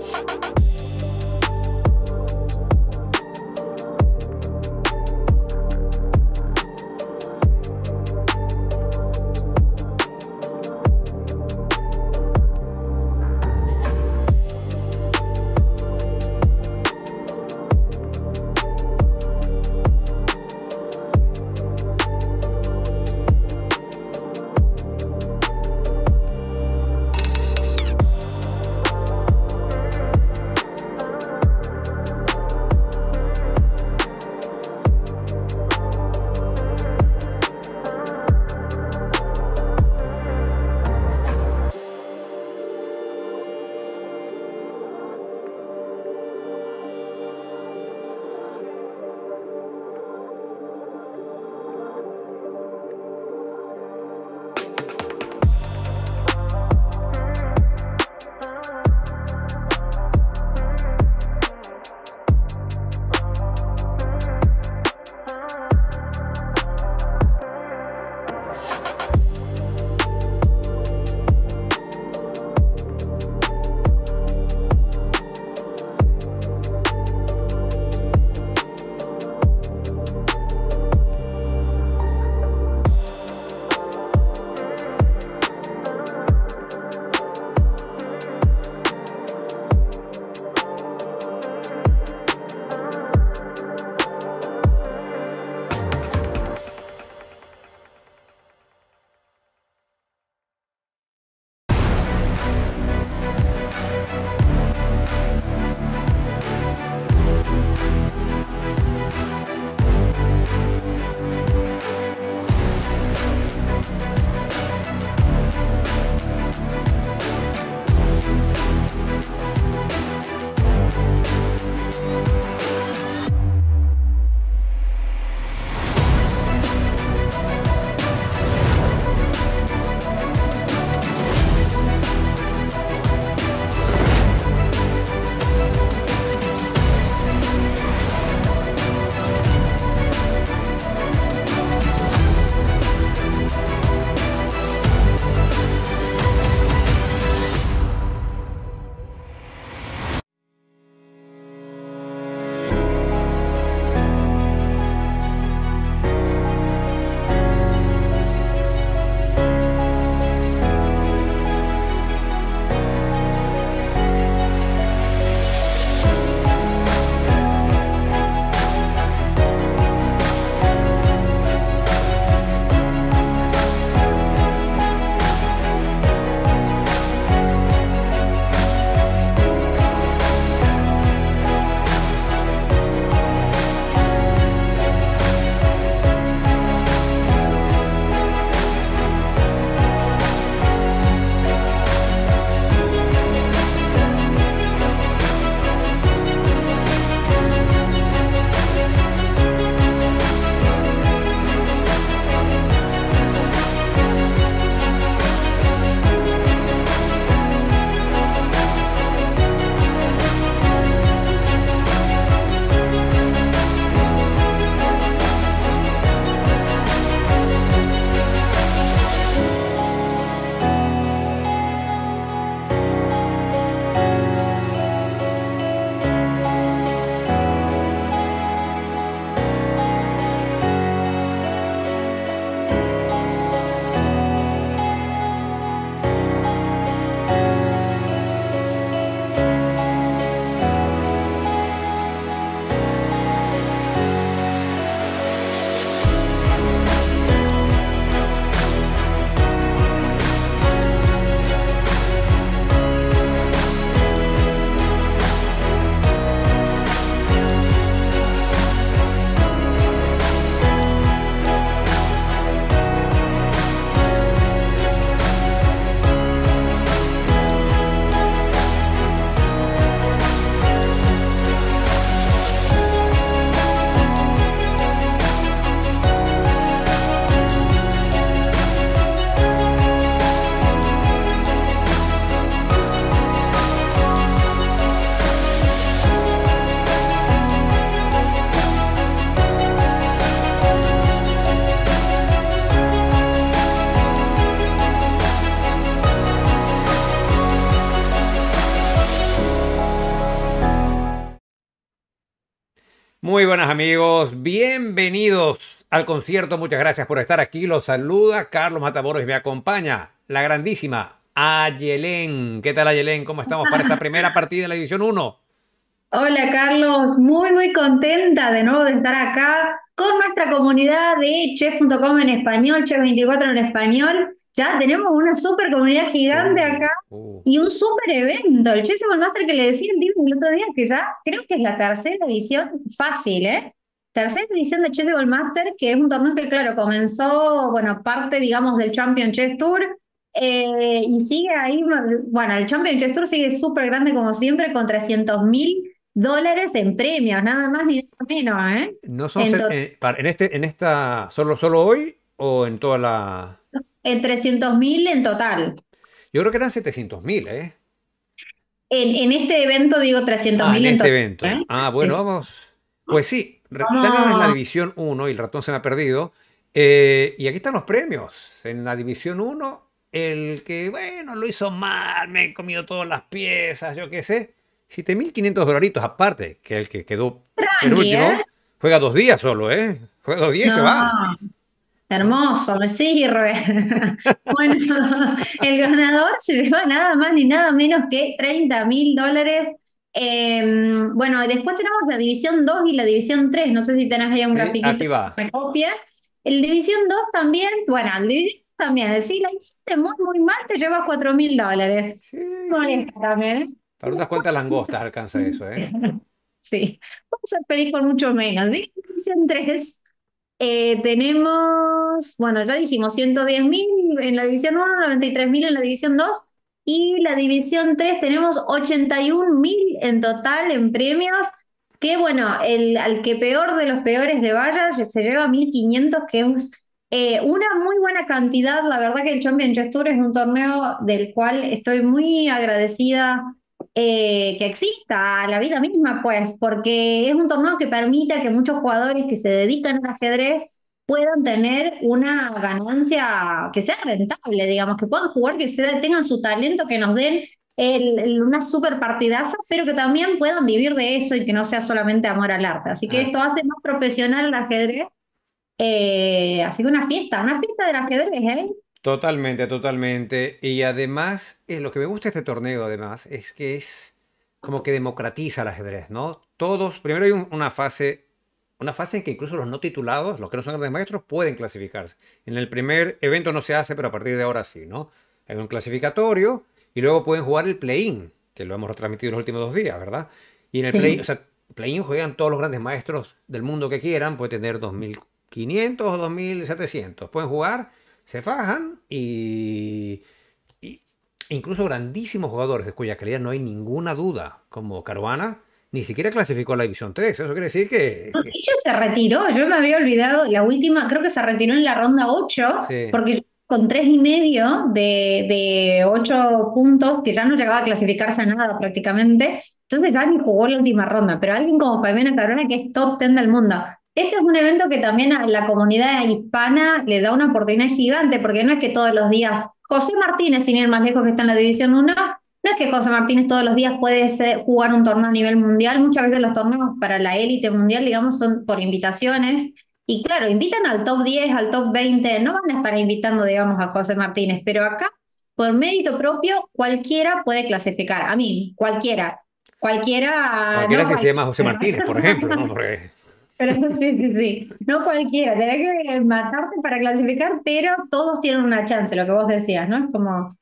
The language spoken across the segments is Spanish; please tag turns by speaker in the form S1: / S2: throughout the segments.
S1: you muy buenas amigos, bienvenidos al concierto, muchas gracias por estar aquí, los saluda Carlos Mataboros y me acompaña la grandísima Ayelén. ¿Qué tal Ayelén? ¿Cómo estamos para esta primera partida de la División 1?
S2: Hola Carlos, muy muy contenta de nuevo de estar acá con nuestra comunidad de chef.com en español, chef24 en español. Ya tenemos una super comunidad gigante acá Oh. Y un super evento, el Chessable Master que le decía el el otro día, que ya creo que es la tercera edición, fácil, ¿eh? Tercera edición de Chessable Master, que es un torneo que, claro, comenzó, bueno, parte, digamos, del Champion Chess Tour, eh, y sigue ahí, bueno, el Champion Chess Tour sigue súper grande como siempre, con 300 mil dólares en premios, nada más ni nada menos, ¿eh?
S1: No son eh, en, este, en esta, solo, solo hoy o en toda la...
S2: En 300 mil en total.
S1: Yo creo que eran 700 mil, ¿eh?
S2: En, este evento digo 300 mil. Ah, en este
S1: evento. ¿eh? Ah, bueno, vamos. Pues sí, Reptana ah. es la División 1 y el ratón se me ha perdido. Eh, y aquí están los premios. En la División 1, el que, bueno, lo hizo mal, me he comido todas las piezas, yo qué sé. 7.500 dolaritos aparte, que el que quedó
S2: el ¿eh?
S1: Juega dos días solo, ¿eh? Juega dos días y se va.
S2: Hermoso, me sirve. bueno, el ganador se lleva nada más ni nada menos que 30 mil dólares. Eh, bueno, después tenemos la división 2 y la división 3. No sé si tenés ahí un grafiquito sí, que me copia. El división 2 también, bueno, el división 2 también, si la hiciste muy, muy mal, te lleva 4 mil dólares. Sí, también. ¿eh?
S1: Para unas cuantas langostas alcanza eso, ¿eh?
S2: Sí, vamos a pedir con mucho menos. División 3 eh, tenemos, bueno, ya dijimos 110.000 en la división 1, 93.000 en la división 2 y la división 3 tenemos 81.000 en total en premios, que bueno, el, al que peor de los peores le vaya se lleva 1.500, que es eh, una muy buena cantidad. La verdad que el Champions Tour es un torneo del cual estoy muy agradecida eh, que exista la vida misma, pues, porque es un torneo que permite que muchos jugadores que se dedican al ajedrez puedan tener una ganancia que sea rentable, digamos, que puedan jugar, que tengan su talento, que nos den una super partidaza, pero que también puedan vivir de eso y que no sea solamente amor al arte. Así que esto hace más profesional el ajedrez. Eh, así que una fiesta, una fiesta del ajedrez, ¿eh?
S1: Totalmente, totalmente. Y además, eh, lo que me gusta de este torneo, además, es que es como que democratiza el ajedrez, ¿no? Todos, primero hay una fase, una fase en que incluso los no titulados, los que no son grandes maestros, pueden clasificarse. En el primer evento no se hace, pero a partir de ahora sí, ¿no? Hay un clasificatorio y luego pueden jugar el play-in, que lo hemos retransmitido los últimos dos días, ¿verdad? Y en el play-in, play-in juegan todos los grandes maestros del mundo que quieran, puede tener 2.500 o 2.700, pueden jugar se fajan y, incluso grandísimos jugadores de cuya calidad no hay ninguna duda, como Caruana, ni siquiera clasificó a la División 3. Eso quiere decir que.
S3: No,
S2: se retiró. Yo me había olvidado. La última, creo que se retiró en la ronda 8, porque con tres y medio de, de ocho puntos, que ya no llegaba a clasificarse a nada prácticamente. Entonces ya ni jugó la última ronda. Pero alguien como Fabiana Caruana, que es top 10 del mundo, este es un evento que también a la comunidad hispana le da una oportunidad gigante, porque no es que todos los días, José Martínez, sin ir más lejos que está en la División 1, no es que José Martínez todos los días puede ser, jugar un torneo a nivel mundial, muchas veces los torneos para la élite mundial, digamos, son por invitaciones. Y claro, invitan al top 10, al top 20, no van a estar invitando, digamos, a José Martínez, pero acá, por mérito propio, cualquiera puede clasificar. A mí, cualquiera. Cualquiera. Cualquiera se llama José Martínez, por ejemplo, ¿no? Pero sí, sí, sí. No cualquiera, tenés que matarte para clasificar, pero todos tienen una chance, lo que vos decías, ¿no? Es como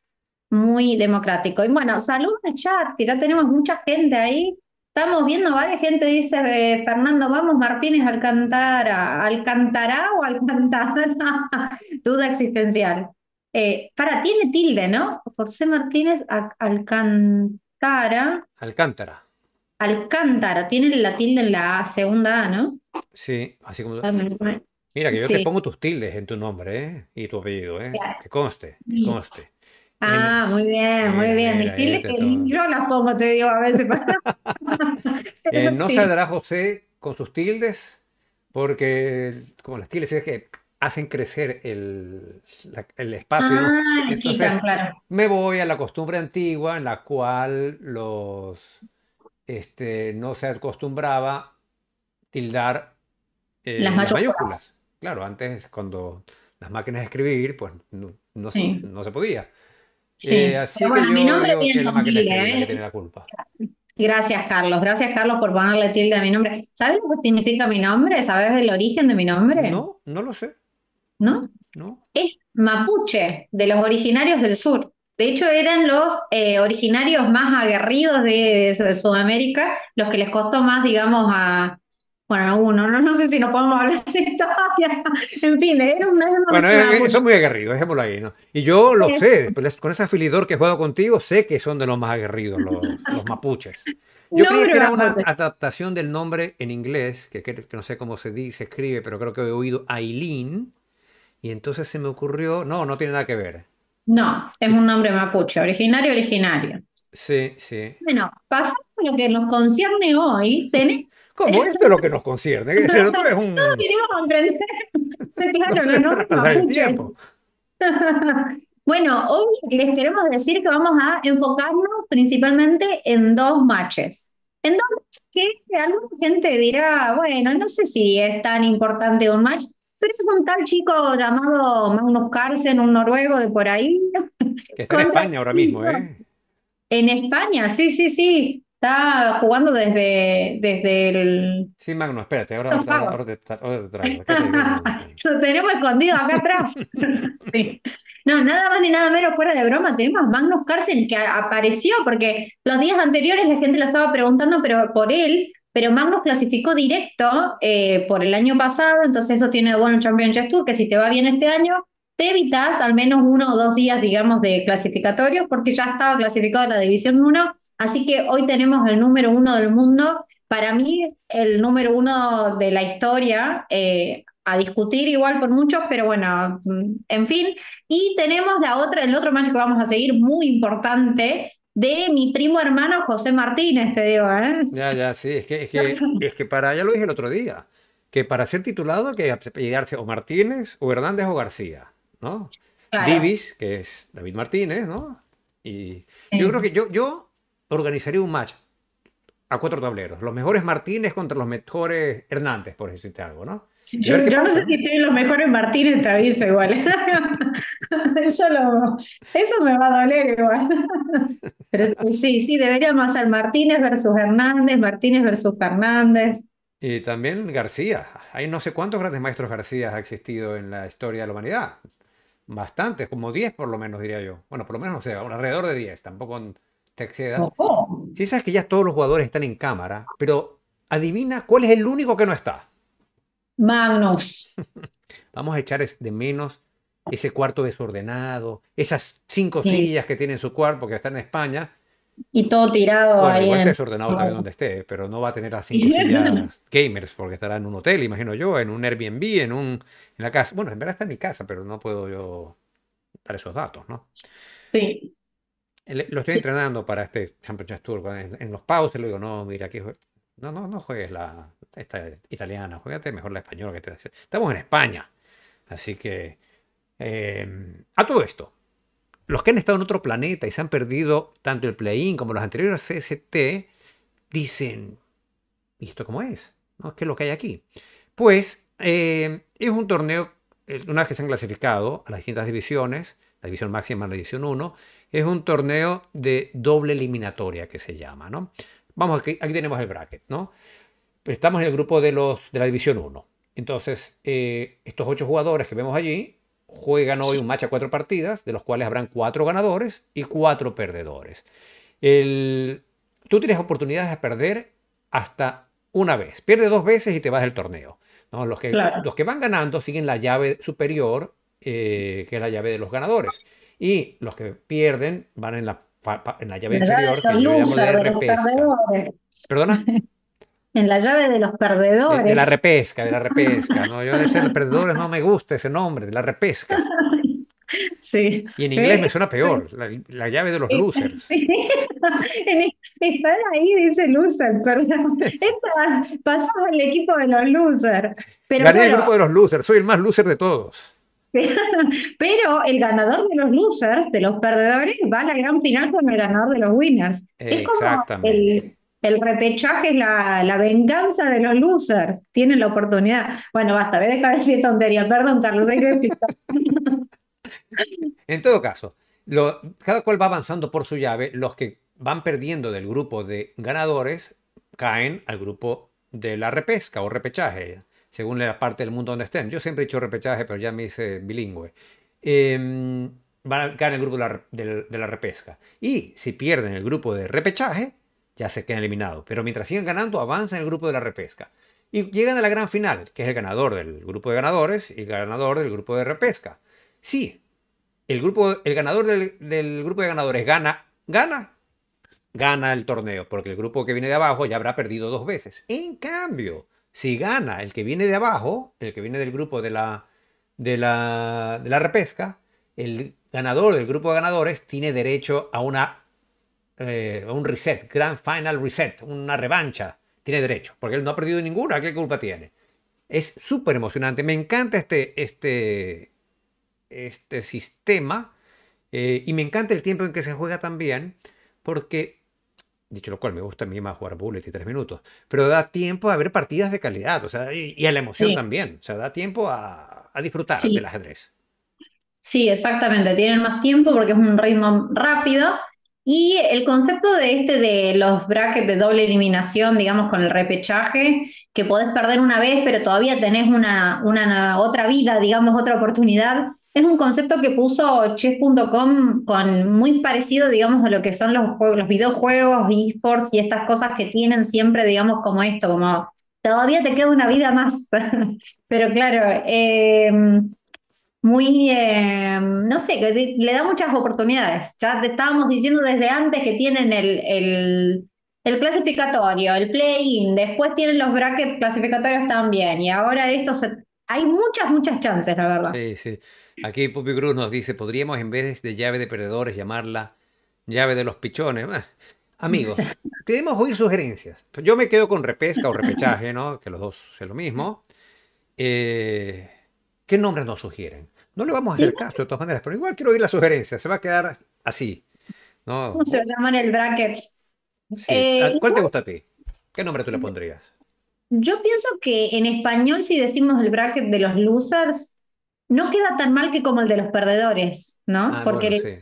S2: muy democrático. Y bueno, salud al chat, que ya tenemos mucha gente ahí. Estamos viendo, varias ¿vale? gente dice, eh, Fernando, vamos, Martínez Alcantara, Alcantará o Alcantara, duda existencial. Eh, para, tiene tilde, ¿no? José Martínez Alcantara.
S1: Alcántara.
S2: Alcántara, tiene la tilde en la segunda A, ¿no?
S1: Sí, así como... Ah,
S2: mira, que yo te pongo
S1: tus tildes en tu nombre ¿eh? y tu apellido, ¿eh? que conste, que conste.
S2: Ah, muy bien, muy bien. tildes que yo las pongo, te digo a veces. Eh, no saldrá
S1: José con sus tildes, porque como las tildes es que hacen crecer el, el espacio. Ah,
S3: Entonces, quitan, claro.
S1: me voy a la costumbre antigua en la cual los este, no se acostumbraba tildar eh, las mayúsculas. Claro, antes cuando las máquinas de escribir, pues no, no, se, podía. Sí, eh, Pero bueno, mi nombre tiene ¿eh? la culpa.
S2: Gracias, Carlos. Gracias, Carlos, por ponerle tilde a mi nombre. ¿Sabes lo que significa mi nombre? ¿Sabes el origen de mi nombre? No, no lo sé. ¿No? No. Es mapuche, de los originarios del sur. De hecho, eran los originarios más aguerridos de, Sudamérica, los que les costó más, digamos, a, bueno, uno, no, sé si nos podemos hablar de historia. en fin, era un mes Bueno, eh, eh, muy
S1: aguerridos, dejémoslo ahí, Y yo lo sé, pues, con ese afilidor que he jugado contigo, sé que son de los más aguerridos, los, mapuches.
S3: Yo creo que era una
S1: adaptación del nombre en inglés, que, no sé cómo se dice, se escribe, pero creo que he oído Aileen, y entonces se me ocurrió, no, no tiene nada que ver.
S2: No, es un nombre mapuche, originario, originario.
S1: Sí, sí.
S2: Bueno, pasando a lo que nos concierne hoy, tenemos ¿Cómo? Eh,
S1: esto es lo que nos concierne. No,
S2: queremos comprender. Claro, no, tiempo. Bueno, hoy les queremos decir que vamos a enfocarnos principalmente en dos matches. En dos matches que alguna gente dirá, bueno, no sé si es tan importante un match, pero es un tal chico llamado Magnus Carlsen, un noruego de por ahí.
S1: Que está en España ahora mismo, ¿eh?
S2: En España, sí, sí, sí. Está jugando desde, desde el.
S1: Sí, Magnus, espérate, ahora,
S2: Lo tenemos escondido acá atrás. No, nada más ni nada menos fuera de broma, tenemos a Magnus Carlsen que apareció, porque los días anteriores la gente lo estaba preguntando pero por él, pero Magnus clasificó directo eh, por el año pasado, entonces eso tiene bueno Champions Tour, que si te va bien este año, te evitas al menos uno o dos días, digamos, de clasificatorios, porque ya estaba clasificado en la División 1, así que hoy tenemos el número uno del mundo. Para mí, el número uno de la historia, eh, a discutir igual por muchos, pero bueno, mm, en fin. Y tenemos la otra, el otro match que vamos a seguir, muy importante, de mi primo hermano José Martínez, te digo, ¿eh?
S1: Ya, ya, sí, es que, es que, para, ya lo dije el otro día, que para ser titulado hay que apellidarse o Martínez, o Hernández o García. ¿no? Divis, que es David Martínez, ¿no? Y yo creo que yo, yo organizaría un match a cuatro tableros. Los mejores Martínez contra los mejores Hernández, por decirte algo, ¿no?
S2: Yo, yo no sé si tienen los mejores Martínez, te igual. eso, me va a doler igual. Pero eh, sí, sí, deberíamos hacer Martínez versus Hernández, Martínez versus Fernández.
S1: Y también García. Hay no sé cuántos grandes maestros García ha existido en la historia de la humanidad bastantes, como 10 por lo menos, diría yo. Bueno, por lo menos, no sé, alrededor de 10, tampoco te excedas. Si sabes que ya todos los jugadores están en cámara, pero adivina cuál es el único que no está.
S2: Magnus.
S1: Vamos a echar de menos ese cuarto desordenado, esas cinco sillas que tiene en su cuarto, porque está en España,
S2: y todo tirado bueno, ahí. Igual en... desordenado también donde
S1: esté, pero no va a tener a cinco gamers porque estará en un hotel, imagino yo, en un Airbnb, en un en la casa. Bueno, en verdad está en mi casa, pero no puedo yo dar esos datos, ¿no? Sí. Lo estoy entrenando para este Championship Tour. En, los pauses le digo, no, mira, aquí no, no, no juegues la esta italiana, juegate mejor la española que te Estamos en España. Así que em, a todo esto, los que han estado en otro planeta y se han perdido tanto el play-in como los anteriores CST, dicen, ¿y esto cómo es? ¿No? ¿Qué es lo que hay aquí? Pues eh, es un torneo, eh, una vez que se han clasificado a las distintas divisiones, la división máxima, la división 1, es un torneo de doble eliminatoria que se llama, ¿no? Vamos, aquí, aquí tenemos el bracket, ¿no? Estamos en el grupo de, los, de la división 1. Entonces, eh, estos ocho jugadores que vemos allí juegan hoy un match a cuatro partidas, de los cuales habrán cuatro ganadores y cuatro perdedores. El... Tú tienes oportunidades de perder hasta una vez. Pierde dos veces y te vas del torneo. Los, que, los que van ganando siguen la llave superior, eh, que es la llave de los ganadores. Y los que pierden van en la, en la llave inferior, que de ¿Perdona?
S2: en la llave de los perdedores. De, la
S1: repesca, de la repesca. ¿no? Yo ser perdedores no me gusta ese nombre, de la repesca.
S2: Sí. Y en inglés me suena peor,
S1: la, llave de los losers.
S2: Están ahí, dice loser, perdón. Esta, pasando al equipo de los losers. Pero Gané el grupo de
S1: los losers, soy el más loser de todos.
S2: Pero el ganador de los losers, de los perdedores, va a la gran final con el ganador de los winners. Es el repechaje es la, venganza de los losers. Tienen la oportunidad. Bueno, basta, voy a dejar de decir tontería. Perdón, Carlos, hay que
S1: En todo caso, lo, cada cual va avanzando por su llave. Los que van perdiendo del grupo de ganadores caen al grupo de la repesca o repechaje, según la parte del mundo donde estén. Yo siempre he dicho repechaje, pero ya me hice bilingüe. Eh, van a caer en el grupo de la repesca. Y si pierden el grupo de repechaje, ya se quedan eliminado, Pero mientras siguen ganando, en el grupo de la repesca. Y llegan a la gran final, que es el ganador del grupo de ganadores y el ganador del grupo de repesca. Sí, el, grupo, el ganador del, grupo de ganadores gana, gana, gana el torneo, porque el grupo que viene de abajo ya habrá perdido dos veces. En cambio, si gana el que viene de abajo, el que viene del grupo de la, de la repesca, el ganador del grupo de ganadores tiene derecho a una eh, un reset, Grand Final Reset, una revancha, tiene derecho, porque él no ha perdido ninguna, ¿qué culpa tiene? Es súper emocionante, me encanta este, este, este sistema eh, y me encanta el tiempo en que se juega también, porque dicho lo cual, me gusta a mí más jugar bullet y tres minutos, pero da tiempo a ver partidas de calidad, y, a la emoción también, o da tiempo a, disfrutar del ajedrez.
S2: Sí, exactamente, tienen más tiempo porque es un ritmo rápido y el concepto de este de los brackets de doble eliminación, digamos, con el repechaje, que podés perder una vez, pero todavía tenés una, una otra vida, digamos, otra oportunidad, es un concepto que puso chess.com con muy parecido, digamos, a lo que son los juegos, los videojuegos, esports y estas cosas que tienen siempre, digamos, como esto, como todavía te queda una vida más. pero claro, eh, muy, eh, no sé, que le da muchas oportunidades. Ya te estábamos diciendo desde antes que tienen el, clasificatorio, el play-in, después tienen los brackets clasificatorios también, y ahora esto se, hay muchas, muchas chances, la verdad.
S1: Sí, sí. Aquí Pupi Cruz nos dice, podríamos en vez de llave de perdedores llamarla llave de los pichones. Ah, amigos, queremos oír sugerencias. Yo me quedo con repesca o repechaje, ¿no? Que los dos es lo mismo. Eh, ¿Qué nombres nos sugieren? No le vamos a hacer caso de todas maneras, pero igual quiero oír la sugerencia. Se va a quedar así. ¿Cómo
S2: se llama en el bracket? Eh, ¿Cuál
S1: te gusta a ti? ¿Qué nombre tú le pondrías?
S2: Yo pienso que en español, si decimos el bracket de los losers, no queda tan mal que como el de los perdedores, ¿no? Ah, porque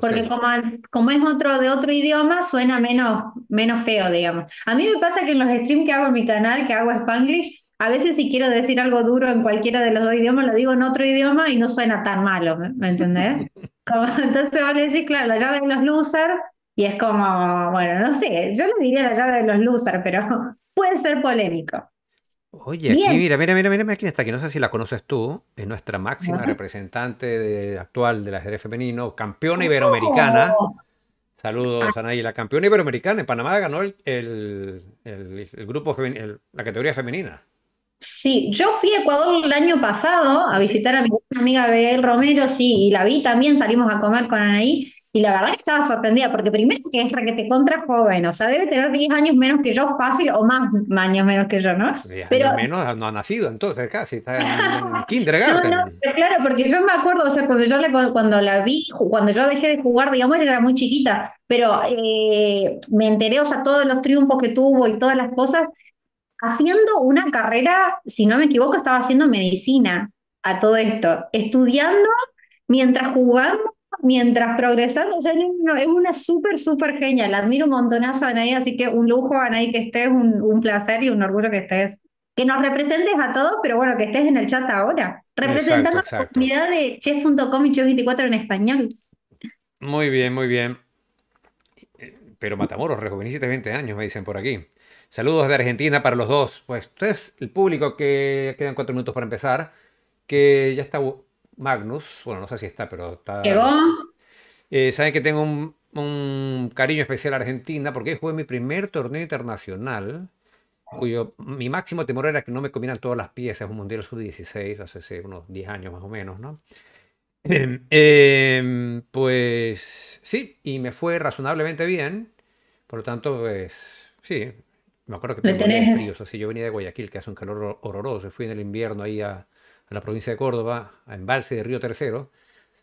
S2: porque como, es otro de otro idioma, suena menos, menos feo, digamos. A mí me pasa que en los streams que hago en mi canal, que hago Spanglish, a veces si quiero decir algo duro en cualquiera de los dos idiomas, lo digo en otro idioma y no suena tan malo, ¿me, entendés? entonces van decir, claro, la llave de los losers, y es como, bueno, no sé, yo le diría la llave de los losers, pero puede ser polémico.
S1: Oye, aquí mira, mira, mira, mira, aquí está aquí, no sé si la conoces tú, es nuestra máxima representante de, actual del ajedrez femenino, campeona ¡Oh! iberoamericana. Saludos a nadie, la campeona iberoamericana. En Panamá ganó el, grupo, la categoría femenina.
S2: Sí, yo fui a Ecuador el año pasado a visitar a mi amiga Abel Romero, sí, y la vi también, salimos a comer con Anaí, y la verdad que estaba sorprendida, porque primero que es raquete contra joven, o sea, debe tener 10 años menos que yo, fácil, o más años menos que yo, ¿no? pero
S1: menos no ha nacido entonces, casi, está en, en claro,
S2: porque yo me acuerdo, o sea, cuando yo la, vi, cuando yo dejé de jugar, digamos, era muy chiquita, pero eh, me enteré, o sea, todos los triunfos que tuvo y todas las cosas, haciendo una carrera, si no me equivoco, estaba haciendo medicina a todo esto, estudiando mientras jugando, mientras progresando. es una súper, súper genial. Admiro un montonazo a Anaí, así que un lujo, Anaí, que estés, un, placer y un orgullo que estés. Que nos representes a todos, pero bueno, que estés en el chat ahora, representando la comunidad de chef.com y chef24 en español.
S1: Muy bien, muy bien. Pero Matamoros, rejuveneciste 20 años, me dicen por aquí. Saludos de Argentina para los dos. Pues ustedes, el público que quedan cuatro minutos para empezar, que ya está Magnus, bueno, no sé si está, pero está... ¿Llegó? Eh, Saben que tengo un, cariño especial a Argentina porque jugué mi primer torneo internacional, cuyo mi máximo temor era que no me comieran todas las piezas, un Mundial Sub-16, hace unos 10 años más o menos, ¿no? Em, pues sí, y me fue razonablemente bien, por lo tanto, pues sí, me acuerdo que tenés... fríos, así yo venía de Guayaquil, que hace un calor horroroso, fui en el invierno ahí a, la provincia de Córdoba, a Embalse de Río Tercero.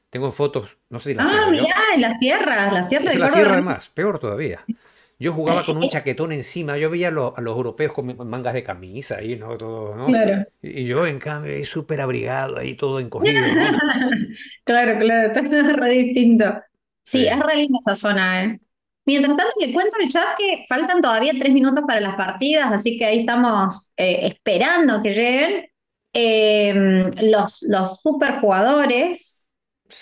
S1: Tengo fotos, no sé si las Ah, mira,
S2: en las sierras, las sierras de Córdoba. La sierra además,
S1: peor todavía. Yo jugaba con un chaquetón encima, yo veía a los, europeos con mangas de camisa ahí, ¿no? Todo, Y yo, en cambio, ahí
S2: súper abrigado, ahí todo encogido. claro, claro, todo re distinto. Sí, es re esa zona, ¿eh? Mientras tanto, le cuento al chat que faltan todavía tres minutos para las partidas, así que ahí estamos eh, esperando que lleguen em, los, los superjugadores.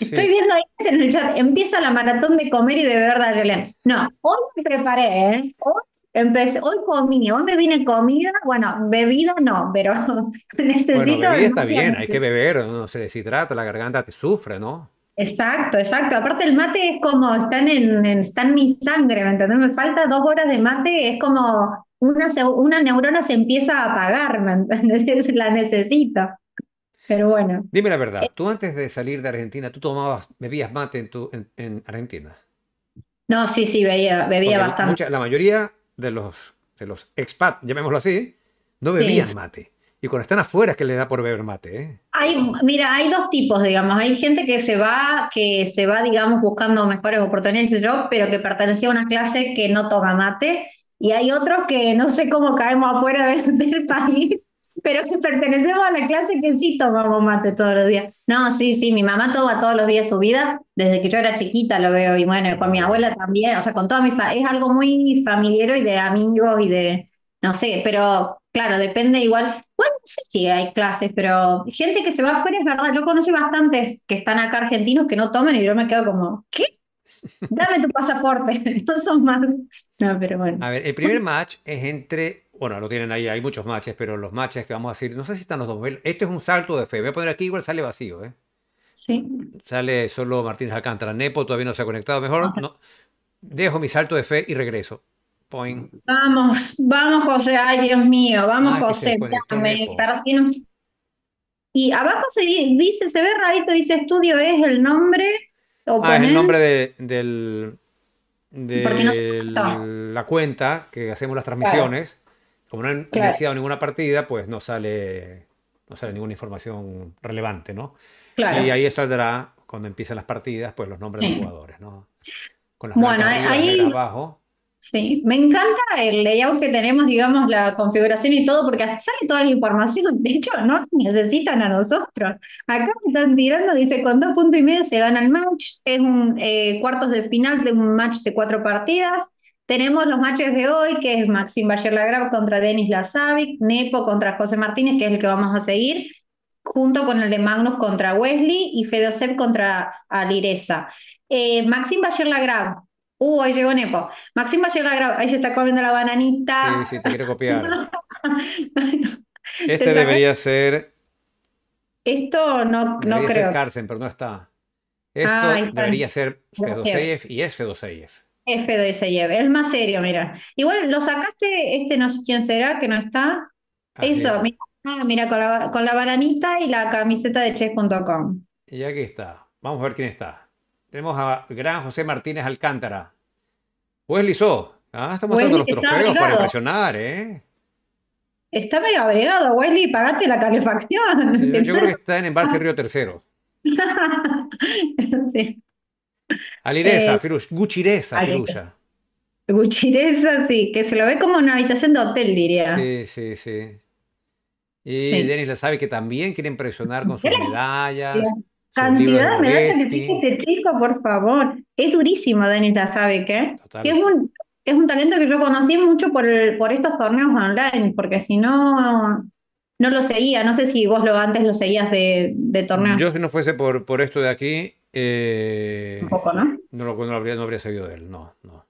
S2: Estoy viendo ahí en el chat, empieza la maratón de comer y de beber de No, hoy me preparé, ¿eh? hoy, empecé, hoy comí, hoy me vine comida, bueno, bebida no, pero necesito... Bueno, bebida está bien, hay que
S1: beber, no se deshidrata, la garganta te sufre, ¿no?
S2: Exacto, exacto. Aparte el mate es como, están en, está en mi sangre, ¿me entiendes? Me falta dos horas de mate, es como una, una neurona se empieza a apagar, ¿me entendés? La necesito. Pero bueno.
S1: Dime la verdad, tú antes de salir de Argentina, ¿tú tomabas, bebías mate en, tu, en, Argentina?
S2: No, sí, sí, bebía, bebía bastante.
S1: Mucha, la mayoría de los, de los expat, llamémoslo así, no bebían mate y cuando están afuera es que le da por beber mate. ¿eh?
S2: Hay, mira, hay dos tipos, digamos. Hay gente que se va, que se va, digamos, buscando mejores oportunidades, pero que pertenecía a una clase que no toma mate. Y hay otros que no sé cómo caemos afuera del país, pero que pertenecemos a la clase que sí tomamos mate todos los días. No, sí, sí, mi mamá toma todos los días su vida. Desde que yo era chiquita lo veo y bueno, con mi abuela también. O sea, con toda mi familia. Es algo muy familiar y de amigos y de, no sé, pero Claro, depende igual. Bueno, no sé si hay clases, pero gente que se va afuera es verdad. Yo conocí bastantes que están acá argentinos que no toman y yo me quedo como, ¿qué? Dame tu pasaporte. No son más. No, pero bueno. A ver, el primer
S1: match es entre. Bueno, lo tienen ahí, hay muchos matches, pero los matches que vamos a decir, no sé si están los dos. Este es un salto de fe. Voy a poner aquí, igual sale vacío, ¿eh? Sí. Sale solo Martínez Alcántara. Nepo todavía no se ha conectado mejor. No. Dejo mi salto de fe y regreso.
S2: Vamos, vamos José, ay Dios mío, vamos ah, José, Y abajo se dice, se ve rarito, dice estudio es el nombre. ah, es el nombre
S1: de, del, de la cuenta que hacemos las transmisiones. Como no han iniciado ninguna partida, pues no sale, no sale ninguna información relevante, ¿no? Y ahí saldrá, cuando empiecen las partidas, pues los nombres de los
S2: jugadores, ¿no? Con las bueno, ahí... abajo. Sí, me encanta el layout que tenemos, digamos, la configuración y todo, porque sale toda la información. De hecho, no necesitan a nosotros. Acá me están tirando, dice, con dos puntos y medio se gana el match. Es un eh, cuartos de final de un match de cuatro partidas. Tenemos los matches de hoy, que es Maxim Bayer Lagrave contra Denis Lazavic, Nepo contra José Martínez, que es el que vamos a seguir, junto con el de Magnus contra Wesley y Fedosev contra Alireza. Eh, Maxim Bayer Lagrave Uh, ahí llegó Nepo. Maxim va a grabar. Ahí se está comiendo la bananita.
S1: Sí, sí, te quiero copiar. este debería ser.
S2: Esto no, no creo.
S1: Ser pero no está. Esto debería ser Fedoseyev y es Fedoseyev.
S2: Es Fedoseyev, es más serio, mira. Igual lo sacaste, este no sé quién será, que no está. Ah, Eso, ah, mira, con, la, con, la, bananita y la camiseta de chess.com.
S1: Y aquí está. Vamos a ver quién está. Tenemos a Gran José Martínez Alcántara. Wesley So. Ah, estamos está los trofeos para impresionar, ¿eh?
S2: Está medio abrigado, Wesley, pagate la calefacción. Yo, creo que
S1: está en Embalse ah. Río Tercero. Alireza, eh, Firush, Guchireza,
S2: Guchireza, sí, que se lo ve como una habitación de hotel, diría.
S1: Sí, sí, sí. Y Denis la sabe que también quiere impresionar con sus medallas.
S2: Cantidad de medallas que tiene este chico, por favor. Es durísimo, Danita, ¿sabe qué? Es un, es un talento que yo conocí mucho por, por estos torneos online, porque si no, no lo seguía. No sé si vos lo antes lo seguías de, de torneos. Yo si
S1: no fuese por, por esto de aquí, eh, ¿no? habría, seguido de él, no, no.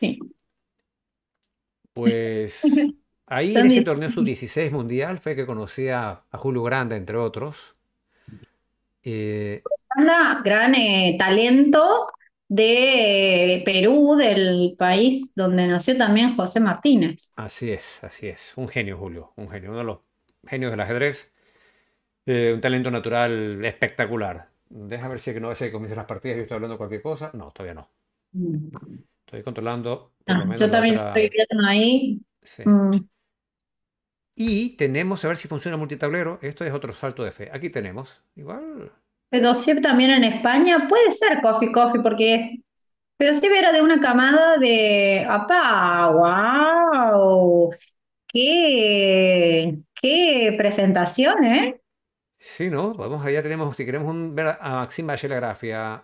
S1: Sí. Pues ahí en ese torneo su 16 mundial fue que conocí a, a Julio Grande, entre otros. Eh,
S2: gran eh, talento de eh, Perú, del país donde nació también José Martínez.
S1: Así es, así es. Un genio, Julio, un genio, uno de los genios del ajedrez. Eh, un talento natural espectacular. Deja ver si es que no veces que comienzan las partidas, yo estoy hablando cualquier cosa. No, todavía no. Mm. Estoy controlando. Ah, yo también estoy
S2: viendo ahí. Sí. Mm. Y
S1: tenemos, a ver si funciona multitablero, esto es otro salto de fe. Aquí tenemos, igual.
S2: Pero si también en España puede ser Coffee Coffee, porque pero si era de una camada de, ¡apá! ¡Wow! ¡Qué, qué presentación, eh!
S1: Sí, ¿no? Vamos allá, tenemos, si queremos ver a Maxim la Grafia,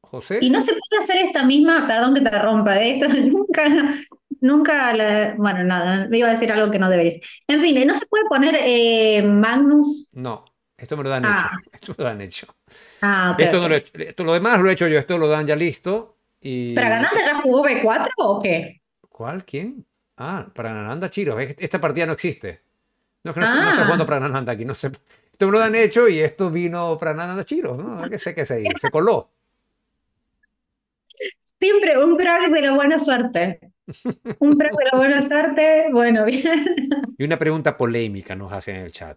S1: José. Y no se
S2: puede hacer esta misma, perdón que te rompa, ¿eh? esto nunca, Nunca, bueno, nada, me iba a decir algo que no debería En fin, eh, ¿no se puede poner eh, Magnus?
S3: No,
S1: esto me lo dan hecho. Ah. Esto me lo dan hecho.
S2: Ah, esto, No lo,
S1: he lo demás lo he hecho yo, esto lo dan ya listo. Y... ¿Para
S2: Gananda ya jugó B4 o qué?
S1: ¿Cuál? ¿Quién? Ah, para Nananda Chiro. Esta partida no existe. No, que no, ah. jugando para Nananda aquí. No sé. Esto me lo han hecho y esto vino para Nananda Chiro. No, que sé qué se Se coló.
S2: Siempre un crack de la buena suerte. Un premio de Buenos arte bueno, bien.
S1: Y una pregunta polémica nos hacen en el chat.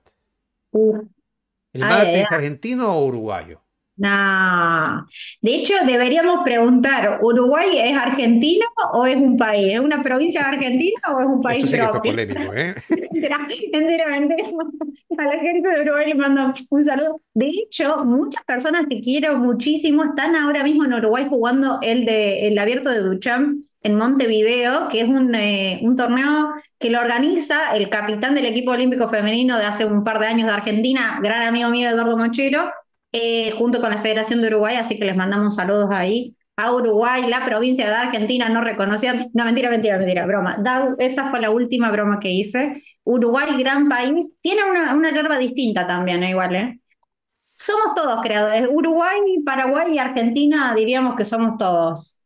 S2: ¿El
S1: mate es argentino o uruguayo?
S2: No. De hecho, deberíamos preguntar, ¿Uruguay es argentino o es un país? ¿Es una provincia de Argentina o es un país Eso sí Que fue polémico, ¿eh? Enteramente, a la gente de Uruguay le mando un saludo. De hecho, muchas personas que quiero muchísimo están ahora mismo en Uruguay jugando el, de, el abierto de Duchamp en Montevideo, que es un, eh, un torneo que lo organiza el capitán del equipo olímpico femenino de hace un par de años de Argentina, gran amigo mío Eduardo Mochero eh, junto con la Federación de Uruguay, así que les mandamos saludos ahí. A Uruguay, la provincia de Argentina no reconocía, no mentira, mentira, mentira, broma. esa fue la última broma que hice. Uruguay, gran país, tiene una, una larva distinta también, ¿eh? igual, ¿eh? Somos todos creadores. Uruguay, Paraguay y Argentina diríamos que somos todos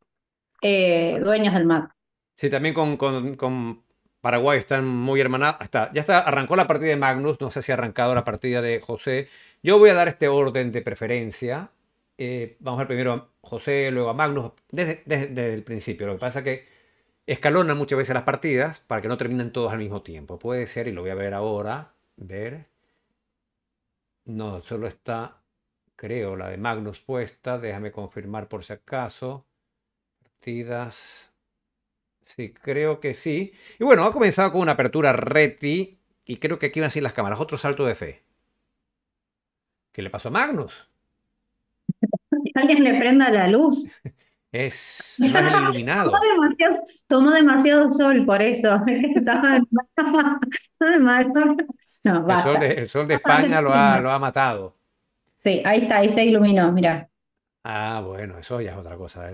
S2: eh, dueños del mar.
S1: Sí, también con, con, Paraguay están muy hermanados. ya está, arrancó la partida de Magnus, no sé si ha arrancado la partida de José. Yo voy a dar este orden de preferencia. Eh, vamos a ver primero a José, luego a Magnus, desde, el principio. Lo que pasa es que escalonan muchas veces las partidas para que no terminen todos al mismo tiempo. Puede ser, y lo voy a ver ahora, ver. No, solo está, creo, la de Magnus puesta. Déjame confirmar por si acaso. Partidas. Sí, creo que sí. Y bueno, ha comenzado con una apertura reti y creo que aquí van a ser las cámaras. Otro salto de fe. ¿Qué le pasó a Magnus?
S2: Alguien le prenda la luz.
S1: Es iluminado.
S2: tomó, demasiado, sol por eso. el,
S1: sol de, España lo ha, matado.
S2: Sí, ahí está, ahí se iluminó, mira.
S1: Ah, bueno, eso ya es otra cosa.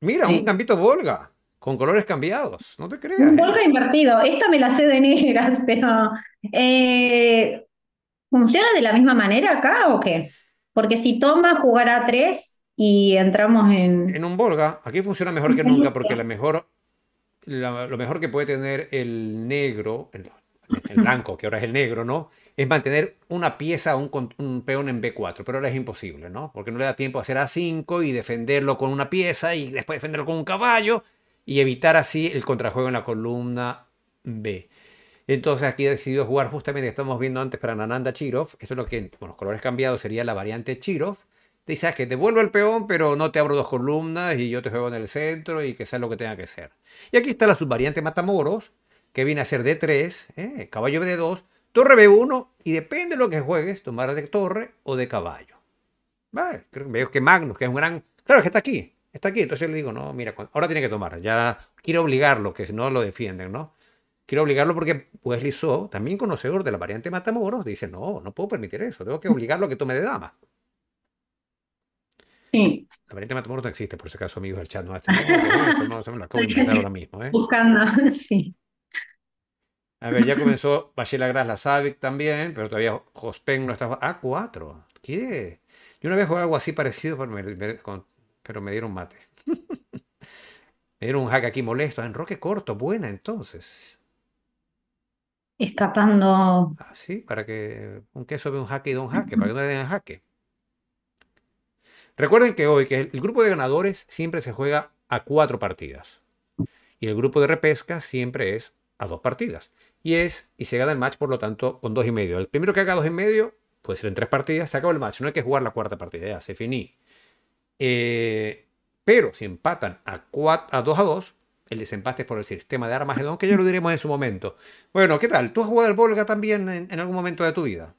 S1: Mira, un gambito Volga, con colores cambiados, no te creas. Un
S2: ¿eh? Volga invertido, esta me la sé de negras, pero eh, ¿Funciona de la misma manera acá o qué? Porque si toma jugar a 3 y entramos en...
S1: En un Volga, aquí funciona mejor que nunca porque la mejor, lo mejor que puede tener el negro, el, blanco, que ahora es el negro, ¿no? Es mantener una pieza, un, un peón en B4, pero ahora es imposible, ¿no? Porque no le da tiempo a hacer A5 y defenderlo con una pieza y después defenderlo con un caballo y evitar así el contrajuego en la columna B. Entonces aquí he decidido jugar justamente, estamos viendo antes para Nananda Chirov, esto es lo que con los colores cambiados sería la variante Chirov. Dice, sabes que te el peón, pero no te abro dos columnas y yo te juego en el centro y que sea lo que tenga que ser. Y aquí está la subvariante Matamoros, que viene a ser D3, ¿eh? caballo B2, torre B1, y depende de lo que juegues, tomar de torre o de caballo. Vale, que veo que Magnus, que es un gran... Claro, que está aquí, está aquí. Entonces le digo, no, mira, ahora tiene que tomar. Ya quiero obligarlo, que si no lo defienden, ¿no? quiero obligarlo porque Wesley So, también conocedor de la variante Matamoros, dice, no, no puedo permitir eso, tengo que obligarlo a que tome de dama. Sí. La variante Matamoros no existe, por si acaso, amigos del chat, no, este, no, ahora mismo. ¿eh? Buscando,
S3: sí.
S1: A ver, ya comenzó Bachela Gras, la también, pero todavía Jospen no está... Ah, cuatro. ¿Qué? Yo una vez jugué algo así parecido, pero me, pero me dieron mate. me dieron un hack aquí molesto. Ah, en roque corto, buena entonces
S2: escapando.
S1: ¿Ah, sí? para que un queso ve un jaque y da un jaque, para que no le den el jaque. Recuerden que hoy que el grupo de ganadores siempre se juega a cuatro partidas. Y el grupo de repesca siempre es a dos partidas. Y es, y se gana el match, por lo tanto, con dos y medio. El primero que haga dos y medio, puede ser en tres partidas, se acaba el match. No hay que jugar la cuarta partida, ya se finí. Eh, pero si empatan a, dos a dos... a el desempate por el sistema de Armagedón, que ya lo diremos en su momento. Bueno, ¿qué tal? ¿Tú has jugado al Volga también en, algún momento de tu vida?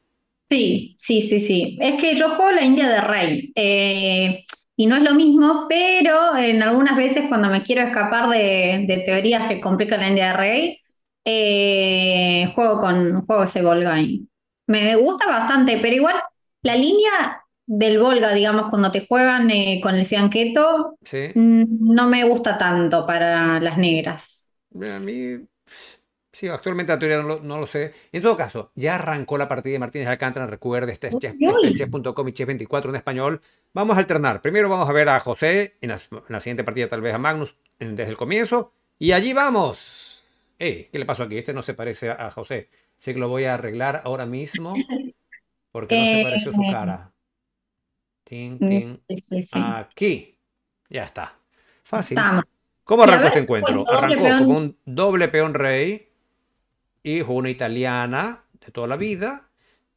S2: Sí, sí, sí, sí. Es que yo juego la India de Rey. Eh, y no es lo mismo, pero en algunas veces cuando me quiero escapar de, teorías que complican la India de Rey, eh, juego con juego ese Volga. Me gusta bastante, pero igual la línea del Volga, digamos, cuando te juegan eh, con el fianchetto, sí. Mm, no me gusta tanto para las negras.
S1: A mí, sí, actualmente la teoría no lo, sé. En todo caso, ya arrancó la partida de Martínez Alcántara, recuerde, este es chess.com y chess 24 en español. Vamos a alternar. Primero vamos a ver a José, en la, siguiente partida tal vez a Magnus desde el comienzo. Y allí vamos. ¡Eh! ¿Qué le pasó aquí? Este no se parece a, José. Sé que lo voy a arreglar ahora mismo porque no se eh, pareció su cara. Mm, Aquí. Ya está. Fácil. ¿Cómo arrancó este encuentro? Pues, arrancó con un doble peón rey y jugó una italiana de toda la vida.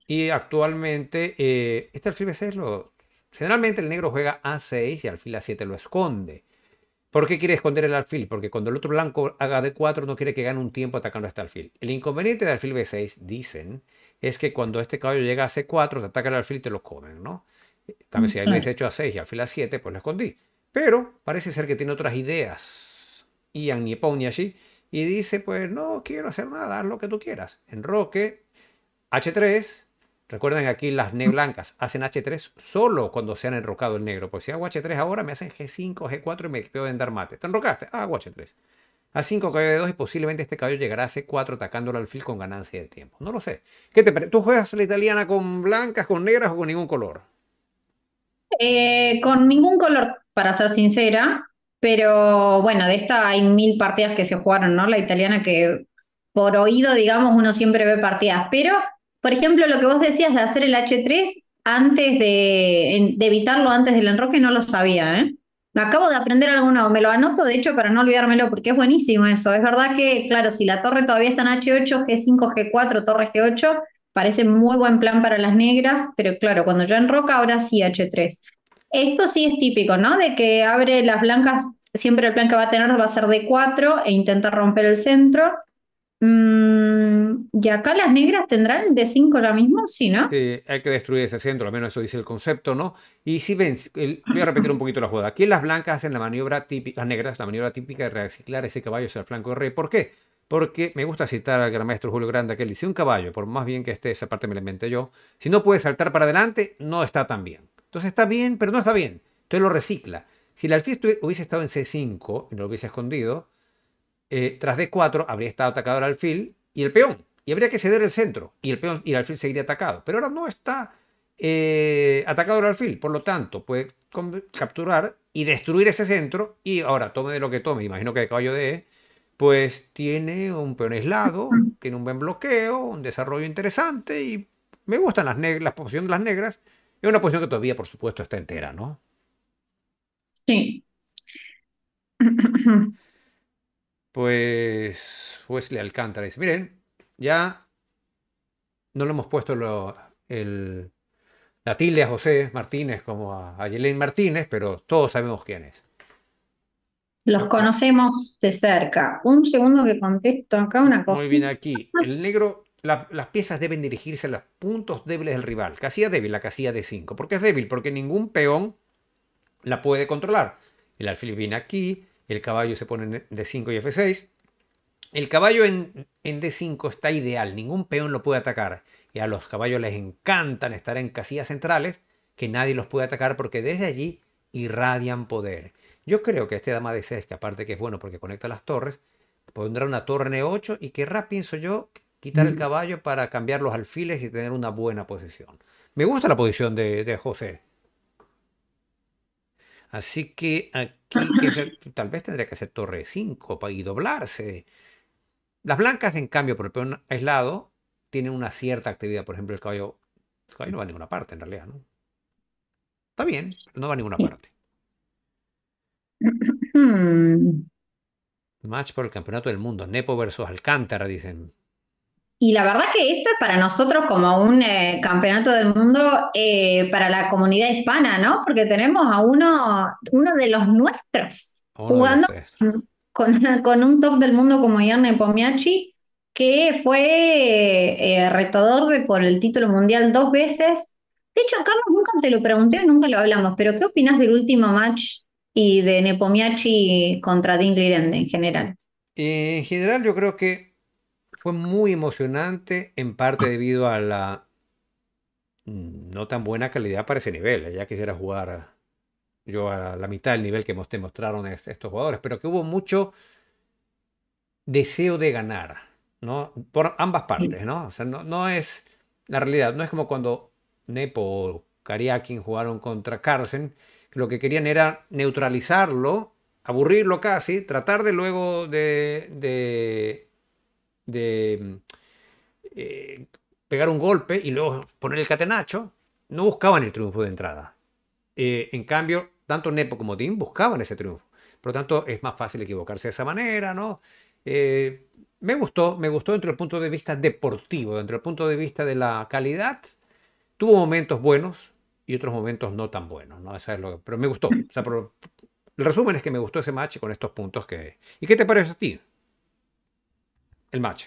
S1: Y actualmente, eh, este alfil B6 Generalmente el negro juega A6 y alfil A7 lo esconde. ¿Por qué quiere esconder el alfil? Porque cuando el otro blanco haga D4 no quiere que gane un tiempo atacando a este alfil. El inconveniente del alfil B6, dicen, es que cuando este caballo llega a C4, te ataca el alfil y te lo comen, ¿no? Cambio, si me hecho a 6 y al final a 7, pues lo escondí. Pero parece ser que tiene otras ideas. Ian y allí. Y dice, pues no quiero hacer nada, haz lo que tú quieras. Enroque, H3. Recuerden aquí las ne blancas hacen H3 solo cuando se han enrocado el negro. Pues si hago H3 ahora me hacen G5, G4 y me quedo en dar mate. ¿Te enrocaste? Ah, hago H3. A5, caballo de 2 y posiblemente este caballo llegará a C4 atacándolo al alfil con ganancia de tiempo. No lo sé. ¿Qué te ¿Tú juegas la italiana con blancas, con negras o con ningún color?
S2: Eh, con ningún color, para ser sincera, pero bueno, de esta hay mil partidas que se jugaron, ¿no? La italiana que por oído, digamos, uno siempre ve partidas, pero, por ejemplo, lo que vos decías de hacer el H3 antes de, evitarlo antes del enroque, no lo sabía, ¿eh? Acabo de aprender alguno, me lo anoto de hecho para no olvidármelo porque es buenísimo eso. Es verdad que, claro, si la torre todavía está en H8, G5, G4, torre G8, Parece muy buen plan para las negras, pero claro, cuando yo enroca ahora sí H3. Esto sí es típico, ¿no? De que abre las blancas, siempre el plan que va a tener va a ser d 4 e intenta romper el centro. Mm, y acá las negras tendrán d 5 ahora mismo, sí, ¿no?
S1: hay que destruir ese centro, al menos eso dice el concepto, ¿no? Y si ven, voy a repetir un poquito la jugada. Aquí las blancas hacen la maniobra típica, las negras, la maniobra típica de reciclar ese caballo hacia el flanco de rey. ¿Por qué? porque me gusta citar al gran maestro Julio Grande que él dice, un caballo, por más bien que esté, esa parte me la inventé yo, si no puede saltar para adelante, no está tan bien. Entonces está bien, pero no está bien. Entonces lo recicla. Si el alfil hubiese estado en C5 y no lo hubiese escondido, eh, tras D4 habría estado atacado el alfil y el peón. Y habría que ceder el centro. Y el peón y el alfil seguiría atacado. Pero ahora no está eh, atacado el alfil. Por lo tanto, puede capturar y destruir ese centro. Y ahora tome de lo que tome. Imagino que de caballo de e, pues tiene un peón aislado, tiene un buen bloqueo, un desarrollo interesante y me gustan las negras, de las negras. Es una posición que todavía, por supuesto, está entera, ¿no? Sí. Pues le Alcántara dice, miren, ya no le hemos puesto el, la tilde a José Martínez como a, a Martínez, pero todos sabemos quién es.
S2: Los conocemos de cerca. Un segundo que contesto acá una cosa. Muy bien,
S1: aquí. El negro, las piezas deben dirigirse a los puntos débiles del rival. Casilla débil, la casilla de 5. ¿Por qué es débil? Porque ningún peón la puede controlar. El alfil viene aquí, el caballo se pone en D5 y F6. El caballo en, en D5 está ideal, ningún peón lo puede atacar. Y a los caballos les encantan estar en casillas centrales, que nadie los puede atacar porque desde allí irradian poder. Yo creo que este dama de 6, que aparte que es bueno porque conecta las torres, pondrá una torre N8 y querrá, pienso yo, quitar el mm. caballo para cambiar los alfiles y tener una buena posición. Me gusta la posición de, José. Así que aquí tal vez tendría que hacer torre 5 y doblarse. Las blancas, en cambio, por el peón aislado, tienen una cierta actividad. Por ejemplo, el caballo, el caballo no va a ninguna parte en realidad, Está bien, no va a ninguna parte.
S2: Mm.
S1: Match por el Campeonato del Mundo, Nepo versus Alcántara, dicen.
S2: Y la verdad que esto es para nosotros como un eh, campeonato del mundo eh, para la comunidad hispana, ¿no? Porque tenemos a uno, uno de los nuestros jugando con, un top del mundo como Ian Pomiachi, que fue eh, retador de, por el título mundial dos veces. De hecho, Carlos, nunca te lo pregunté, nunca lo hablamos, pero ¿qué opinas del último match y de Nepomiachi contra Ding en general.
S1: Eh, en general yo creo que fue muy emocionante, en parte debido a la no tan buena calidad para ese nivel. Ya quisiera jugar yo a la mitad del nivel que te mostraron estos jugadores, pero que hubo mucho deseo de ganar, ¿no? Por ambas partes, ¿no? O sea, no, no es la realidad, no es como cuando Nepo o Kariakin jugaron contra Carlsen, lo que querían era neutralizarlo, aburrirlo casi, tratar de luego de, de, eh, pegar un golpe y luego poner el catenacho, no buscaban el triunfo de entrada. Eh, en cambio, tanto Nepo como Tim buscaban ese triunfo. Por lo tanto, es más fácil equivocarse de esa manera, ¿no? Eh, me gustó, me gustó dentro del punto de vista deportivo, dentro del punto de vista de la calidad. Tuvo momentos buenos, y otros momentos no tan buenos, ¿no? es pero me gustó. O sea, el resumen es que me gustó ese match con estos puntos que... ¿Y qué te parece a ti? El match.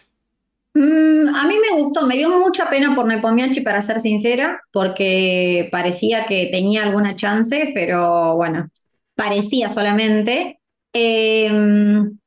S2: Mm, a mí me gustó, me dio mucha pena por Nepomiachi, para ser sincera, porque parecía que tenía alguna chance, pero bueno, parecía solamente. Em,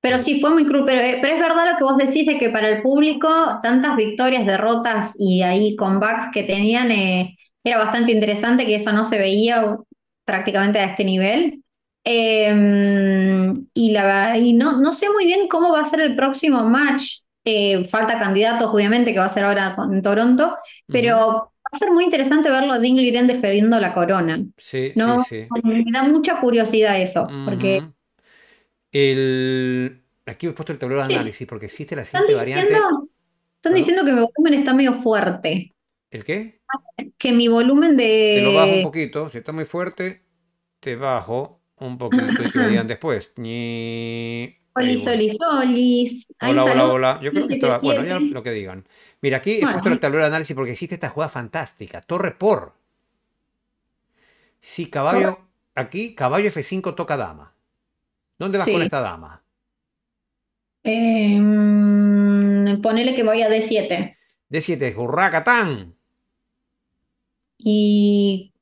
S2: pero sí, fue muy cruel. Eh, pero, es verdad lo que vos decís de que para el público, tantas victorias, derrotas y ahí comebacks que tenían, eh, era bastante interesante que eso no se veía prácticamente a este nivel. Em, y la, y no, no sé muy bien cómo va a ser el próximo match. Eh, falta candidatos, obviamente, que va a ser ahora en Toronto, pero va a ser muy interesante verlo de Inglaterra defendiendo la corona.
S3: Sí, Me
S2: da mucha curiosidad eso, porque...
S1: El... Aquí he puesto el tablero de análisis, porque existe la siguiente variante.
S2: están diciendo que el volumen está medio fuerte. ¿El qué? que mi volumen de... Te lo bajo un
S1: poquito, si está muy fuerte, te bajo un poquito y después.
S2: hola, hola, hola. Yo creo que está Bueno, ya lo
S1: que digan. Mira, aquí he puesto el tablero de análisis porque existe esta jugada fantástica. Torre por. Si caballo... Aquí, caballo F5 toca dama. ¿Dónde vas con esta dama?
S2: Em, ponele que voy a D7.
S1: D7, hurracatán
S2: y,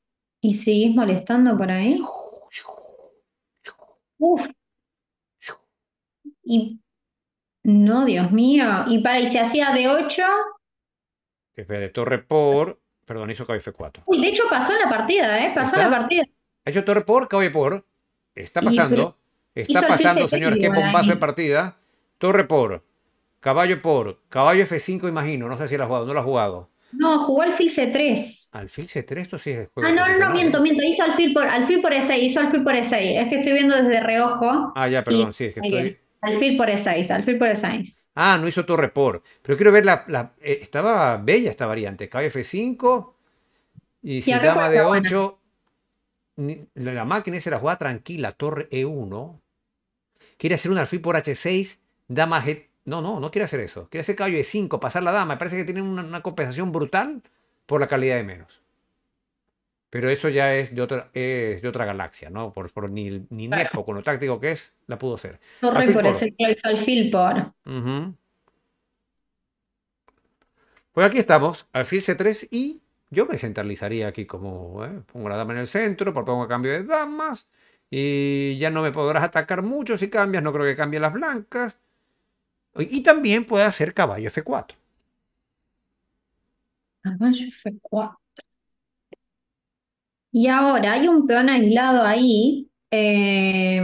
S2: y seguís molestando por ahí. Y no, Dios mío. Y para, y se hacía de 8.
S1: Que de torre por. Perdón, hizo caballo F4.
S2: Uy, de hecho pasó la partida, ¿eh? Pasó la partida.
S1: Ha hecho torre por, caballo por. Está pasando. está pasando, señores. Qué bombazo de partida. Torre por. Caballo por. Caballo F5, imagino. No sé si lo ha jugado. No lo ha jugado.
S2: No, jugó alfil C3.
S1: ¿Alfil C3? Esto sí es juego Ah, no, no, no,
S2: miento, miento. Hizo alfil por, por E6, hizo alfil por E6. Es que estoy viendo desde reojo.
S1: Ah, ya, perdón, sí, es que estoy...
S2: Alfil por E6, alfil por E6.
S1: Ah, no hizo torre por. Pero quiero ver la... Eh, estaba bella esta variante. KF5 y si dama de 8... La máquina esa la jugaba tranquila, torre E1. Quiere hacer un alfil por H6, dama G3 no, no, no quiere hacer eso. Quiere hacer caballo de 5, pasar la dama. Me parece que tienen una, compensación brutal por la calidad de menos. Pero eso ya es de otra, galaxia, ¿no? Por, ni, ni Nepo, con lo táctico que es, la pudo hacer. Torre
S2: por ese alfil por. ahora.
S1: Pues aquí estamos, alfil C3 y yo me centralizaría aquí como ¿eh? pongo la dama en el centro, propongo cambio de damas y ya no me podrás atacar mucho si cambias, no creo que cambie las blancas. Y también puede hacer caballo F4.
S2: Caballo F4. Y ahora hay un peón aislado ahí. Eh,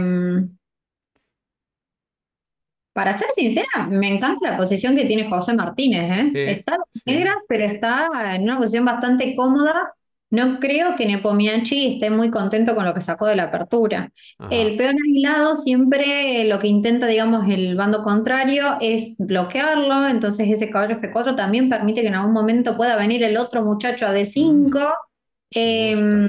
S2: para ser sincera, me encanta la posición que tiene José Martínez. ¿eh? está negra, pero está en una posición bastante cómoda no creo que Nepomianchi esté muy contento con lo que sacó de la apertura. El peón aislado siempre lo que intenta, digamos, el bando contrario es bloquearlo, entonces ese caballo F4 también permite que en algún momento pueda venir el otro muchacho a D5. Mm, em,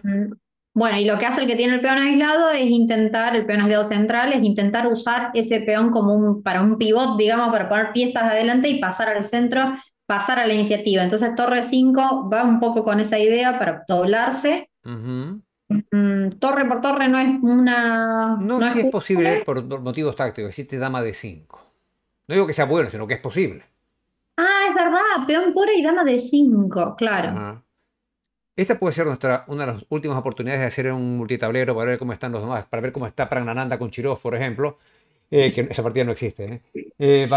S2: bueno, y lo que hace el que tiene el peón aislado es intentar, el peón aislado central, es intentar usar ese peón como un, para un pivot, digamos, para poner piezas adelante y pasar al centro pasar a la iniciativa. Entonces Torre 5 va un poco con esa idea para doblarse.
S3: Mm,
S2: torre por torre no es una... No, es, posible ¿eh?
S1: por, motivos tácticos, existe dama de 5. No digo que sea bueno, sino que es posible.
S2: Ah, es verdad, peón pura y dama de 5, claro.
S1: Esta puede ser nuestra, una de las últimas oportunidades de hacer un multitablero para ver cómo están los demás, para ver cómo está Pragnananda con Chirov, por ejemplo, eh, esa partida no existe. ¿eh? eh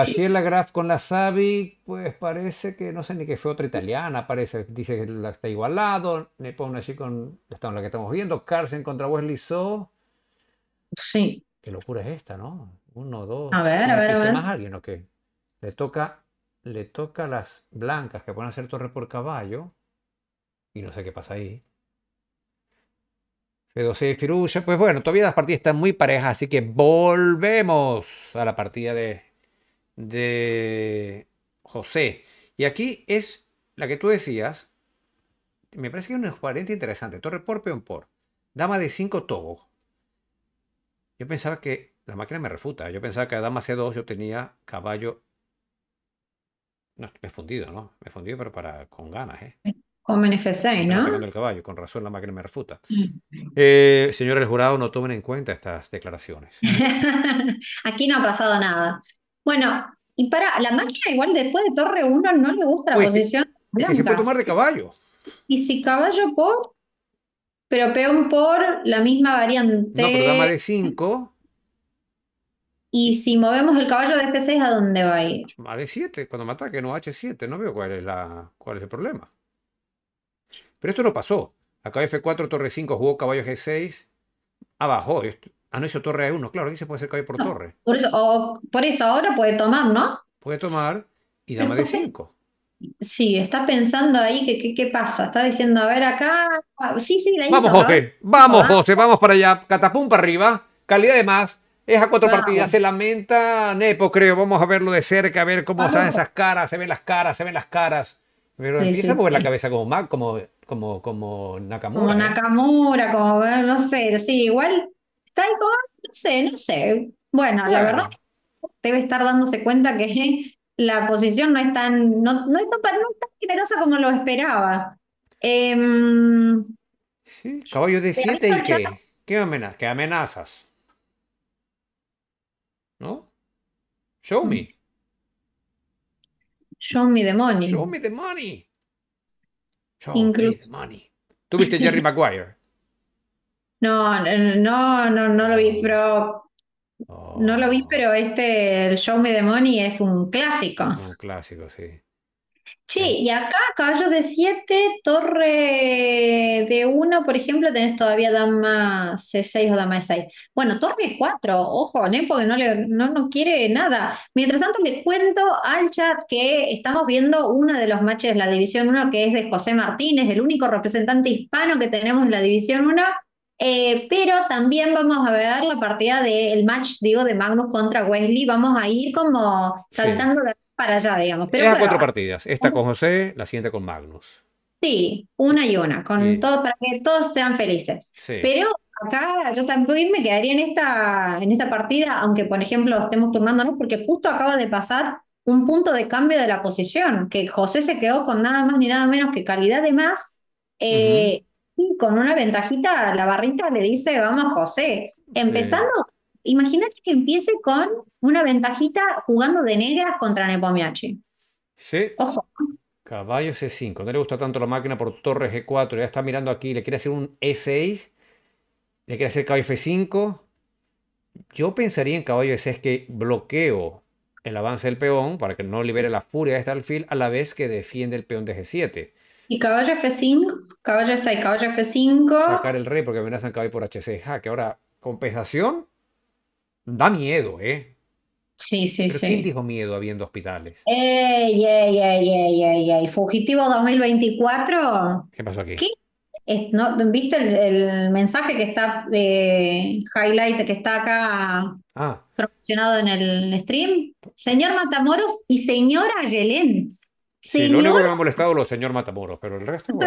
S1: con la Savi pues parece que no sé ni qué fue otra italiana, parece. Dice que está igualado. Nepon así con la que estamos viendo. Carson contra Wesley So. Sí. Qué locura es esta, ¿no? Uno, dos. A ver, a ver, más alguien o qué? Le toca, le toca las blancas que pueden hacer torre por caballo. Y no sé qué pasa ahí. Pero 2 c Pues bueno, todavía las partidas están muy parejas, así que volvemos a la partida de, de José. Y aquí es la que tú decías. Me parece que es una interesante. Torre por, peón por. Dama de 5 tobo. Yo pensaba que. La máquina me refuta. Yo pensaba que a dama C2 yo tenía caballo. No, me he fundido, ¿no? Me he fundido, pero para, con ganas, ¿eh?
S2: Homen F6,
S1: ¿no? con razón la máquina me refuta. Mm. Eh, señores señor jurado, no tomen en cuenta estas declaraciones.
S2: Aquí no ha pasado nada. Bueno, y para la máquina igual después de torre 1 no le gusta la posición se puede tomar de caballo. Y si caballo por, pero peón por la misma variante. No, de
S1: 5.
S2: Y si movemos el caballo de F6, ¿a dónde va a ir?
S1: A D7, cuando me ataque, no H7, no veo cuál es, la, cuál es el problema. Pero esto no pasó. Acá F4, torre 5, jugó caballo G6, abajo. Ah, ah, no hizo torre A1. Claro, aquí se puede hacer caballo por torre.
S2: Por eso, ahora puede tomar, ¿no?
S1: Puede tomar y dama de 5.
S2: Sí, está pensando ahí que, qué pasa. Está diciendo, a ver, acá. Ah, sí, sí, la Vamos, ¿eh? José. Vamos, José.
S1: Vamos para allá. Catapum para arriba. Calidad de más. Es a cuatro partidas. Se lamenta Nepo, creo. Vamos a verlo de cerca, a ver cómo están esas caras. Se ven las caras, se ven las caras. Pero empieza a mover la cabeza como, como como, como Nakamura. Como ¿eh?
S2: Nakamura, como, no sé, sí, igual está como, no sé, no sé. Bueno, la verdad debe estar dándose cuenta que la posición no es tan, no, es tan, generosa como lo esperaba. Em,
S3: caballo
S1: de 7 y qué. ¿Qué, ¿Qué amenazas? ¿No? Show me.
S2: Show me the money. Show me the money
S1: money ¿Tú ¿Tuviste Jerry Maguire?
S2: No, no, no, no lo vi, oh. pero no lo vi, oh. pero este, Show Me the Money es un clásico. Un
S1: clásico, sí.
S2: Che, y acá, caballo de 7, torre de 1, por ejemplo, tenés todavía dama C6 o dama E6. Bueno, torre 4, ojo, ¿no? porque no, le, no quiere nada. Mientras tanto, le cuento al chat que estamos viendo uno de los matches de la División 1, que es de José Martínez, el único representante hispano que tenemos en la División 1. Eh, pero también vamos a ver la partida del match, digo, de Magnus contra Wesley. Vamos a ir como saltando para allá, digamos. Pero cuatro
S1: partidas. Esta con José, la siguiente con Magnus.
S2: Sí, una y una, con para que todos sean felices. Pero acá yo también me quedaría en esta, en esta partida, aunque por ejemplo estemos turnándonos, porque justo acaba de pasar un punto de cambio de la posición, que José se quedó con nada más ni nada menos que calidad de más. Eh, con una ventajita, la barrita le dice, vamos José. Empezando, imagínate que empiece con una ventajita jugando de negra contra Nepomiachi.
S1: Sí. Caballo C5. No le gusta tanto la máquina por torre G4. Ya está mirando aquí. Le quiere hacer un E6. Le quiere hacer caballo F5. Yo pensaría en caballo E6 que bloqueo el avance del peón para que no libere la furia de este alfil a la vez que defiende el peón de G7.
S2: Y caballo F5, caballo f 6 caballo F5.
S1: Sacar el rey porque amenazan caballo por HC que ahora, compensación da miedo, ¿eh? Sí, sí, sí. ¿Quién dijo miedo habiendo hospitales?
S2: ¡Ey, ey, ey, ey, ey, ey! Fugitivo 2024. ¿Qué pasó aquí? ¿Viste el, mensaje que está eh, highlight, que está acá ah. promocionado en el stream? Señor Matamoros y señora Yelén sí, lo no... único que me ha
S1: molestado los señor Matamoros, pero el resto,
S2: ¿eh?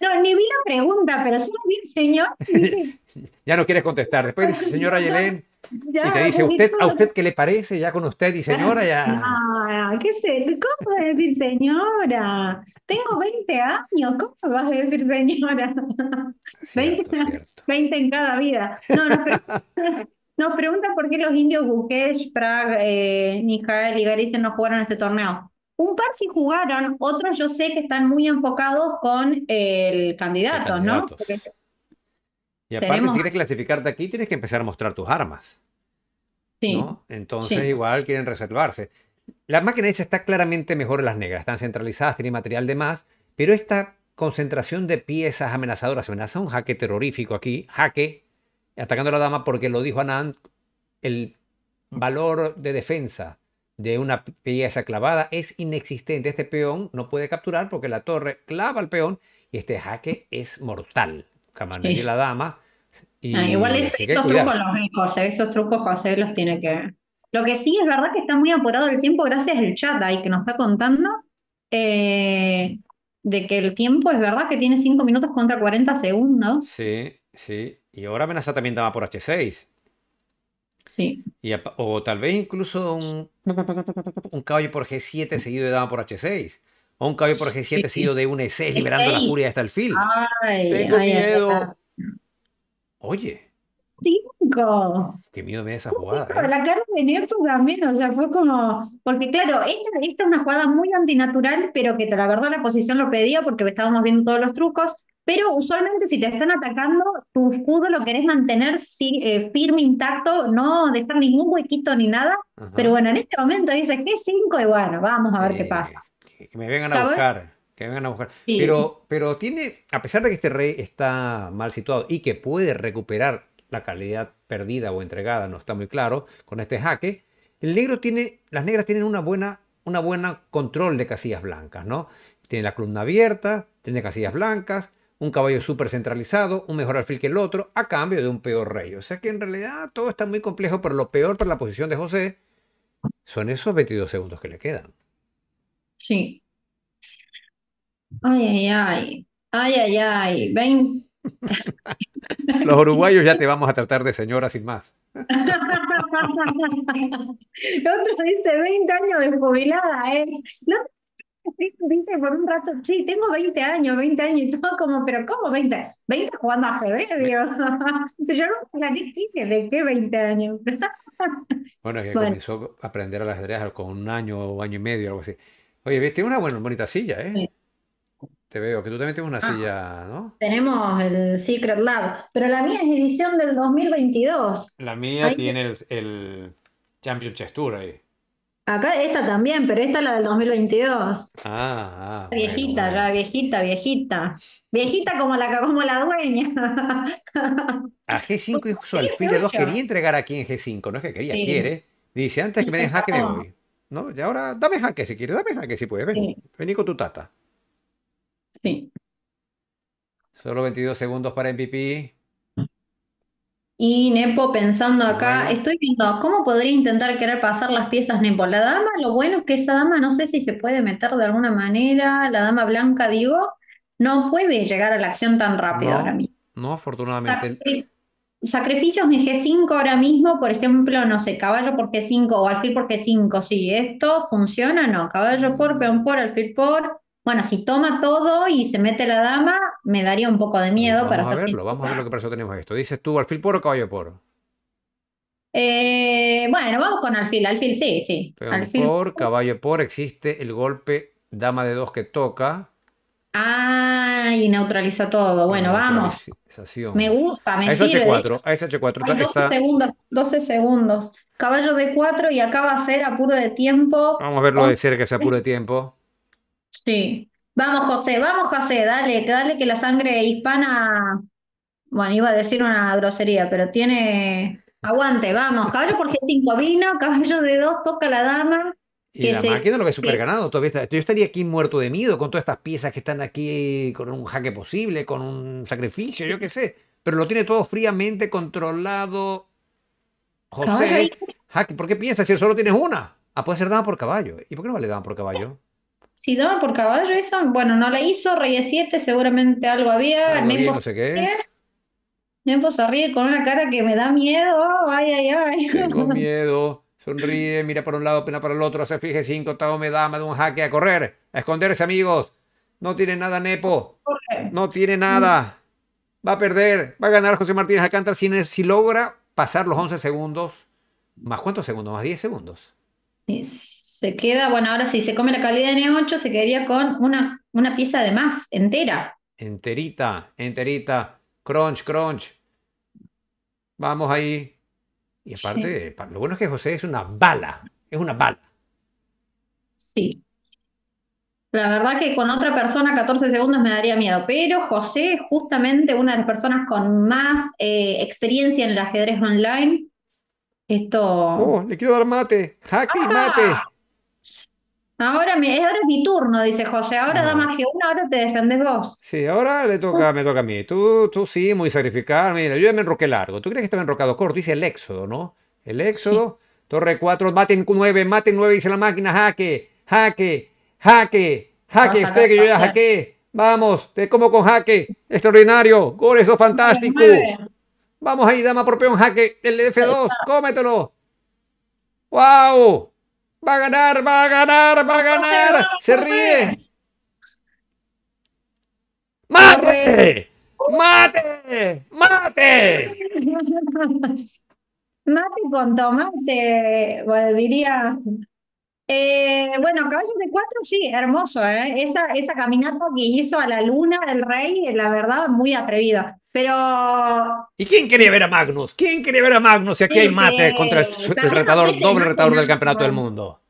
S2: No, ni vi la pregunta, pero sí vi el señor.
S1: ya no quieres contestar. Después dice señora Yelén
S2: y te dice, ¿usted,
S1: ¿a usted qué le parece? Ya con usted y señora ya...
S2: ¿qué sé? ¿Cómo a decir señora? Tengo 20 años, ¿cómo vas a decir señora? 20, en cada vida. No, no, Nos pregunta por qué los indios Bukesh, Prague, eh, y Garicen no jugaron este torneo. Un par sí jugaron, otros yo sé que están muy enfocados con el candidato, ¿no?
S1: y aparte, si quieres clasificarte aquí, tienes que empezar a mostrar tus armas. Sí. Entonces, igual quieren reservarse. La máquina esa está claramente mejor en las negras, están centralizadas, tienen material de más, pero esta concentración de piezas amenazadoras amenaza un jaque terrorífico aquí, jaque, atacando a la dama porque lo dijo Anand, el valor de defensa de una pieza clavada es inexistente. Este peón no puede capturar porque la torre clava al peón y este jaque es mortal. Camarón y la dama. Ah, igual es, esos trucos
S2: los eh, esos trucos José los tiene que Lo que sí es verdad que está muy apurado el tiempo gracias al chat ahí que nos está contando eh, de que el tiempo es verdad que tiene 5 minutos contra 40 segundos.
S1: Sí, sí. Y ahora amenaza también dama por H6. Sí. o tal vez incluso un, un caballo por G7 seguido de dama por H6. O un caballo por G7 seguido de un E6 liberando la furia hasta el fil. Oye.
S2: Cinco.
S1: Qué miedo me da esa jugada. ¿eh?
S2: La cara de tu también, o sea, fue como. Porque, claro, esta, esta es una jugada muy antinatural, pero que la verdad la posición lo pedía porque estábamos viendo todos los trucos. Pero usualmente si te están atacando, tu escudo lo querés mantener eh, firme, intacto, no dejar ningún huequito ni nada. Pero bueno, en este momento dices que 5 y bueno, vamos a ver qué eh, pasa.
S1: Que me vengan a buscar. Que vengan a buscar. Pero, pero tiene, a pesar de que este rey está mal situado y que puede recuperar la calidad perdida o entregada, no está muy claro, con este jaque, el negro tiene, las negras tienen una buena, una buena control de casillas blancas, ¿no? Tiene la columna abierta, tiene casillas blancas, un caballo súper centralizado, un mejor alfil que el otro, a cambio de un peor rey. O sea que en realidad todo está muy complejo, pero lo peor para la posición de José son esos 22 segundos que le quedan.
S2: Sí. Ay, ay, ay. Ay, ay, ay. Los uruguayos
S1: ya te vamos a tratar de señora sin más.
S2: Otro dice 20 años de jubilada, ¿eh? No por un sí, tengo 20 años, 20 años y todo como, pero ¿cómo 20? 20 jugando ajedrez, digo. Yo no de qué 20 años.
S1: Bueno, que comenzó a aprender a las ajedrez con un año o año y medio, algo así. Oye, ¿ves? Tiene una buena, bonita silla, ¿eh? Te veo, que tú también tienes una ah. silla, ¿no?
S2: Tenemos el Secret Lab, pero la mía es edición del 2022.
S1: La mía tiene el, el Champion Tour ahí.
S2: Acá esta también, pero esta es la del 2022.
S1: Ah, ah, viejita,
S2: ya viejita, viejita. Viejita como la como la dueña.
S1: A G5 y al fin de quería entregar aquí en G5, no es que quería, quiere. Dice, antes que me den que me voy. ¿No? Y ahora dame jaque si quieres, dame jaque si puedes, ven. Vení con tu tata. Sí. Solo 22 segundos para MVP.
S2: Y Nepo pensando acá, estoy viendo cómo podría intentar querer pasar las piezas Nepo. La dama, lo bueno es que esa dama no sé si se puede meter de alguna manera, la dama blanca, digo, no puede llegar a la acción tan rápido ahora mismo.
S1: No, afortunadamente.
S2: sacrificios en G5 ahora mismo, por ejemplo, no sé, caballo por G5 o alfil por G5, sí, esto funciona, no, caballo mm. por, peón por, alfil por, bueno, si toma todo y se mete la dama, me daría un poco de miedo vamos para a verlo, Vamos a ver
S1: lo que pasó tenemos esto. Dices tú, alfil por o caballo por.
S2: Eh, bueno, vamos con alfil, alfil sí, sí. Alfil por,
S1: caballo por, existe el golpe dama de dos que toca.
S2: Ah, y neutraliza todo. Bueno, vamos. Me gusta, me a sirve. H4,
S1: a H4. 12 segundos,
S2: 12 segundos. Caballo de cuatro y acaba va a ser apuro de tiempo.
S1: Vamos a verlo oh. de cerca, ese apuro de tiempo.
S2: Sí. Vamos, José, vamos, José, dale, dale que la sangre hispana, bueno, iba a decir una grosería, pero tiene, aguante, vamos, caballo por g vino, caballo de dos, toca la dama. Y que
S1: la lo ve super ganado, todavía está... yo estaría aquí muerto de miedo con todas estas piezas que están aquí con un jaque posible, con un sacrificio, yo qué sé, pero lo tiene todo fríamente controlado. José, ¿por qué piensas si solo tienes una? Ah, puede ser dama por caballo. ¿Y por qué no vale dama por caballo?
S2: Si dama por caballo eso bueno, no la hizo, rey de 7, seguramente algo había. Nepo se no qué Nepo con una cara que me da miedo. Oh, ay, ay, ay.
S1: miedo. Sonríe, mira por un lado, pena para el otro. Se fije 5, Tao me da, me da un jaque a correr. A esconderse, amigos. No tiene nada, Nepo. No tiene nada. Va a perder. Va a ganar José Martínez Alcántara si, si logra pasar los 11 segundos. ¿Más cuántos segundos? Más 10 segundos
S2: se queda, bueno, ahora si se come la calidad de N8, se quedaría con una, una pieza de más, entera.
S1: Enterita, enterita. Crunch, crunch. Vamos ahí. Y aparte, lo bueno es que José es una bala, es una bala.
S2: Sí. La verdad que con otra persona 14 segundos me daría miedo, pero José justamente una de las personas con más eh, experiencia en el ajedrez online. Esto. Oh, le quiero dar mate. Jaque y ah. mate. Ahora, me, ahora es mi turno, dice José. Ahora da ah. más una, ahora te defendes vos.
S1: Sí, ahora le toca, ah. me toca a mí. Tú, tú sí, muy sacrificado. Mira, yo ya me enroqué largo. ¿Tú crees que estaba enrocado corto? Dice el éxodo, ¿no? El éxodo. Torre 4, maten 9, mate 9, dice la máquina. Jaque, jaque, jaque, jaque. Usted que yo ya jaque. Vamos, te como con jaque. Extraordinario. Goles, eso fantástico. Vamos ahí, dama por peón, jaque. El F2, cómetelo. ¡Wow! Va a ganar, va a ganar, va a ganar. Se ríe. ¡Mate! ¡Mate!
S2: ¡Mate! Mate con tomate, bueno, diría. Eh, bueno, Caballos de Cuatro, sí, hermoso, ¿eh? Esa, esa caminata que hizo a la luna el rey, la verdad, muy atrevida. Pero.
S1: ¿Y quién quería ver a Magnus? ¿Quién quería ver a Magnus? Si aquí hay mate contra el, retador, doble retador del campeonato del mundo.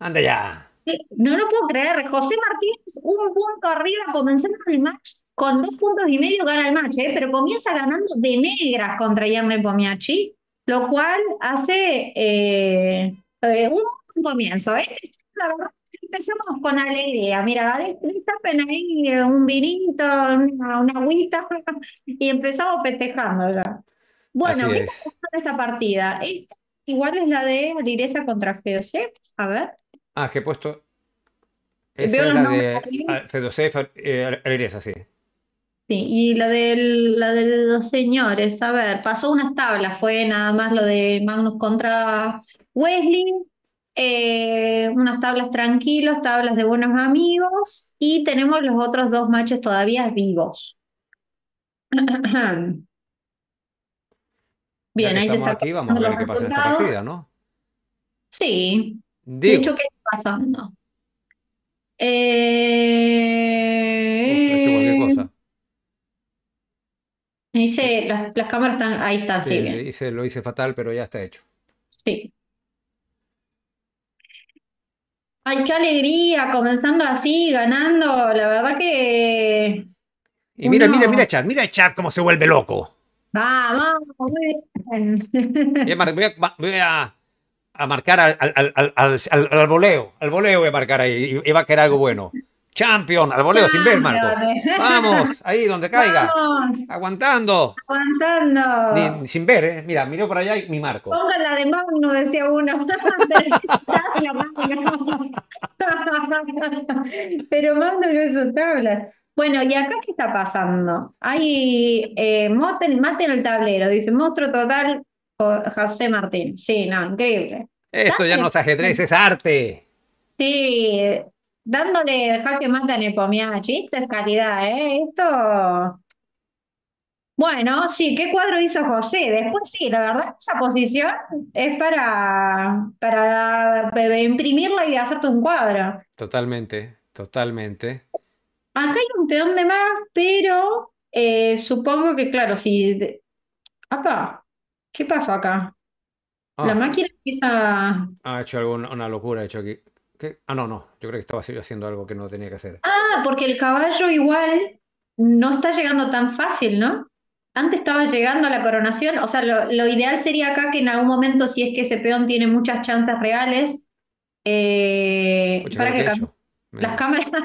S2: Anda ya. No lo puedo creer. José Martínez, un punto arriba, comenzando el match. Con dos puntos y medio gana el match, ¿eh? pero comienza ganando de negras contra Yamel Pomiachi, lo cual hace eh, eh, un comienzo. ¿eh? Este la verdad empezamos con alegría. Eh, Mira, destapen ahí eh, un vinito, una, una, agüita, y empezamos festejando ya. Bueno, es. esta partida? igual es la de Lireza contra Fedosef. A ver.
S1: Ah, que he puesto?
S2: Esa es la de
S1: Fedosef, eh, sí.
S2: Sí, y la, la de los señores, a ver, pasó unas tablas, fue nada más lo de Magnus contra Wesley, eh, unas tablas tranquilos, tablas de buenos amigos y tenemos los otros dos machos todavía vivos. Bien, ahí se está. vamos a ver qué pasa en esta partida, ¿no? Sí. De hecho, ¿qué está pasando? Eh... cosa. Hice, las, las, cámaras están, ahí están, sí,
S1: lo hice fatal, pero ya está hecho.
S2: Sí. Ay, qué alegría, comenzando así, ganando. La verdad que. Y mira, mira, mira
S1: chat, mira el chat cómo se vuelve loco.
S2: Vamos, muy
S1: Voy, a, marcar al, al, al, al, voleo, al voleo voy a marcar ahí y va a quedar algo bueno. Champion, al boleo sin ver, Marco. Vamos, ahí donde caiga. Aguantando.
S2: Aguantando.
S1: sin ver, ¿eh? mira, miró por allá y mi Marco.
S2: Póngala de Magno, decía uno. Pero Magno no un tablas. Bueno, ¿y acá qué está pasando? Hay eh, mate en el tablero, dice monstruo total José Martín. Sí, no, increíble.
S1: Esto ya no es ajedrez, es arte.
S2: Sí, dándole jaque más a mi chiste es calidad, ¿eh? Esto. Bueno, sí, ¿qué cuadro hizo José? Después sí, la verdad, esa posición es para, para, imprimirla y hacerte un cuadro.
S1: Totalmente, totalmente.
S2: Acá hay un peón de más, pero eh, supongo que, claro, si. ¡Apa! ¿Qué pasó acá? La ah. máquina empieza.
S1: Ha hecho alguna una locura, ha hecho aquí. Ah, no, no. Yo creo que estaba haciendo algo que no tenía que hacer.
S2: Ah, porque el caballo igual no está llegando tan fácil, ¿no? Antes estaba llegando a la coronación. O sea, lo, ideal sería acá que en algún momento, si es que ese peón tiene muchas chances reales, eh, para que las cámaras. Me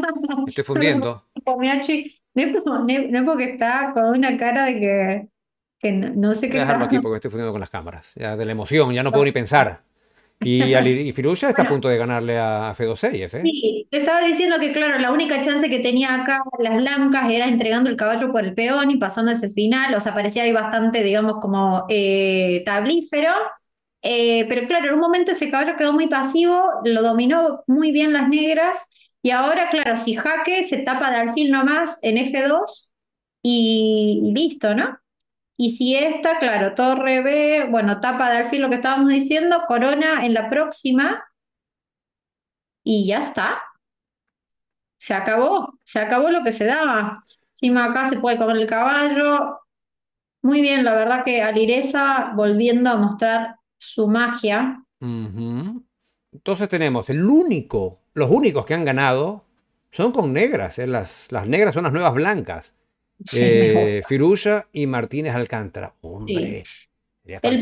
S2: estoy fundiendo. es porque está con una cara de que, no, sé qué. aquí
S1: estoy fundiendo con las cámaras. Ya de la emoción, ya no puedo ni ah. pensar. Y, y está a punto de ganarle a F26,
S3: ¿eh?
S2: Sí, te estaba diciendo que, claro, la única chance que tenía acá las blancas era entregando el caballo por el peón y pasando ese final. O sea, parecía ahí bastante, digamos, como eh, tablífero. Eh, pero claro, en un momento ese caballo quedó muy pasivo, lo dominó muy bien las negras. Y ahora, claro, si jaque se tapa de alfil nomás en F2 y listo, ¿no? Y si esta, claro, torre B, bueno, tapa de alfil, lo que estábamos diciendo, corona en la próxima. Y ya está. Se acabó, se acabó lo que se daba. Encima acá se puede comer el caballo. Muy bien, la verdad que Alireza volviendo a mostrar su magia.
S1: Entonces tenemos el único, los únicos que han ganado son con negras. Eh, las, las negras son las nuevas blancas eh, Firulla y Martínez Alcántara. El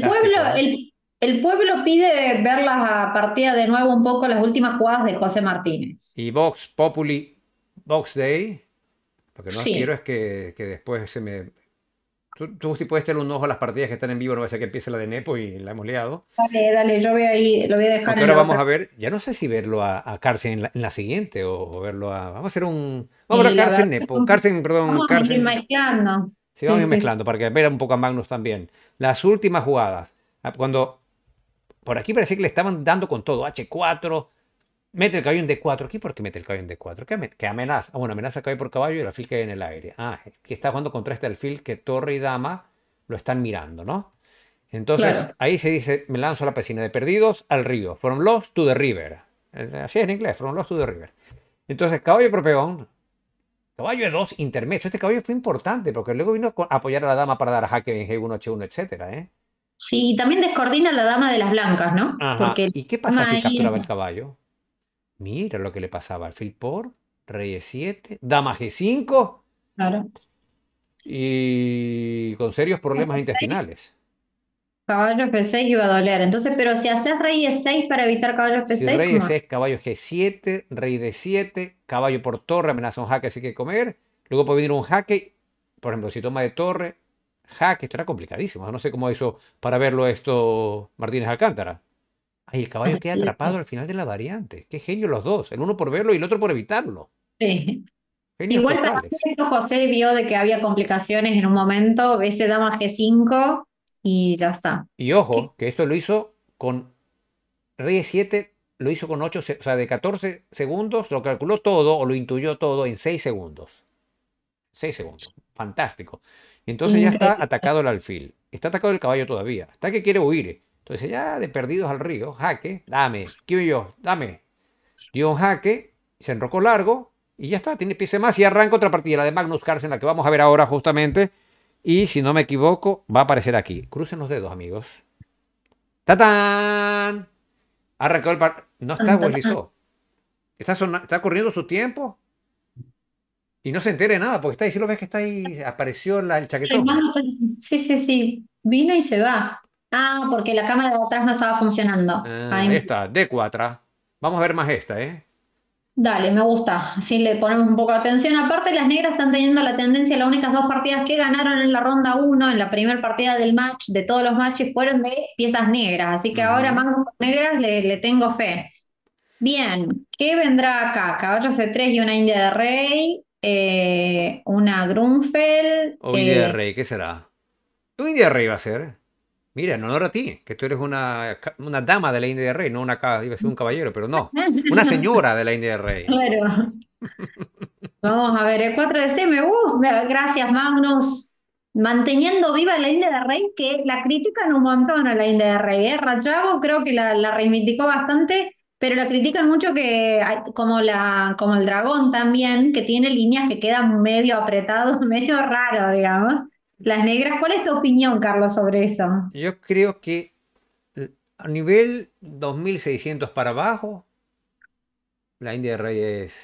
S2: pueblo, ¿eh? el, pueblo pide ver la partida de nuevo un poco, las últimas jugadas de José Martínez.
S1: Y Vox Populi, Vox Day. Lo que no quiero es que después se me Tú, si puedes tener un ojo a las partidas que están en vivo, no va a ser que empiece la de Nepo y la hemos liado.
S2: Dale, dale, yo voy ahí, lo voy a dejar. ahí. ahora vamos a
S1: ver, ya no sé si verlo a, a en la, siguiente o, verlo a. Vamos a hacer un. Vamos a ver Nepo. Carson, perdón, vamos A ir
S2: mezclando. Sí, vamos a ir mezclando
S1: para que vean un poco a Magnus también. Las últimas jugadas. Ah, cuando. Por aquí parece que le estaban dando con todo. H4 Mete el caballo en D4 aquí. porque mete el caballo en D4? ¿Qué, amenaza? Ah, bueno, amenaza caballo por caballo y el alfil hay en el aire. Ah, que está jugando contra este alfil que torre y dama lo están mirando, ¿no? Entonces, ahí se dice, me lanzo a la piscina de perdidos al río. From lost to the river. Eh, así es en inglés, from lost to the river. Entonces, caballo por caballo de 2 intermedio. Este caballo fue importante porque luego vino a apoyar a la dama para dar a jaque en G1, H1, etcétera, ¿eh?
S2: Sí, también descoordina la dama de las blancas, ¿no? Porque ¿Y qué pasa si capturaba el
S1: caballo? Mira lo que le pasaba fil por, rey e7, dama g5. Claro. Y con serios problemas intestinales.
S2: Caballo P6 iba a doler. Entonces, pero si haces rey E6 para evitar caballo P6. Si rey E6,
S1: caballo G7, rey D7, caballo por torre, amenaza un jaque, así que comer. Luego puede venir un jaque, por ejemplo, si toma de torre, jaque, esto era complicadísimo. No sé cómo hizo para verlo esto Martínez Alcántara. Y el caballo queda atrapado al final de la variante. Qué genio los dos, el uno por verlo y el otro por evitarlo.
S2: Sí. Igual José vio de que había complicaciones en un momento, ese dama G5 y ya está.
S1: Y ojo, que esto lo hizo con Rey 7, lo hizo con 8, o sea, de 14 segundos, lo calculó todo o lo intuyó todo en 6 segundos. 6 segundos, fantástico. Entonces ya está atacado el alfil, está atacado el caballo todavía, está que quiere huir eh. Entonces ya de perdidos al río, jaque, dame, ¿qué yo? Dame. Dio un jaque, se enrocó largo y ya está, tiene pieza más y arranca otra partida, la de Magnus Carlsen, la que vamos a ver ahora justamente. Y si no me equivoco, va a aparecer aquí. Crucen los dedos, amigos. ¡Tatán! Arrancó el par... No está bolizó. Está, corriendo su tiempo y no se entere nada, porque está ahí, si lo ves que está ahí, apareció el chaquetón.
S2: Sí, sí, sí, vino y se va. Ah, porque la cámara de atrás no estaba funcionando. Ah,
S1: esta, D4. Vamos a ver más esta, ¿eh?
S2: Dale, me gusta. Así le ponemos un poco de atención. Aparte, las negras están teniendo la tendencia, las únicas dos partidas que ganaron en la ronda 1, en la primera partida del match, de todos los matches, fueron de piezas negras. Así que ahora, más negras, le, tengo fe. Bien, ¿qué vendrá acá? Caballo C3 y una India de Rey, eh, una Grunfeld. O India de eh,
S1: Rey, ¿qué será? Un India de Rey va a ser. Mira, en honor a ti, que tú eres una, una dama de la India de Rey, no una, iba a ser un caballero, pero no, una señora de la India de Rey.
S2: Claro. Vamos a ver, el 4 de C, uh, me gusta. Gracias, Magnus. Manteniendo viva la India de Rey, que la critican un montón a la India de Rey. ¿eh? creo que la, la, reivindicó bastante, pero la critican mucho que, como, la, como el dragón también, que tiene líneas que quedan medio apretados, medio raro, digamos. Las negras, ¿cuál es tu opinión, Carlos, sobre eso?
S1: Yo creo que a nivel 2600 para abajo, la India de Rey es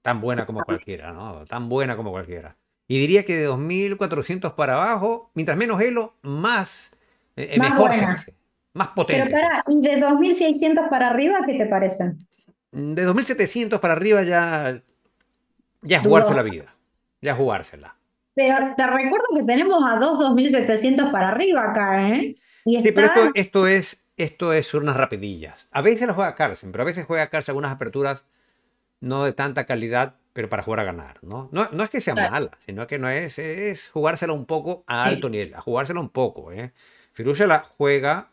S1: tan buena como cualquiera, ¿no? Tan buena como cualquiera. Y diría que de 2400 para abajo, mientras menos elo, más, eh, eh, mejor más potente. Pero
S2: para, ¿y de 2600 para arriba qué te parece?
S1: De 2700 para arriba ya, ya es jugarse la vida, ya jugársela.
S2: Pero te recuerdo que tenemos a dos 2.700 para arriba acá, ¿eh? Y Sí, pero
S1: esto, es, esto es unas rapidillas. A veces lo juega Carson, pero a veces juega Carson algunas aperturas no de tanta calidad, pero para jugar a ganar, ¿no? No, no es que sea mala, sino que no es, es jugársela un poco a alto nivel, a jugársela un poco, ¿eh? la juega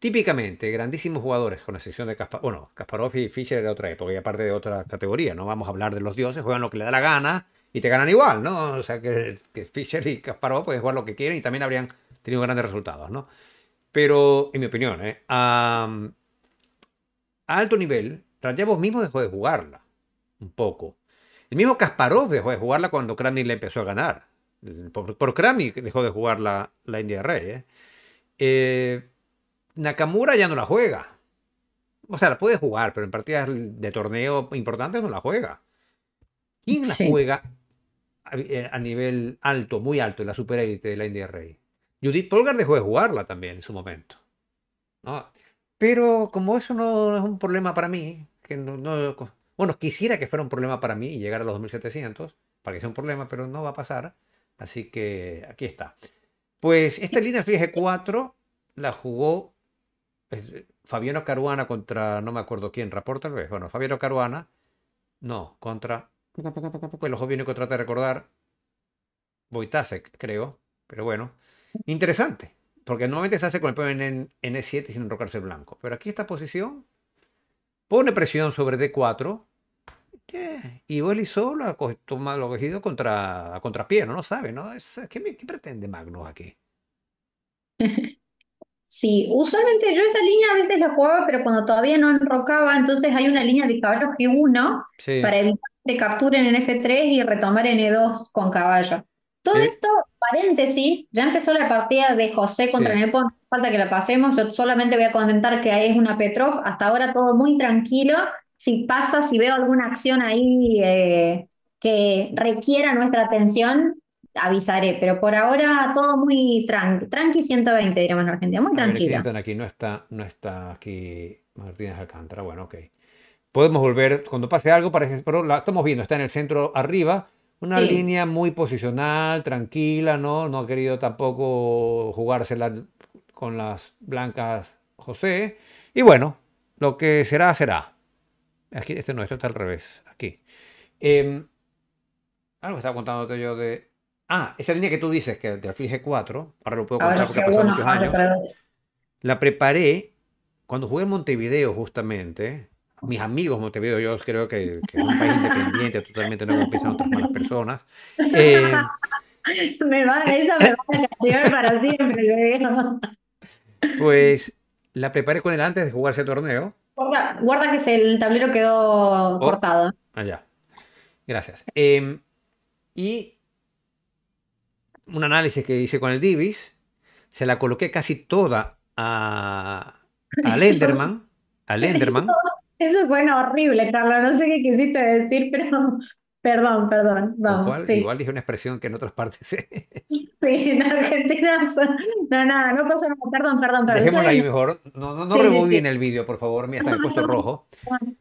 S1: típicamente grandísimos jugadores, con excepción de Kasparov, y Fischer de otra época y aparte de otra categoría, no vamos a hablar de los dioses, juegan lo que le da la gana, y te ganan igual, ¿no? O sea, que, que Fischer y Kasparov pueden jugar lo que quieren y también habrían tenido grandes resultados, ¿no? Pero, en mi opinión, ¿eh? a, alto nivel, Rayabov mismo dejó de jugarla, un poco. El mismo Kasparov dejó de jugarla cuando Kramnik le empezó a ganar. Por, Kramnik dejó de jugar la, India Rey. ¿eh? ¿eh? Nakamura ya no la juega. O sea, la puede jugar, pero en partidas de torneo importantes no la juega. ¿Quién la juega eh, a nivel alto, muy alto, en la superélite de la India Rey. Judith Polgar dejó de jugarla también en su momento. Pero como eso no es un problema para mí, que no, bueno, quisiera que fuera un problema para mí y llegar a los 2700, para que sea un problema, pero no va a pasar. Así que aquí está. Pues esta línea del 4 la jugó Fabiano Caruana contra, no me acuerdo quién, Rapport tal vez. Bueno, Fabiano Caruana, no, contra el ojo que trata de recordar Boitasek, creo. Pero bueno, interesante. Porque normalmente se hace con el peón en e 7 sin enrocarse el blanco. Pero aquí esta posición pone presión sobre D4. Y solo solo tomado los cogido contra, a ¿no? No sabe, ¿no? Es, ¿qué, pretende Magnus aquí?
S2: Sí, usualmente yo esa línea a veces la jugaba, pero cuando todavía no enrocaba, entonces hay una línea de caballo G1 para evitar capturen en F3 y retomar en E2 con caballo. Todo esto, paréntesis, ya empezó la partida de José contra Nepo, falta que la pasemos, yo solamente voy a contentar que ahí es una Petrov, hasta ahora todo muy tranquilo, si pasa, si veo alguna acción ahí eh, que requiera nuestra atención, avisaré, pero por ahora todo muy tranqui, tranqui 120, diríamos en Argentina, muy tranquilo.
S1: aquí no está, no está aquí Martínez Alcántara, bueno, ok podemos volver, cuando pase algo, pero la estamos viendo, está en el centro arriba, una línea muy posicional, tranquila, ¿no? No ha querido tampoco jugársela con las blancas José. Y bueno, lo que será, será. Aquí, este no, esto está al revés, aquí. Eh, algo estaba contándote yo de... Ah, esa línea que tú dices, que te aflige cuatro, 4 ahora lo puedo contar porque pasado muchos años. La preparé cuando jugué en Montevideo, justamente mis amigos, te veo yo creo que, es un país independiente, totalmente no empiezan otras malas personas.
S2: Eh, me va, esa me va a llevar para siempre,
S1: Pues la preparé con él antes de jugar ese torneo.
S2: Guarda, guarda que el tablero quedó oh, cortado. cortado.
S1: Ah, Allá. Gracias. Em, y un análisis que hice con el Divis, se la coloqué casi toda a,
S2: a Lenderman. A Lenderman. Eso suena horrible, Carlos. No sé qué quisiste decir, pero Perdón, perdón, vamos. Igual, sí.
S1: igual dije una expresión que en otras partes.
S2: Sí, en Argentina. No, nada, no pasa nada. Perdón, perdón, perdón. Dejémosla ahí
S1: mejor. No, no, no el vídeo, por favor. Mira, está en puesto ah, rojo.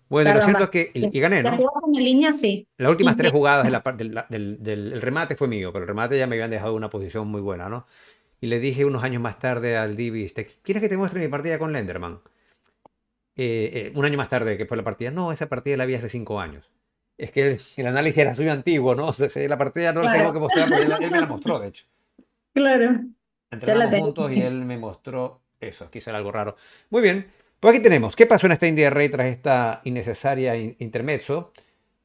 S1: Bueno, lo cierto es que. Y, gané, ¿no? La
S2: línea, sí.
S1: Las últimas tres jugadas de la, del, del, remate fue mío, pero el remate ya me habían dejado una posición muy buena, ¿no? Y le dije unos años más tarde al Divis: este, ¿Quieres que te muestre mi partida con Lenderman? Eh, eh, un año más tarde que fue la partida, no, esa partida la vi hace cinco años. Es que el, análisis era suyo antiguo, ¿no? la partida no la tengo que mostrar, él, me la mostró, de hecho.
S2: Claro. Entrenamos juntos y
S1: él me mostró eso, quizá era algo raro. Muy bien, pues aquí tenemos, ¿qué pasó en esta India Rey tras esta innecesaria intermezzo?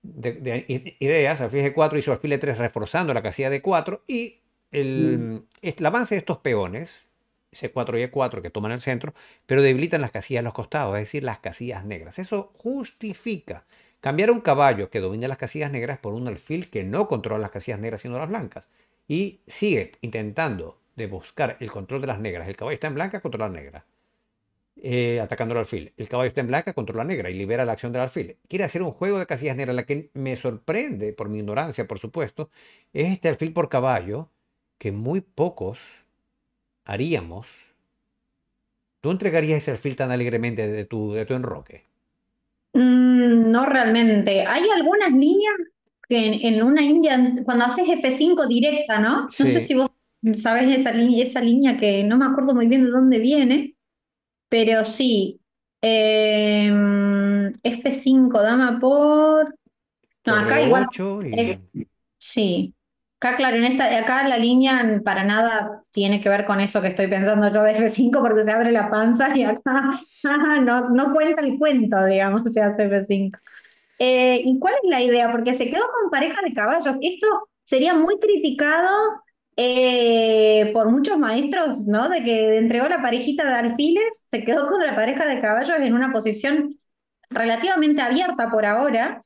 S1: De, ideas, alfil de cuatro hizo alfil e tres reforzando la casilla de cuatro y el, mm. avance de estos peones, C4 y E4 que toman el centro, pero debilitan las casillas los costados, es decir, las casillas negras. Eso justifica cambiar un caballo que domina las casillas negras por un alfil que no controla las casillas negras sino las blancas. Y sigue intentando de buscar el control de las negras. El caballo está en blanca, controla la negra. Eh, atacando al alfil. El caballo está en blanca, controla negra y libera la acción del alfil. Quiere hacer un juego de casillas negras. La que me sorprende, por mi ignorancia, por supuesto, es este alfil por caballo que muy pocos haríamos, ¿tú entregarías ese alfil tan alegremente de tu, de tu enroque?
S2: Mm, no realmente. Hay algunas líneas que en, una India, cuando haces F5 directa, ¿no? No sé si vos sabes esa, línea que no me acuerdo muy bien de dónde viene, pero sí. Em, F5, dama por... No, acá igual... sí. Acá, claro, en esta, acá la línea para nada tiene que ver con eso que estoy pensando yo de F5 porque se abre la panza y acá no, no cuenta el cuento, digamos, se hace F5. Eh, ¿Y cuál es la idea? Porque se quedó con pareja de caballos. Esto sería muy criticado eh, por muchos maestros, ¿no? De que entregó la parejita de alfiles, se quedó con la pareja de caballos en una posición relativamente abierta por ahora.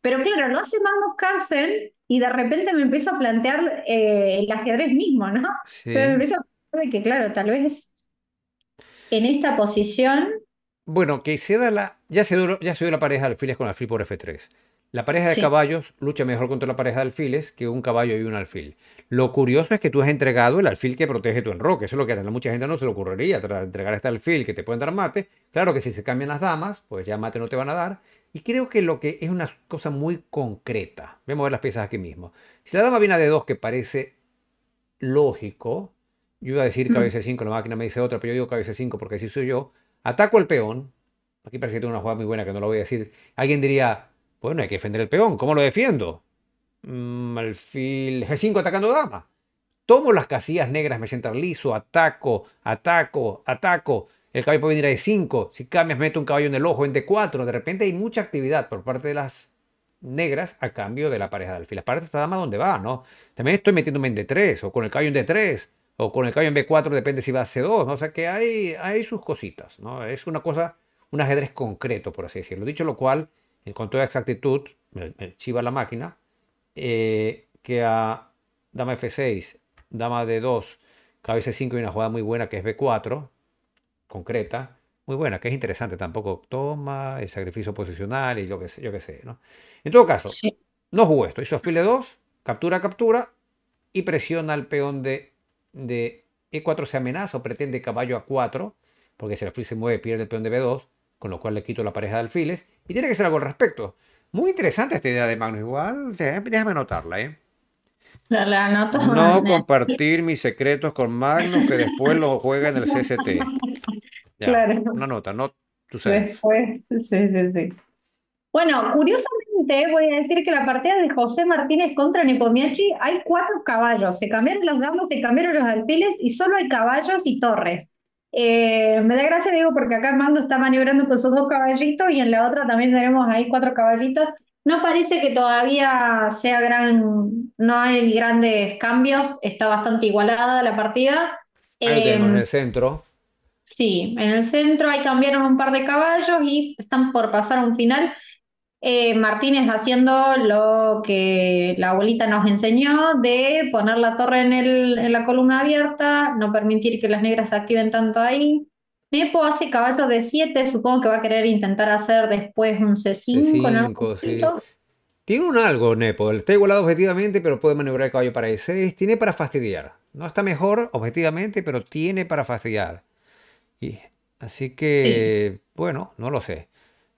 S2: Pero claro, no hace Magnus Carlsen y de repente me empiezo a plantear eh, el ajedrez mismo, ¿no? Sí. Pero me empiezo a plantear que, claro, tal vez en esta posición.
S1: Bueno, que se la. Ya se dio, ya se la pareja de alfiles con alfil por F3. La pareja de caballos lucha mejor contra la pareja de alfiles que un caballo y un alfil. Lo curioso es que tú has entregado el alfil que protege tu enroque. Eso es lo que a mucha gente no se le ocurriría. Tras entregar este alfil que te pueden dar mate, claro que si se cambian las damas, pues ya mate no te van a dar. Y creo que lo que es una cosa muy concreta. Vemos a ver las piezas aquí mismo. Si la dama viene a D2, que parece lógico, yo iba a decir cabeza 5, la máquina me dice otra, pero yo digo cabeza 5 porque así soy yo. Ataco al peón. Aquí parece que tengo una jugada muy buena que no lo voy a decir. Alguien diría, bueno, hay que defender el peón. ¿Cómo lo defiendo? Mm, alfil G5 atacando dama. Tomo las casillas negras, me siento liso, ataco, ataco, ataco el caballo puede venir a D5, si cambias mete un caballo en el ojo en D4, de repente hay mucha actividad por parte de las negras a cambio de la pareja de alfiles. de esta dama dónde va, ¿no? También estoy metiéndome en D3 o con el caballo en D3 o con el caballo en B4, depende si va a C2, O sea que hay, hay sus cositas, ¿no? Es una cosa, un ajedrez concreto, por así decirlo. Dicho lo cual, con toda exactitud, me, chiva la máquina, eh, que a dama F6, dama D2, cabe C5 y una jugada muy buena que es B4, concreta, muy buena, que es interesante, tampoco toma el sacrificio posicional y yo qué sé, yo qué sé, ¿no? En todo caso, no jugó esto, hizo alfil 2 captura, captura y presiona al peón de, de E4, se amenaza o pretende caballo A4, porque si el alfil se mueve pierde el peón de B2, con lo cual le quito la pareja de alfiles y tiene que ser algo al respecto. Muy interesante esta idea de Magnus, igual, déjame anotarla, ¿eh?
S2: no compartir
S1: mis secretos con Magnus que después lo juega en el CST.
S2: Una nota, no Bueno, curiosamente voy a decir que la partida de José Martínez contra Nepomiachi hay cuatro caballos. Se cambiaron las damas, se cambiaron los alfiles y solo hay caballos y torres. Eh, me da gracia, digo, porque acá Mando está maniobrando con sus dos caballitos y en la otra también tenemos ahí cuatro caballitos. No parece que todavía sea gran, no hay grandes cambios, está bastante igualada la partida. Ahí tenemos eh, en el centro. Sí, en el centro ahí cambiaron un par de caballos y están por pasar un final. Eh, Martínez haciendo lo que la abuelita nos enseñó de poner la torre en, el, en la columna abierta, no permitir que las negras se activen tanto ahí. Nepo hace caballo de 7, supongo que va a querer intentar hacer después un C5. ¿no?
S1: Tiene un algo, Nepo. Está igualado objetivamente, pero puede maniobrar el caballo para E6. Tiene para fastidiar. No está mejor objetivamente, pero tiene para fastidiar. Y, así que, bueno, no lo sé.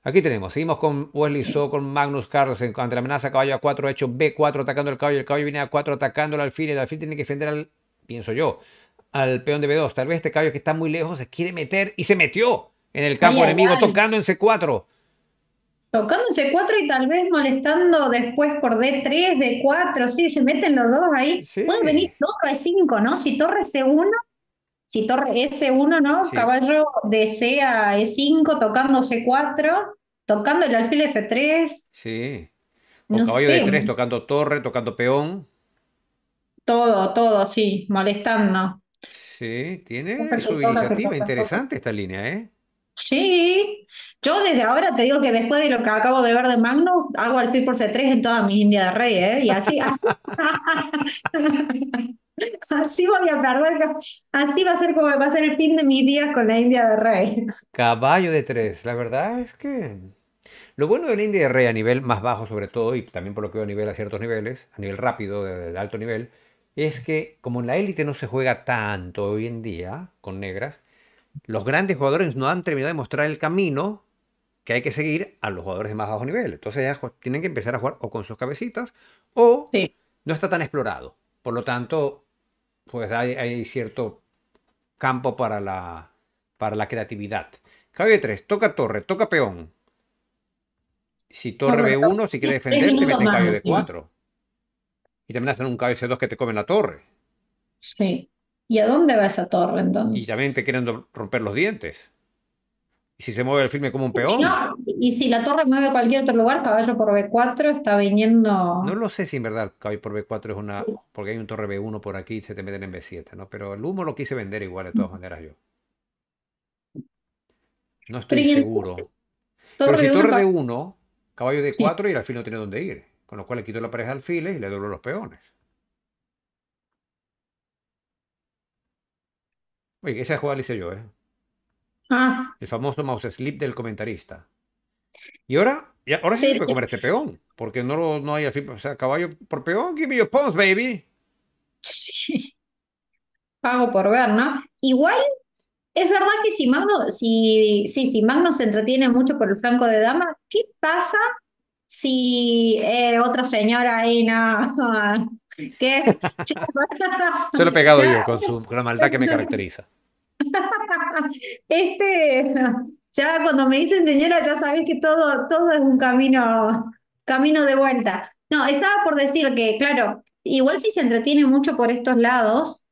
S1: Aquí tenemos, seguimos con Wesley So, con Magnus Carlsen, ante la amenaza caballo A4, hecho B4 atacando al caballo, el caballo viene A4 atacando al alfil, el alfil tiene que defender al, pienso yo, al peón de B2. Tal vez este caballo que está muy lejos se quiere meter y se metió en el campo enemigo, tocando en C4.
S2: Tocando en C4 y tal vez molestando después por D3, D4, sí, se meten los dos ahí. Puede venir torre E5, ¿no? Si torre C1 si torre S1, ¿no? Caballo de C a E5, tocando C4, tocando el alfil F3. Sí. O caballo de 3
S1: tocando torre, tocando peón.
S2: Todo, todo, sí, molestando.
S1: Sí, tiene su iniciativa interesante esta línea, ¿eh?
S2: Sí, yo desde ahora te digo que después de lo que acabo de ver de Magnus, hago alfil por C3 en todas mis Indias de Rey, ¿eh? Y así. así voy a perder, así va a ser como va a ser el fin de mi día con la India de Rey.
S1: Caballo de tres, la verdad es que... Lo bueno de la India de Rey a nivel más bajo sobre todo, y también por lo que veo a nivel a ciertos niveles, a nivel rápido, de, alto nivel, es que como en la élite no se juega tanto hoy en día con negras, los grandes jugadores no han terminado de mostrar el camino que hay que seguir a los jugadores de más bajo nivel. Entonces ya tienen que empezar a jugar o con sus cabecitas o no está tan explorado. Por lo tanto, pues hay, cierto campo para la, creatividad. Caballo de 3, toca torre, toca peón. Si torre ve B1, si quiere defender, te en caballo de 4. Y también hacen un caballo C2 que te come la torre.
S2: Sí. ¿Y a dónde va esa torre entonces?
S1: Y también te quieren romper los dientes. Y si se mueve el filme como un peón.
S2: y si la torre mueve a cualquier otro lugar, caballo por B4 está viniendo. No
S1: lo sé si en verdad caballo por B4 es una. Porque hay un torre B1 por aquí y se te meten en B7, ¿no? Pero el humo lo quise vender igual, de todas maneras, yo. No estoy seguro. Pero si torre de 1, caballo de 4 y el alfil no tiene dónde ir. Con lo cual le quito la pareja de alfiles y le doblo los peones. Oye, esa jugada la hice yo, ¿eh? Ah. El famoso mouse slip del comentarista. Y ahora, y ahora sí, sí puede comer este pues. peón, porque no, no hay al o sea, caballo por peón, give me your baby.
S2: Pago por ver, ¿no? Igual, es verdad que si Magno, si, si Magno se entretiene mucho por el franco de dama, ¿qué pasa si eh, otra señora ahí no? se lo he pegado yo con, su,
S1: con la maldad que me caracteriza.
S2: este, ya cuando me dicen señora, ya sabes que todo, todo es un camino, camino de vuelta. No, estaba por decir que, claro, igual si se entretiene mucho por estos lados,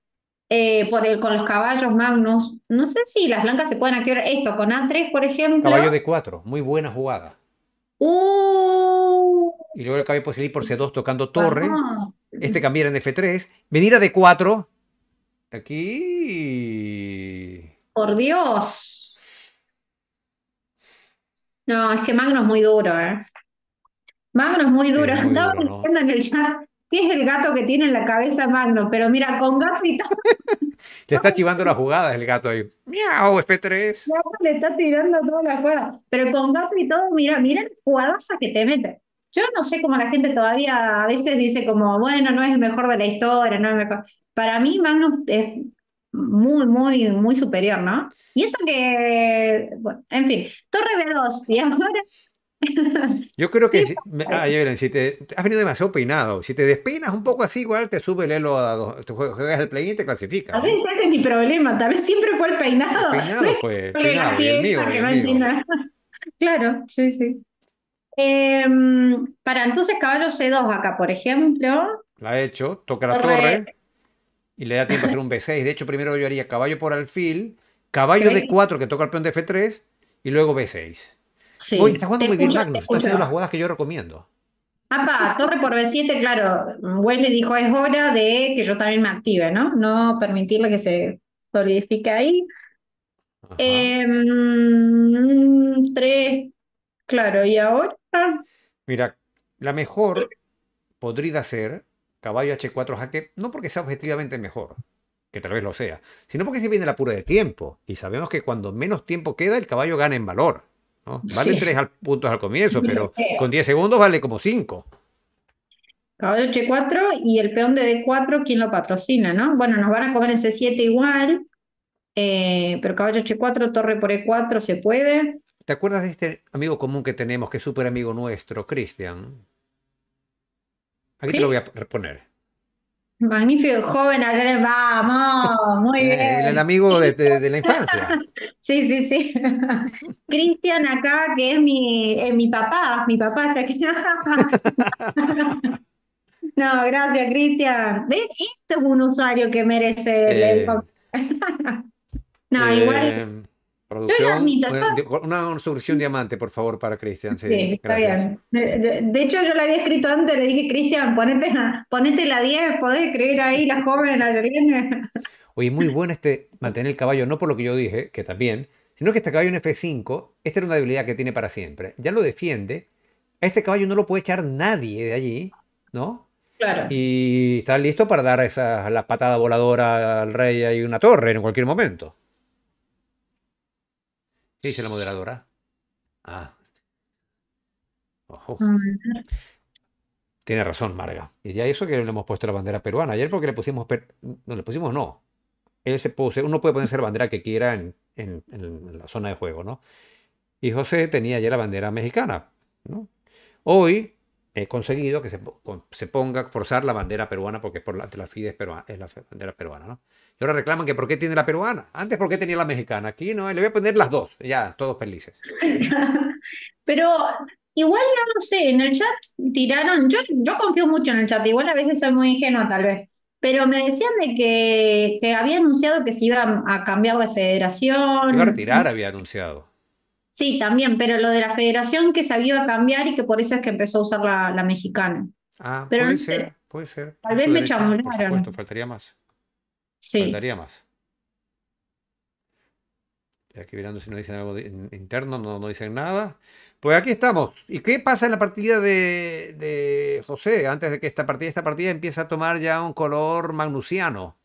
S2: eh, por con los caballos magnus no sé si las blancas se pueden activar esto con A3, por ejemplo. Caballo
S1: de 4, muy buena jugada.
S2: Uh.
S1: y luego el caballo puede salir por C2 tocando torre. Este cambiar en F3, venir a D4 Aquí.
S2: Por Dios. No, es que Magno es muy duro, ¿eh? Magno es muy duro. Es diciendo en el chat qué es el gato que tiene en la cabeza Magno, pero mira, con todo
S1: Le está chivando las jugadas el gato ahí.
S2: Miau, F3. Le está tirando todas las jugadas. Pero con y todo, mira, mira el jugaza que te mete. Yo no sé cómo la gente todavía a veces dice como, bueno, no es el mejor de la historia, no mejor. Para mí Magnus es muy, muy, muy superior, ¿no? Y eso que, bueno, en fin, Torre Veloz, y ahora...
S1: Yo creo que, Ah, si te, has venido demasiado peinado, si te despeinas
S2: un poco así, igual te
S1: sube el elo a dos, te juegas el play y te clasifica A
S2: veces ¿no? es mi problema, tal vez siempre fue el peinado. El peinado fue, el peinado, Claro, sí, sí. Em, para entonces caballo C2 acá, por ejemplo.
S1: La he hecho, toca la torre. y le da tiempo a hacer un B6. De hecho, primero yo haría caballo por alfil, caballo D4 que toca el peón de F3 y luego B6.
S3: Sí.
S2: está jugando muy bien Magnus, está haciendo las
S1: jugadas que yo recomiendo.
S2: Apa, torre por B7, claro, Wesley dijo, es hora de que yo también me active, ¿no? No permitirle que se solidifique ahí. 3 em, claro, y ahora
S1: Mira, la mejor podría ser caballo H4 jaque, no porque sea objetivamente mejor, que tal vez lo sea, sino porque se viene la pura de tiempo. Y sabemos que cuando menos tiempo queda, el caballo gana en valor. Vale tres 3 al, puntos al comienzo, pero con 10 segundos vale como 5.
S2: Caballo H4 y el peón de D4, ¿quién lo patrocina, no? Bueno, nos van a coger en C7 igual, eh, pero caballo H4, torre por E4, ¿se puede? ¿Te acuerdas de este
S1: amigo común que tenemos, que es súper amigo nuestro, Cristian? Aquí te lo voy a poner.
S2: Magnífico joven, ayer vamos, muy eh, bien. El,
S1: amigo de, la infancia.
S2: Sí, sí, sí. Cristian acá, que es mi, mi papá, mi papá está aquí. No, gracias, Cristian. Este es un usuario que merece el... Eh. no, igual eh,
S1: una, una, diamante, por favor, para Cristian. Sí, está
S2: bien. De, hecho, yo la había escrito antes, le dije, Cristian, ponete, ponete, la 10, podés creer ahí la joven, la
S1: Oye, muy bueno este mantener el caballo, no por lo que yo dije, que también, sino que este caballo en F5, esta era una debilidad que tiene para siempre. Ya lo defiende, este caballo no lo puede echar nadie de allí, ¿no? Claro. Y está listo para dar esa, la patada voladora al rey y una torre en cualquier momento. ¿Qué dice la moderadora? Ah. Ojo. Mm. Tiene razón, Marga. Y ya eso que le hemos puesto la bandera peruana. Ayer porque le pusimos... No, le pusimos no. Él se puso, uno puede poner la bandera que quiera en, en, la zona de juego, ¿no? Y José tenía ayer la bandera mexicana, ¿no? Hoy he conseguido que se, se ponga a forzar la bandera peruana porque es por la, la FIDE es la bandera peruana, ¿no? Y ahora reclaman que por qué tiene la peruana. Antes, ¿por qué tenía la mexicana? Aquí no, le voy a poner las dos. Ya, todos felices.
S2: Pero igual no lo sé. En el chat tiraron. Yo, yo confío mucho en el chat. Igual a veces soy muy ingenua, tal vez. Pero me decían de que, que había anunciado que se iba a cambiar de federación. Iba a retirar,
S1: había anunciado.
S2: Sí, también, pero lo de la federación que se había a cambiar y que por eso es que empezó a usar la, mexicana.
S1: Ah, pero puede no ser, sé. puede ser.
S2: Tal vez me chamularon. Por supuesto,
S1: faltaría más. Sí. Faltaría más. Aquí mirando si no dicen algo interno, no, no dicen nada. Pues aquí estamos. ¿Y qué pasa en la partida de, José antes de que esta partida, esta partida empiece a tomar ya un color magnusiano?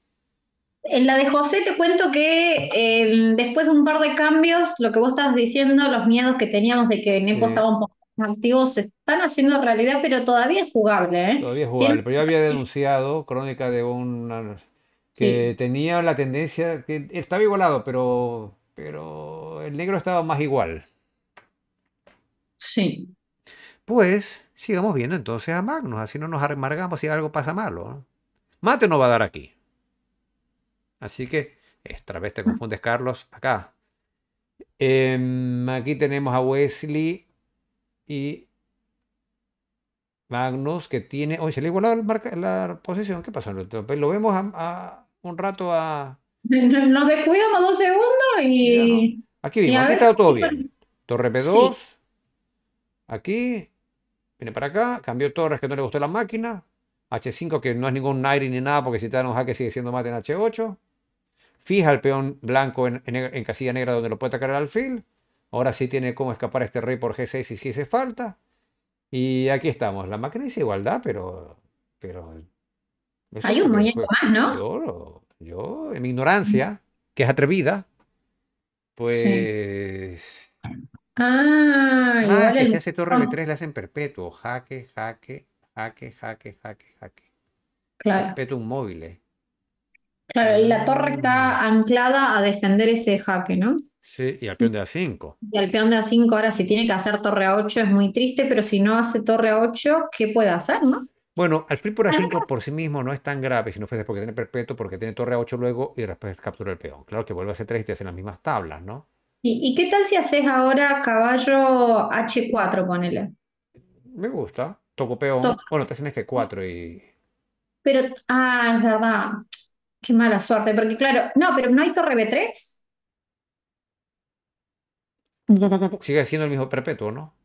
S2: En la de José te cuento que eh, después de un par de cambios, lo que vos estabas diciendo, los miedos que teníamos de que Nepo estaba un poco más activos, se están haciendo realidad, pero todavía es jugable. ¿eh? Todavía es jugable, pero
S1: yo había denunciado crónica de un que tenía la tendencia, que estaba igualado, pero, pero el negro estaba más igual. Sí. Pues sigamos viendo entonces a Magnus, así no nos amargamos si algo pasa malo. Mate no va a dar aquí. Así que, esta vez te mm. confundes, Carlos, acá. Em, aquí tenemos a Wesley y Magnus que tiene. Hoy se le igualó la, la, posición. ¿Qué pasó? Lo vemos a, un rato a...
S2: Nos descuidamos dos segundos y...
S1: Aquí vimos, aquí está todo bien. Torre P2. Aquí. Viene para acá. Cambió torres que no le gustó la máquina. H5 que no es ningún Nairi ni nada porque si te dan un jaque sigue siendo mate en H8. Fija el peón blanco en, casilla negra donde lo puede atacar el alfil. Ahora sí tiene cómo escapar este rey por G6 y si hace falta. Y aquí estamos. La máquina dice igualdad, pero, pero hay un muñeco más, ¿no? Yo, en mi ignorancia, que es atrevida, pues.
S3: Ah, ah que hace torre B3, la
S1: hacen perpetuo. Jaque, jaque, jaque, jaque, jaque, jaque. Claro. un móvil. Eh.
S2: Claro, la torre está mm. anclada a defender ese jaque, ¿no?
S1: Sí, y al peón de A5.
S2: Y al peón de A5 ahora si tiene que hacer torre A8 es muy triste, pero si no hace torre A8, ¿qué puede hacer, no?
S1: Bueno, al flip por A5 por sí mismo no es tan grave si no fuese porque tiene perpetuo, porque tiene torre A8 luego y después captura el peón. Claro que vuelve a C3 y te hacen las mismas tablas, ¿no?
S2: ¿Y, qué tal si haces ahora caballo H4, ponele?
S1: Me gusta. Toco peón. Bueno, te hacen h este 4 y.
S2: Pero, ah, es verdad. Qué mala suerte, porque claro, no, pero no hay torre B3.
S1: Sigue siendo el mismo perpetuo, ¿no?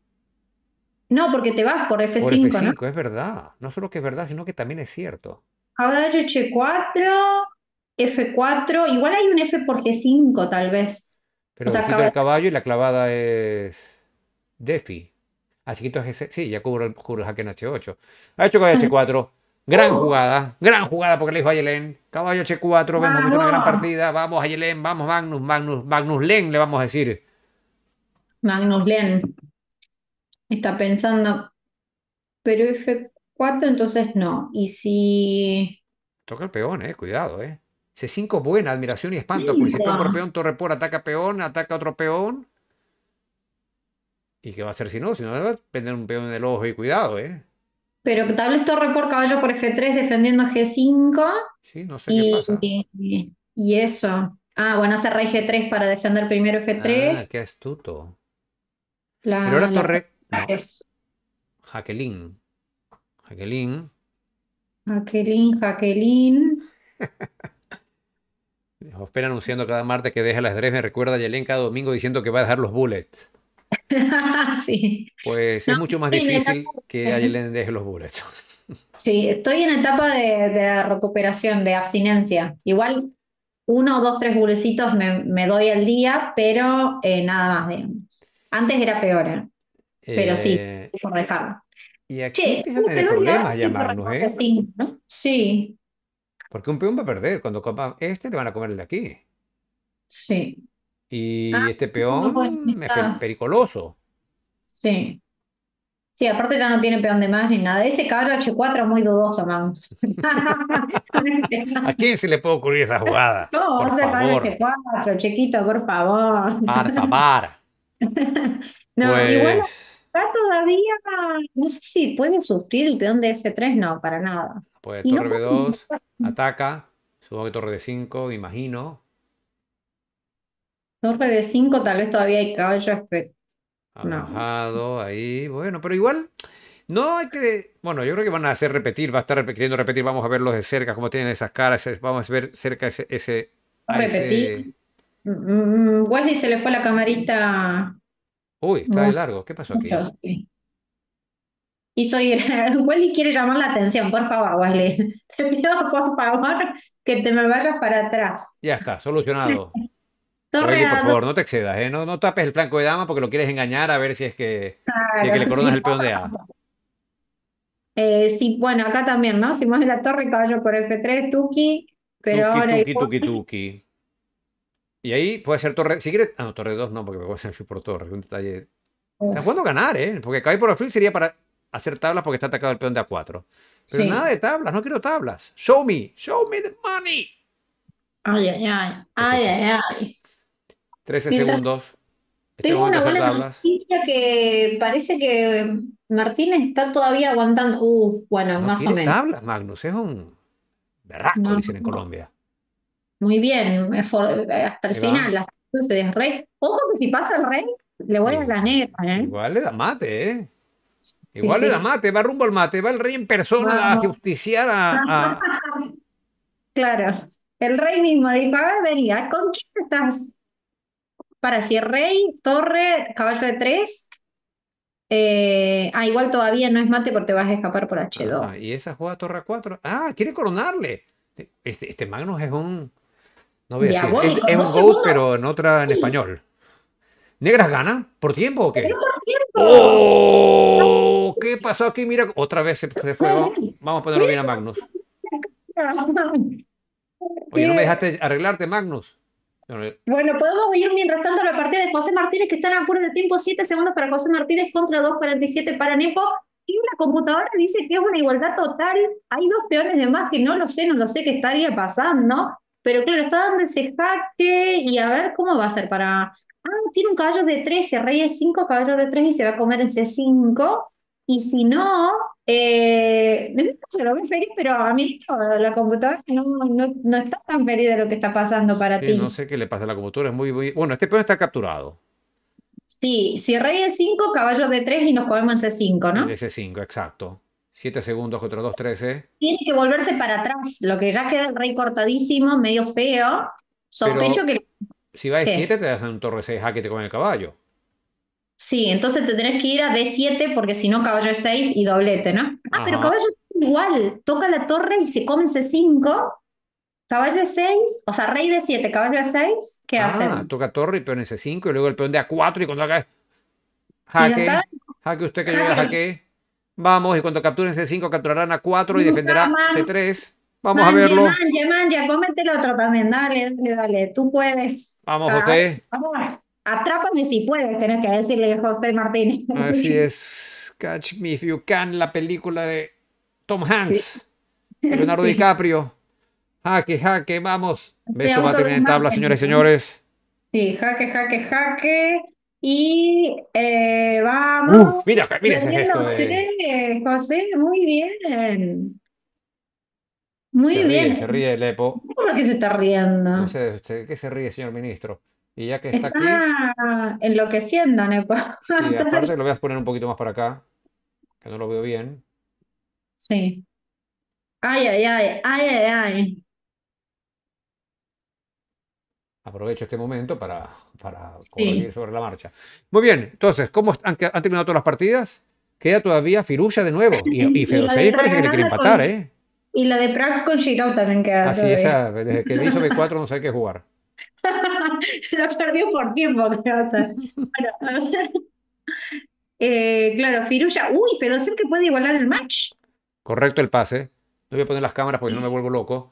S2: No, porque te vas por F5, por F5
S1: es verdad. No solo que es verdad, sino que también es cierto.
S2: Caballo H4, F4. Igual hay un F por G5, tal vez.
S1: Pero o sea, caballo... el caballo y la clavada es Defi. Así ah, que es Sí, ya cubro el, cubro jaque en H8. Ha hecho caballo H4. Ah. Gran uh. jugada, gran jugada porque le dijo a Yelén. Caballo H4, vemos que una gran partida. Vamos a Yelén, vamos Magnus, Magnus, Magnus Len, le vamos a decir.
S2: Magnus Len está pensando, pero F4 entonces no. Y si...
S1: Toca el peón, eh, cuidado, eh. C5 buena, admiración y espanto. si toca por peón, torre por, ataca peón, ataca otro peón. ¿Y qué va a hacer si no? Si no, va a vender un peón del ojo y cuidado, ¿eh?
S2: Pero tal vez torre por caballo por F3 defendiendo G5. Sí, no sé y, qué pasa. Y, eso. Ah, bueno, hace rey G3 para defender primero F3. Ah,
S1: qué astuto. Pero ahora la... torre, es Jaqueline. Jaqueline.
S2: Jaqueline, Jaqueline.
S1: espera anunciando cada martes que deja las dres Me recuerda a Yelén cada domingo diciendo que va a dejar los bullets.
S2: sí.
S1: Pues es mucho más difícil que a Yelén deje los bullets.
S2: sí, estoy en etapa de, recuperación, de abstinencia. Igual uno, dos, tres bullecitos me, doy al día, pero eh, nada más, digamos. Antes era peor. ¿eh? Pero sí, eh, por dejarlo.
S1: Y aquí che, empieza a tener problemas llamarnos, ¿eh?
S2: Sí.
S1: Porque un peón va a perder. Cuando coman este, te van a comer el de aquí. Sí. Y ah, este peón es pericoloso.
S2: Sí. Sí, aparte ya no tiene peón de más ni nada. Ese caballo H4 es muy dudoso, vamos. ¿A
S1: quién se le puede ocurrir esa jugada? No, por ese favor. caballo
S2: H4, chiquito, por favor. Para,
S1: para, no, pues... igual
S2: Está todavía, no sé si puede sufrir el peón de F3, no, para nada.
S1: Pues torre 2 ataca, supongo que torre de 5 imagino.
S2: Torre de 5 tal vez todavía hay caballo
S1: ahí, bueno, pero igual... No hay que. Bueno, yo creo que van a hacer repetir, va a estar queriendo repetir. Vamos a verlos de cerca, cómo tienen esas caras. Eh, vamos a ver cerca ese. ese
S2: repetir. Mm, mm, mm, Wesley se le fue la camarita
S1: Uy, está de largo. ¿Qué pasó aquí?
S2: Y soy Wally quiere llamar la atención, por favor, Wally, Te pido por favor que te me vayas para atrás.
S1: Ya está, solucionado.
S2: Torre, por favor,
S1: no te excedas, ¿eh? No, tapes el flanco de dama porque lo quieres engañar a ver si es que,
S2: si es que le coronas el peón de A. Eh, sí, bueno, acá también, ¿no? Si de la Torre, caballo por F3, Tuki, pero ahora. Tuki, tuki,
S1: tuki. Y ahí puede ser Torre. Si quieres. Ah, no, Torre 2 no, porque me voy a hacer por Torre. Un detalle.
S2: Está jugando ganar, ¿eh?
S1: Porque caer por alfil sería para hacer tablas porque está atacado el peón de A4. Pero nada de tablas, no quiero tablas. Show me, show me the
S2: money. Ay, ay, ay, ay, ay, ay.
S1: 13 segundos.
S2: Este tengo una buena noticia que parece que Martínez está todavía aguantando. Uf, bueno, más o menos. tablas,
S1: Magnus, es un berraco, dicen en Colombia
S2: muy bien, hasta el final, las rey. Ojo que si pasa el rey, le vuelve la negra,
S1: ¿eh? Igual le da mate, ¿eh? Igual le da mate, va rumbo al mate, va el rey en persona a justiciar a,
S2: claro, el rey mismo dijo, a ver, venía, ¿con quién estás? Para si es rey, torre, caballo de tres. Eh, ah, igual todavía no es mate porque te vas a escapar por H2. Ah, y
S1: esa juega torre a 4. Ah, quiere coronarle. Este, este Magnus es un, no voy a decir. Es, un Go, pero en otra en español. ¿Negras gana? ¿Por tiempo o qué?
S3: ¡Oh!
S1: ¿Qué pasó aquí? Mira, otra vez se, fue. Vamos a ponerlo bien a Magnus. Oye, no me eh. dejaste arreglarte, Magnus. Bueno, eh.
S2: podemos ir mientras tanto la partida de José Martínez, que está en apuro de tiempo, 7 segundos para José Martínez contra 2.47 para Nepo. Y la computadora dice que es una igualdad total. Hay dos peones de más que no lo sé, no lo sé qué estaría pasando. Pero claro, está dando ese jaque y a ver cómo va a ser para. Ah, tiene un caballo de 3, si rey es 5 caballo de 3 y se va a comer en C5. Y si no, eh, se lo ve feliz, pero a mí la computadora no, está tan feliz de lo que está pasando para ti. No
S1: sé qué le pasa a la computadora, es muy, muy... Bueno, este peón está capturado.
S2: Sí, si rey es 5, caballo de 3 y nos comemos en C5, ¿no?
S1: En C5, exacto. 7 segundos 2, 13. ¿eh?
S2: Tiene que volverse para atrás, lo que ya queda el rey cortadísimo, medio feo. Sospecho que.
S1: Si va de 7, te das un torre 6 jaque te come el caballo.
S2: Sí, entonces te tenés que ir a D7 porque si no, caballo es 6 y doblete, ¿no? Ah, pero caballo es igual. Toca la torre y se come C5. Caballo es 6 o sea, rey D7, caballo es 6 ¿qué ah,
S1: Toca torre y peón c 5 y luego el peón de A4 y cuando haga jaque, jaque usted que llega jaque. Vamos, y cuando capturen C5, capturarán a 4 y defenderá C3. Vamos a verlo. Manja,
S2: manja, cómete el otro también. Dale, dale, tú puedes. Vamos, José. Ah, vamos, atrápame si puedes, tenés que decirle a José Martínez. Así
S1: es. Catch Me If You Can, la película de Tom Hanks. Leonardo DiCaprio. Jaque, jaque, vamos. Esto va a en tabla, señores, y señores.
S2: Sí, jaque, jaque, jaque. Y eh, vamos. Uh, mira, mira ese gesto. De... José, muy bien. Muy bien. se
S1: ríe el EPO.
S2: ¿Por qué se está riendo? No
S1: usted, ¿qué se ríe, señor ministro? Y ya que está, está
S2: aquí. enloqueciendo, Nepo. Y aparte
S1: lo voy a poner un poquito más para acá, que no lo veo bien.
S2: Sí. Ay, ay, ay, ay, ay, ay
S1: aprovecho este momento para, para sobre la marcha. Muy bien, entonces, ¿cómo han, han, terminado todas las partidas? Queda todavía Firulla de nuevo y, y parece que le quiere empatar, ¿eh?
S2: Y la de Prague con Giroud también queda. Así, es, ah, desde que le hizo B4
S1: no sabe qué jugar.
S2: Lo perdió por tiempo, creo. Bueno, eh, claro, Firulla. Uy, Fedosei que puede igualar el match.
S1: Correcto el pase. No voy a poner las cámaras porque no me vuelvo loco.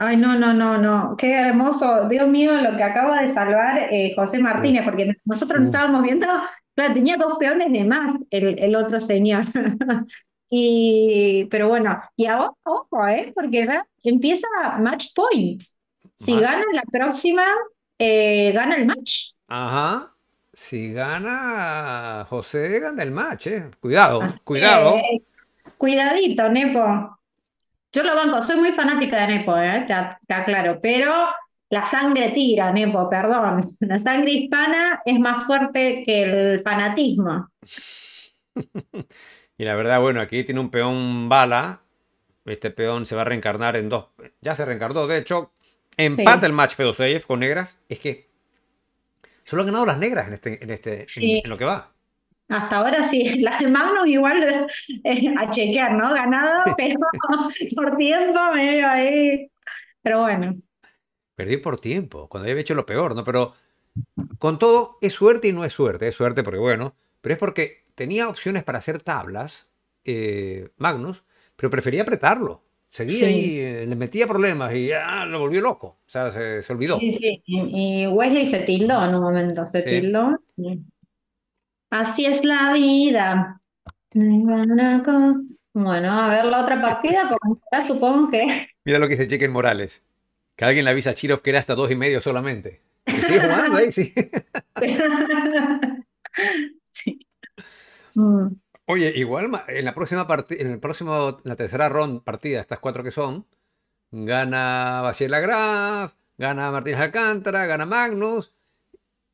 S2: Ay, no, no, no, no. Qué hermoso. Dios mío, lo que acaba de salvar eh, José Martínez, porque nosotros no estábamos viendo. tenía dos peones de más el, otro señor. y, pero bueno, y ahora, ojo, ¿eh? Porque empieza match point. Si gana la próxima, eh, gana el match.
S1: Ajá. Si gana José,
S2: gana el match, ¿eh?
S1: Cuidado, cuidado.
S2: cuidadito, Nepo. Yo lo banco, soy muy fanática de Nepo, está ¿eh? claro pero la sangre tira, Nepo, perdón. La sangre hispana es más fuerte que el fanatismo.
S1: y la verdad, bueno, aquí tiene un peón bala. Este peón se va a reencarnar en dos. Ya se reencarnó, de hecho. Empata el match Fedoseyev con negras. Es que solo han ganado las negras en, este, en, este, en lo que va.
S2: Hasta ahora sí, las de Magnus igual eh, a chequear, ¿no? Ganado, pero por tiempo medio ahí. Pero bueno.
S1: Perdí por tiempo, cuando había hecho lo peor, ¿no? Pero con todo, es suerte y no es suerte. Es suerte porque, bueno, pero es porque tenía opciones para hacer tablas, eh, Magnus, pero prefería apretarlo. Seguía y eh, le metía problemas y ya ah, lo volvió loco. O sea, se, olvidó. Sí, sí.
S2: Y Wesley se tildó en un momento, se tildó. sí. Así es la vida. Bueno, a ver la otra partida, supongo que.
S1: Mira lo que dice Chequen Morales. Que alguien le avisa a Chirov que era hasta dos y medio solamente.
S2: jugando ahí, sí.
S1: Mm. Oye, igual en la próxima partida, en el próximo, la tercera ronda partida, estas cuatro que son, gana Basiela Graf, gana Martínez Alcántara, gana Magnus,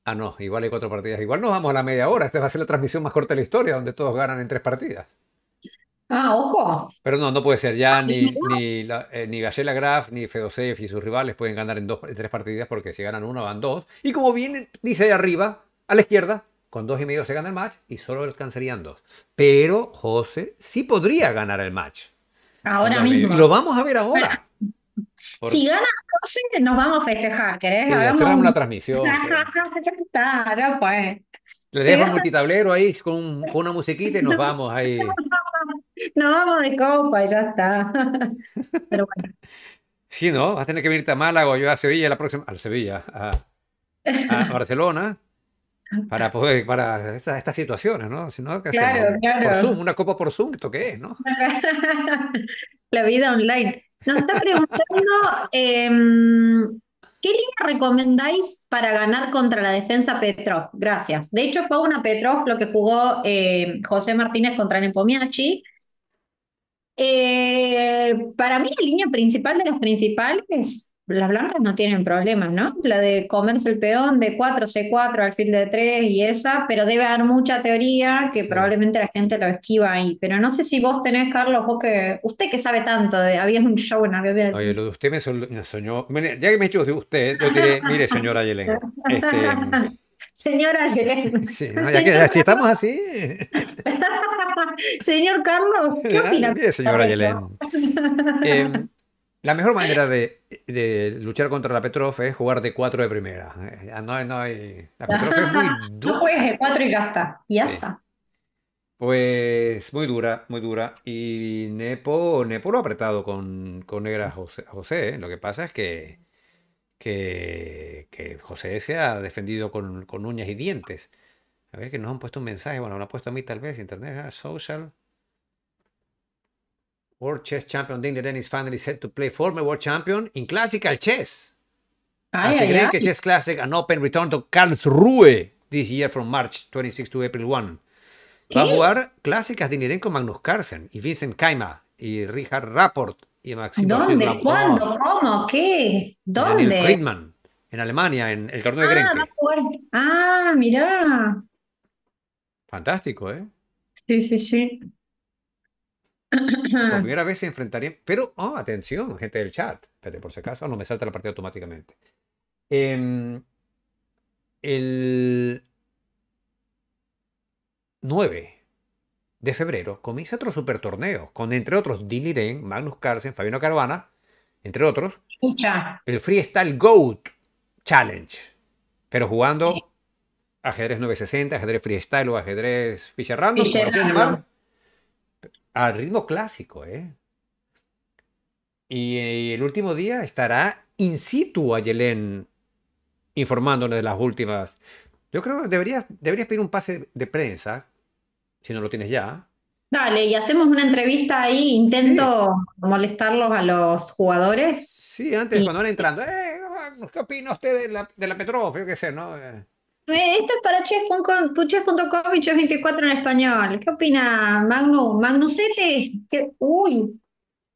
S1: Ah, no, igual hay cuatro partidas. Igual nos vamos a la media hora. Esta va a ser la transmisión más corta de la historia, donde todos ganan en tres partidas.
S2: Ah, ojo.
S1: Pero no, no puede ser. Ya ah, ni, ni, eh, ni Gachela Graf, ni Fedosev y sus rivales pueden ganar en, dos, tres partidas porque si ganan una van dos. Y como bien dice ahí arriba, a la izquierda, con dos y medio se gana el match y solo alcanzarían dos. Pero José sí podría ganar el match.
S2: Ahora
S3: mismo. Y
S1: lo vamos
S2: a ver ahora. Si ganas 12, nos vamos a festejar, ¿querés? Sí, Hagamos cerramos una transmisión. Pues. pues. Le dejo un
S1: multitablero ahí con, con, una musiquita y nos vamos ahí.
S2: nos vamos de copa y ya está. Pero
S1: bueno. Sí, ¿no? Vas a tener que venirte a Málaga o yo a Sevilla la próxima. A Sevilla, a, Barcelona para poder, para esta, estas situaciones, ¿no? Si no, claro, Claro. Por Zoom, una copa por Zoom, ¿esto qué es, no?
S2: La vida online. Nos está preguntando, em, ¿qué línea recomendáis para ganar contra la defensa Petrov? Gracias. De hecho, fue una Petrov lo que jugó em, José Martínez contra Nepomiachi. Eh, para mí la línea principal de los principales las blancas no tienen problemas, ¿no? La de comerse el peón de 4, C4 alfil de 3 y esa, pero debe haber mucha teoría que probablemente la gente lo esquiva ahí. Pero no sé si vos tenés, Carlos, vos que, usted que sabe tanto, de, había un show en había...
S1: Oye, lo de usted me, soñó, ya que me he de usted, yo diré, mire, señora Yelena, este,
S2: Señora Yelena. Sí,
S1: si estamos así.
S2: Señor Carlos, ¿qué opina?
S1: Mire, señora Yelena. Eh, la mejor manera de, luchar contra la Petrof es jugar de cuatro de primera. Eh, no, no hay... La Petrof es
S2: muy dura. de 4 y ya está. ya está.
S1: Pues muy dura, muy dura. Y Nepo, lo ha apretado con, con Negra José. ¿eh? Lo que pasa es que, que, José se ha defendido con, con, uñas y dientes. A ver, que nos han puesto un mensaje. Bueno, lo han puesto a mí tal vez. Internet, ah, social. World Chess Champion Ding Deren is finally set to play former World Champion in Classical Chess.
S3: Así que el Chess
S1: Classic and Open return to Karlsruhe this year from March 26 to April 1. Va a jugar clásicas de con Magnus Carlsen y Vincent Kaima y Richard Rapport y Maxim ¿Dónde? ¿Cuándo?
S2: ¿Cómo? ¿Qué? ¿Dónde? Daniel
S1: Friedman, en Alemania, en el torneo de ah,
S2: Grenke. Ah, mira.
S1: Fantástico, ¿eh?
S2: Sí, sí, sí
S1: por primera vez se enfrentarían, pero, oh, atención, gente del chat, espérate, por si acaso, no me salta la partida automáticamente. Em, el 9 de febrero comienza otro super torneo con, entre otros, Dilly Den, Magnus Carlsen, Fabiano Caruana, entre otros, el Freestyle Goat Challenge, pero jugando ajedrez 960, ajedrez freestyle o ajedrez Fischer random, al ritmo clásico, ¿eh? Y el último día estará in situ a Yelén informándole de las últimas. Yo creo que deberías, deberías pedir un pase de prensa, si no lo tienes ya.
S2: Dale, y hacemos una entrevista ahí, intento molestarlos a los jugadores. Sí,
S1: antes cuando van entrando, eh,
S2: ¿qué opina usted
S1: de la, de la ¿no? Eh,
S2: eh, esto es para chef.com y chef24 en español. ¿Qué opina Magnus? Magnusete. ¿Qué? Uy.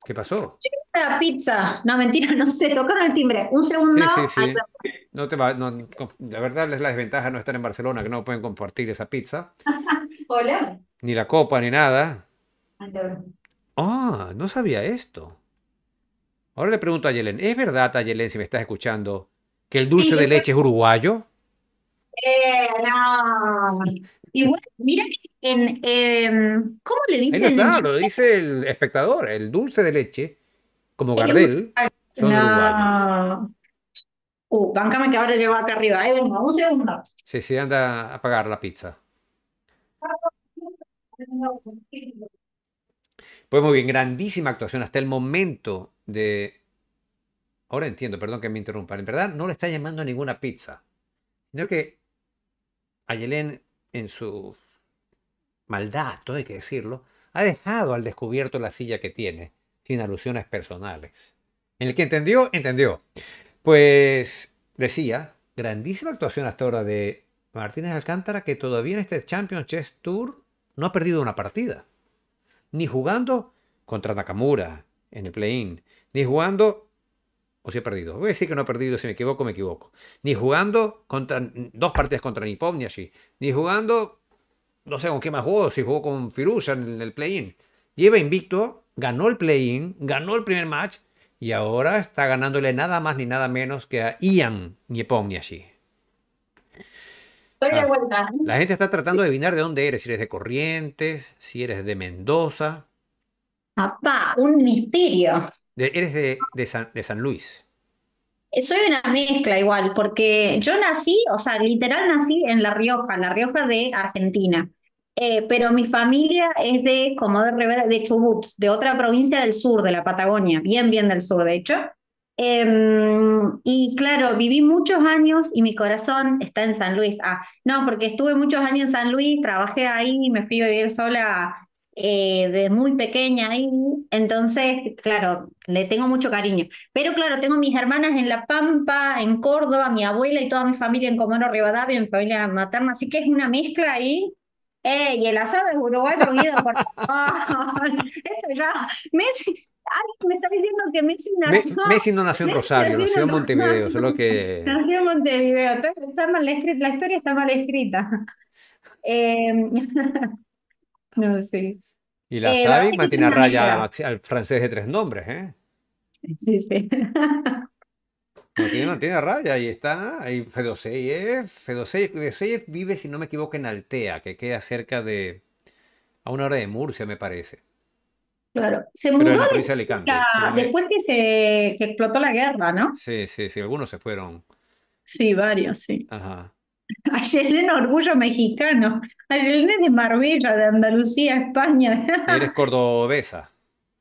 S2: ¿Qué pasó? La pizza. No, mentira, no sé. Tocaron el timbre. Un segundo.
S1: No te va, la verdad es la desventaja no estar en Barcelona, que no pueden compartir esa pizza.
S2: Hola.
S1: Ni la copa, ni nada. Ah, no sabía esto. Ahora le pregunto a Yelen, ¿es verdad, Yelen, si me estás escuchando, que el dulce de leche es uruguayo?
S2: y y mira en. Em, ¿Cómo le dicen? no lo
S1: dice el espectador, el dulce de leche, como Gardel.
S2: Son Uh, que ahora llego acá arriba. vamos un segundo.
S1: Sí, sí, anda a pagar la pizza. Pues muy bien, grandísima actuación hasta el momento de... Ahora entiendo, perdón que me interrumpan. En verdad no le está llamando ninguna pizza. Sino que Ayelén, en su maldad, todo hay que decirlo, ha dejado al descubierto la silla que tiene, sin alusiones personales. En el que entendió, entendió. Pues decía, grandísima actuación hasta ahora de Martínez Alcántara, que todavía en este Champions Chess Tour no ha perdido una partida. Ni jugando contra Nakamura en el play-in, ni jugando o si he perdido. Voy a decir que no he perdido, si me equivoco, me equivoco. Ni jugando contra dos partidas contra Nippon ni Ni jugando, no sé con qué más jugó, si jugó con Firuza en el play-in. Lleva invicto, ganó el play-in, ganó el primer match y ahora está ganándole nada más ni nada menos que a Ian Nippon ah, La gente está tratando de adivinar de dónde eres, si eres de Corrientes, si eres de Mendoza.
S2: Papá, un misterio
S1: eres de, de, San, Luis.
S2: Eh, soy una mezcla igual, porque yo nací, o sea, literal nací en La Rioja, en La Rioja de Argentina. Eh, pero mi familia es de como de Chubut, de otra provincia del sur, de la Patagonia, bien, bien del sur, de hecho. Em, y claro, viví muchos años y mi corazón está en San Luis. Ah, no, porque estuve muchos años en San Luis, trabajé ahí, me fui a vivir sola eh, de muy pequeña ahí. Entonces, claro, le tengo mucho cariño. Pero claro, tengo mis hermanas en La Pampa, en Córdoba, mi abuela y toda mi familia en Comoro Rivadavia, mi familia materna. Así que es una mezcla ahí. Eh, y el asado es uruguayo unido por Eso ya. Messi, Ay, me está diciendo que Messi nació. Messi no nació en Rosario, nació, en Montevideo,
S1: solo que.
S2: Nació en Montevideo, entonces está mal la historia está mal escrita. Eh, no sé. Y la eh, mantiene raya
S1: al francés de tres nombres, ¿eh? Sí, sí. Mantiene, raya, ahí está. Ahí Fedoseyev. E vive, si no me equivoco, en Altea, que queda cerca de. a una hora de Murcia, me parece.
S2: Claro, se mudó
S1: después
S2: que se que explotó la guerra, ¿no?
S1: Sí, sí, sí, algunos se fueron.
S2: Sí, varios,
S1: sí. Ajá.
S2: Ayelén Orgullo Mexicano. Ayelén de Marbella, de Andalucía, España.
S1: Eres cordobesa.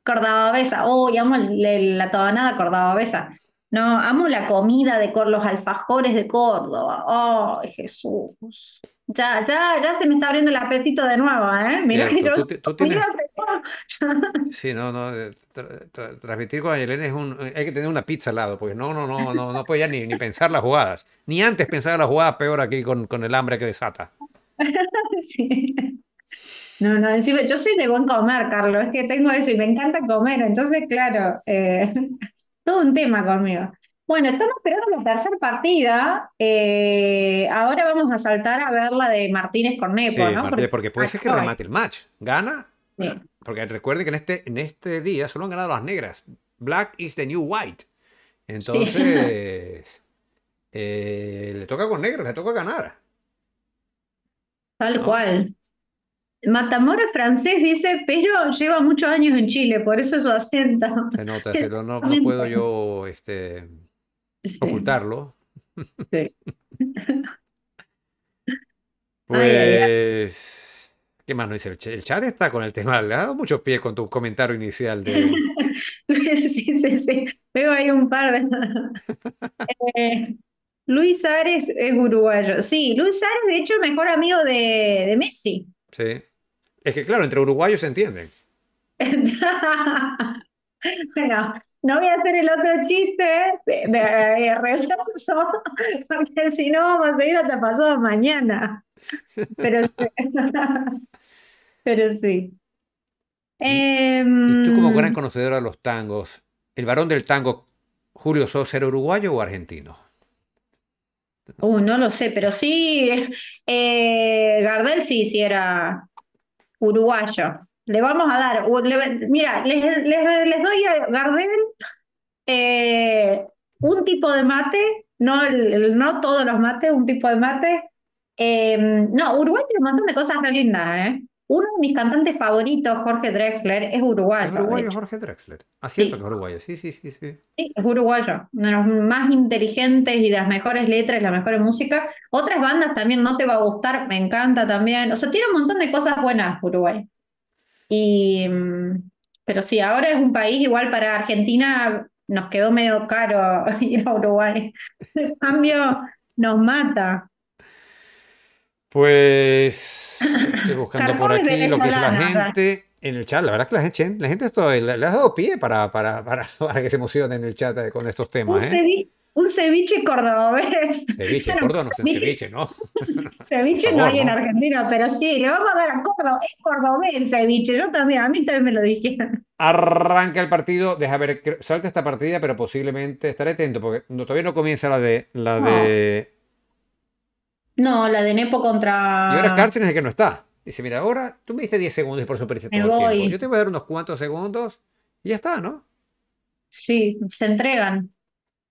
S2: Cordobesa. Oh, amo la tonada cordobesa. No, amo la comida de los alfajores de Córdoba. Oh, Jesús. Ya, ya, ya se me está abriendo el apetito de nuevo, ¿eh? Mira que tú, yo...
S1: tú tienes... Sí, no, no. Eh, transmitir con Ayelén es un... Hay que tener una pizza al lado, porque no, no, no, no, no podía ya ni, ni pensar las jugadas. Ni antes pensar las jugadas, peor aquí con, con el hambre que desata.
S2: Sí. No, no, encima yo soy de buen comer, Carlos, es que tengo eso y me encanta comer, entonces, claro, eh, todo un tema conmigo. Bueno, estamos esperando la tercera partida. Eh, ahora vamos a saltar a ver la de Martínez con ¿no? porque, puede ser que remate
S1: el match. Gana. Porque recuerde que en este, en este día solo han ganado las negras. Black is the new white. Entonces, eh, le toca con negras, le toca ganar.
S2: Tal cual. Matamora francés dice, pero lleva muchos años en Chile, por eso su acento. Se nota, pero no, no puedo
S1: yo este, ocultarlo.
S3: Sí.
S1: pues, ¿qué más nos dice? El chat está con el tema, le ha dado muchos pies con tu comentario inicial de...
S2: sí, sí, sí, veo ahí un par de... Eh, Luis Ares es uruguayo. Sí, Luis Ares, de hecho, el mejor amigo de, de Messi.
S1: Sí. Es que, claro, entre uruguayos se entienden.
S2: bueno, no voy a hacer el otro chiste de, de, porque si no vamos a seguir hasta pasado mañana. Pero, pero sí. Em, tú como gran
S1: conocedor de los tangos, ¿el varón del tango Julio Sosa era uruguayo o argentino?
S2: Uh, no lo sé, pero sí, eh, Gardel sí, sí era uruguayo. Le vamos a dar. mira, les, doy a Gardel eh, un tipo de mate, no, no todos los mates, un tipo de mate. Em, no, Uruguay tiene un montón de cosas re lindas, ¿eh? Uno de mis cantantes favoritos, Jorge Drexler, es uruguayo. Es Jorge Drexler.
S1: así ah, es que es uruguayo, sí, sí, sí, sí.
S2: Sí, es uruguayo. Uno de los más inteligentes y de las mejores letras, la mejor música. Otras bandas también, No Te Va a Gustar, me encanta también. O sea, tiene un montón de cosas buenas Uruguay. Y, pero sí, ahora es un país igual para Argentina, nos quedó medio caro ir a Uruguay. El cambio nos mata.
S1: Pues estoy buscando por aquí lo que es la gente en el chat. La verdad es que la gente, la gente le, ha dado pie para, para, para, para que se emocione en el chat con estos temas. ¿eh?
S2: un ceviche cordobés. Ceviche no es ceviche,
S1: ¿no?
S2: ceviche no hay en Argentina, pero sí, le vamos a dar a Córdoba. Es cordobés el ceviche, yo también, a mí también me lo dijeron.
S1: Arranca el partido, deja ver, salta esta partida, pero posiblemente estaré atento, porque todavía no comienza la de... La no. de...
S2: no, la de Nepo contra... Y ahora cárcel
S1: es el que no está. Dice, mira, ahora tú me diste 10 segundos y por eso perdiste todo tiempo. Yo te voy a dar unos cuantos segundos
S2: y ya está, ¿no? Sí, se entregan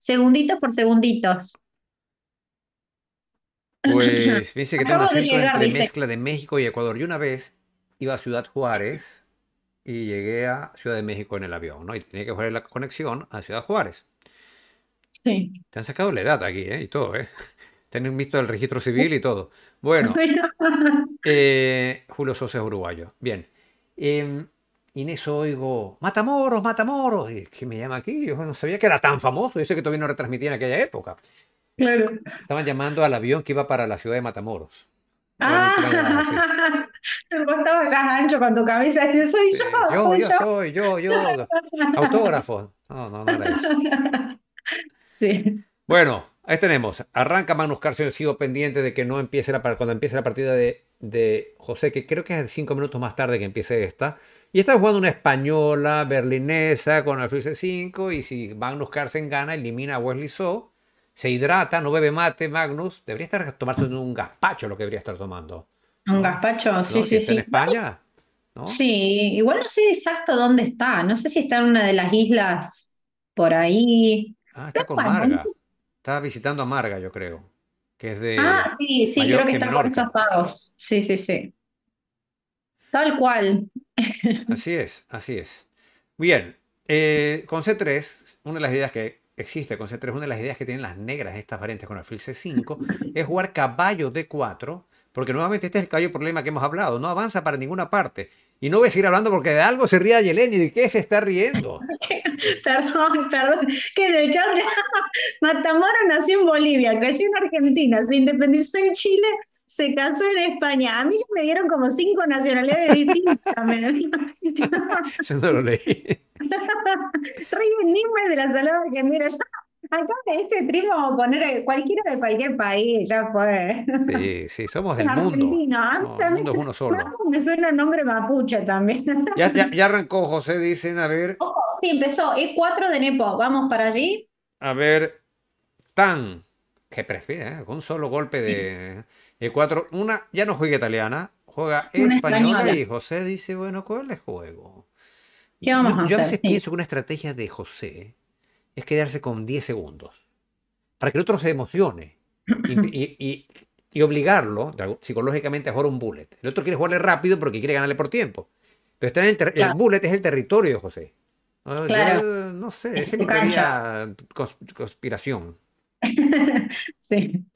S2: segunditos por segunditos. Pues que tengo un entre mezcla
S1: de México y Ecuador. Y una vez iba a Ciudad Juárez y llegué a Ciudad de México en el avión, ¿no? Y tenía que jugar la conexión a Ciudad Juárez. Sí. Te han sacado la edad aquí, ¿eh? Y todo, ¿eh? Tienen visto el registro civil y todo. Bueno, eh, Julio Sosa es uruguayo. Bien. Em, y en eso oigo, Matamoros, Matamoros. Y, ¿Qué me llama aquí? Yo no sabía que era tan famoso. Yo sé que todavía no retransmitía en aquella época. Estaban llamando al avión que iba para la ciudad de Matamoros.
S2: Ah, vos estabas ya ancho con tu camisa, soy yo, soy yo,
S1: yo, yo, yo,
S2: autógrafo.
S1: No, no, no era
S2: eso. Sí.
S1: Bueno, ahí tenemos. Arranca Magnus Carlsen, sigo pendiente de que no empiece la, cuando empiece la partida de, de José, que creo que es cinco minutos más tarde que empiece esta. Y está jugando una española, berlinesa, con el C5. Y si Magnus Carlsen gana, elimina a Wesley So. Se hidrata, no bebe mate, Magnus. Debería estar tomándose un gaspacho lo que debería estar tomando.
S2: ¿Un gaspacho? Sí, sí, sí. ¿En España? Sí, igual no sé exacto dónde está. No sé si está en una de las islas por ahí.
S1: Ah, está, con Marga. estaba visitando a Marga, yo creo. Que es de. Ah, sí, sí, creo que, está con por
S2: esos Sí, sí, sí. Tal cual.
S1: Así es, así es. Bien, eh, con C3, una de las ideas que existe con C3, una de las ideas que tienen las negras estas variantes con el fil C5, es jugar caballo D4, porque nuevamente este es el caballo problema que hemos hablado, no avanza para ninguna parte. Y no voy a seguir hablando porque de algo se ría ¿y ¿de qué se está riendo?
S2: perdón, perdón, que de hecho ya nació en Bolivia, creció en Argentina, se independizó en Chile se casó en España. A mí ya me dieron como cinco nacionalidades distintas.
S3: Yo no lo leí. Ríen
S2: de la salada que mira, yo acá en este trigo poner cualquiera de cualquier país, ya fue.
S1: Sí, sí, somos del mundo.
S2: el mundo es uno solo. Me suena el nombre mapuche también.
S1: Ya, arrancó, José, dicen, a ver.
S2: sí, empezó, Es cuatro de Nepo, vamos para allí.
S1: A ver, tan, que prefiere, ¿eh? un solo golpe de... Eh, cuatro, una ya no juega italiana, juega española, y José dice, bueno, ¿cuál el juego?
S2: yo, a, veces pienso
S1: que una estrategia de José es quedarse con 10 segundos para que el otro se emocione y, obligarlo psicológicamente a jugar un bullet. El otro quiere jugarle rápido porque quiere ganarle por tiempo. Pero está en el, bullet es el territorio de José. Ah, claro. no sé, esa es conspiración.
S2: sí.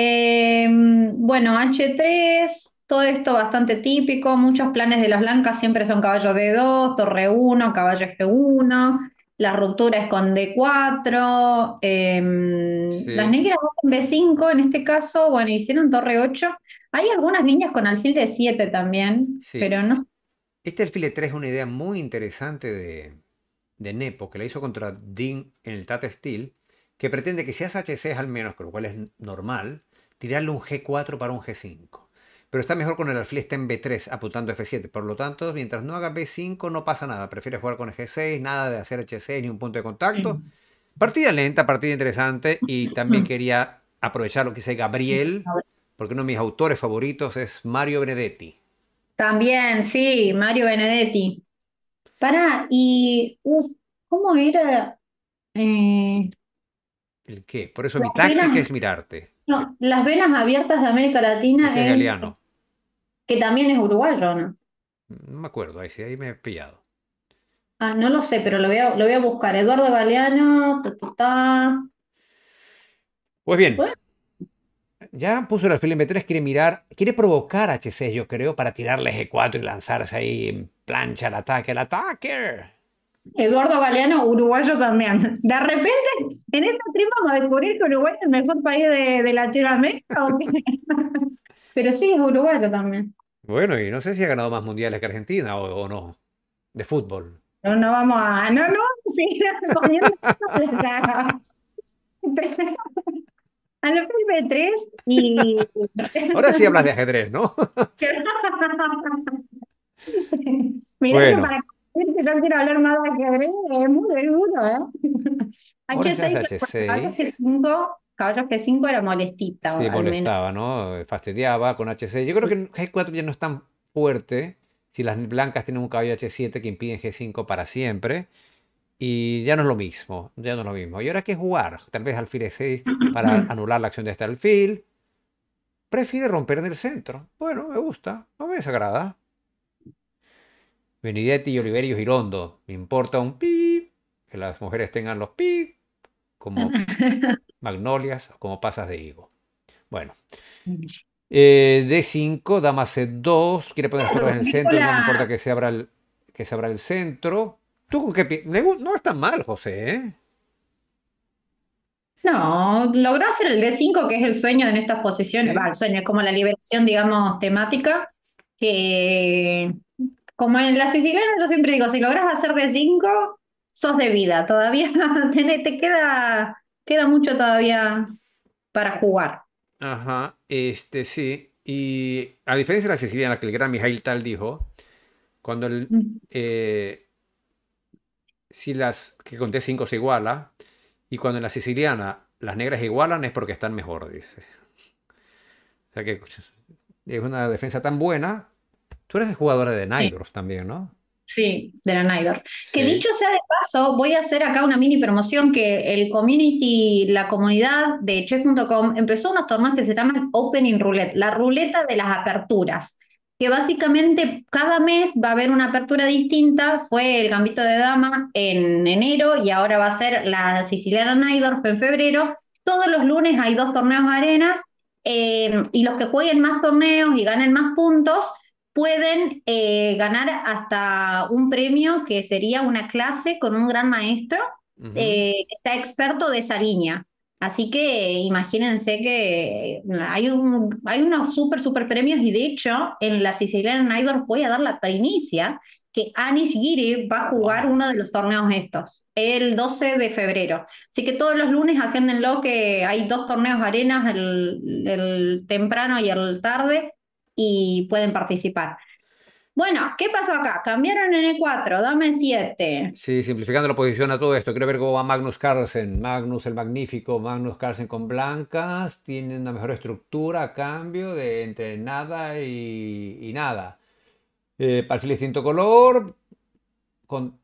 S2: Em, bueno, H3, todo esto bastante típico. Muchos planes de las blancas siempre son caballo D2, torre 1, caballo F1. La ruptura es con D4. Em, las negras con B5 en este caso. Bueno, hicieron torre 8. Hay algunas líneas con alfil de 7 también, pero no.
S1: Este alfil de 3 es una idea muy interesante de, Nepo, que la hizo contra Dean en el Tata Steel, que pretende que seas H6 al menos, con lo cual es normal, tirarle un G4 para un G5. Pero está mejor con el alfil está en B3 apuntando F7. Por lo tanto, mientras no haga B5 no pasa nada. Prefiere jugar con el G6, nada de hacer H6 ni un punto de contacto. Partida lenta, partida interesante. Y también quería aprovechar lo que dice Gabriel, porque uno de mis autores favoritos es Mario Benedetti.
S2: También, sí, Mario Benedetti. para y ¿cómo era? Eh,
S1: ¿El qué? Por eso mi táctica es mirarte.
S2: No, las venas abiertas de América Latina es, Galeano. Que también es uruguayo, ¿no?
S1: No me acuerdo, ahí sí, ahí me he pillado.
S2: Ah, no lo sé, pero lo voy a, lo voy a buscar. Eduardo Galeano, ta, ta, ta.
S1: Pues bien. Ya puso el alfil 3 quiere mirar, quiere provocar a H6, yo creo, para tirarle G4 y lanzarse ahí en plancha al ataque, al ataque.
S2: Eduardo Galeano, uruguayo también. De repente, en esta trima vamos a descubrir que Uruguay es el mejor país de, de Latinoamérica. Pero sí, es uruguayo también.
S1: Bueno, y no sé si ha ganado más mundiales que Argentina o, no, de fútbol.
S2: No, no vamos a. No, no, sí, a los de tres y. Ahora sí hablas
S1: de ajedrez, ¿no?
S2: Mira, bueno. para que quiero hablar más de ajedrez, es muy duro, ¿eh? H6, G5, G5 era molestita. Sí, molestaba,
S1: ¿no? Fastidiaba con H6. Yo creo que G4 ya no es tan fuerte. Si las blancas tienen un caballo H7 que impiden G5 para siempre. Y ya no es lo mismo, ya no es lo mismo. ¿Y ahora que jugar? Tal vez alfil E6 para anular la acción de este alfil. Prefiere romper en el centro. Bueno, me gusta, no me desagrada. Benidetti y Oliverio Girondo. Me importa un pi, que las mujeres tengan los pib como magnolias o como pasas de higo. Bueno. D5, dama C2, quiere poner las en el centro, no me importa que se abra el, que se abra el centro. ¿Tú con qué No está mal, José, ¿eh?
S2: No, logró hacer el D5, que es el sueño en estas posiciones. Va, el sueño es como la liberación, digamos, temática, que como en la siciliana yo siempre digo, si logras hacer de cinco, sos de vida. Todavía te, queda, queda mucho todavía para jugar.
S1: Ajá, este sí. Y a diferencia de la siciliana que el gran Mijail Tal dijo, cuando el, mm. eh, si las que conté cinco se iguala, y cuando en la siciliana las negras igualan es porque están mejor, dice. O sea que es una defensa tan buena Tú eres jugadora de Nidorf también, ¿no?
S2: Sí, de la Nidorf. Que dicho sea de paso, voy a hacer acá una mini promoción que el community, la comunidad de chess.com empezó unos torneos que se llaman Opening Roulette, la ruleta de las aperturas que básicamente cada mes va a haber una apertura distinta. Fue el Gambito de Dama en enero y ahora va a ser la Siciliana Naidorf en febrero. Todos los lunes hay dos torneos arenas eh, y los que jueguen más torneos y ganen más puntos pueden eh, ganar hasta un premio que sería una clase con un gran maestro eh, que está experto de esa línea. Así que eh, imagínense que hay, un, hay unos súper, súper premios y de hecho en la Siciliana Idol voy a dar la primicia que Anish Giri va a jugar uno de los torneos estos, el 12 de febrero. Así que todos los lunes agéndenlo que hay dos torneos arenas, el, el temprano y el tarde, y pueden participar. Bueno, ¿qué pasó acá? Cambiaron en e 4 dame 7.
S1: Sí, simplificando la posición a todo esto, quiero ver cómo va Magnus Carlsen. Magnus el Magnífico, Magnus Carlsen con blancas, tiene una mejor estructura a cambio de entre nada y, nada. Eh, perfil distinto color, con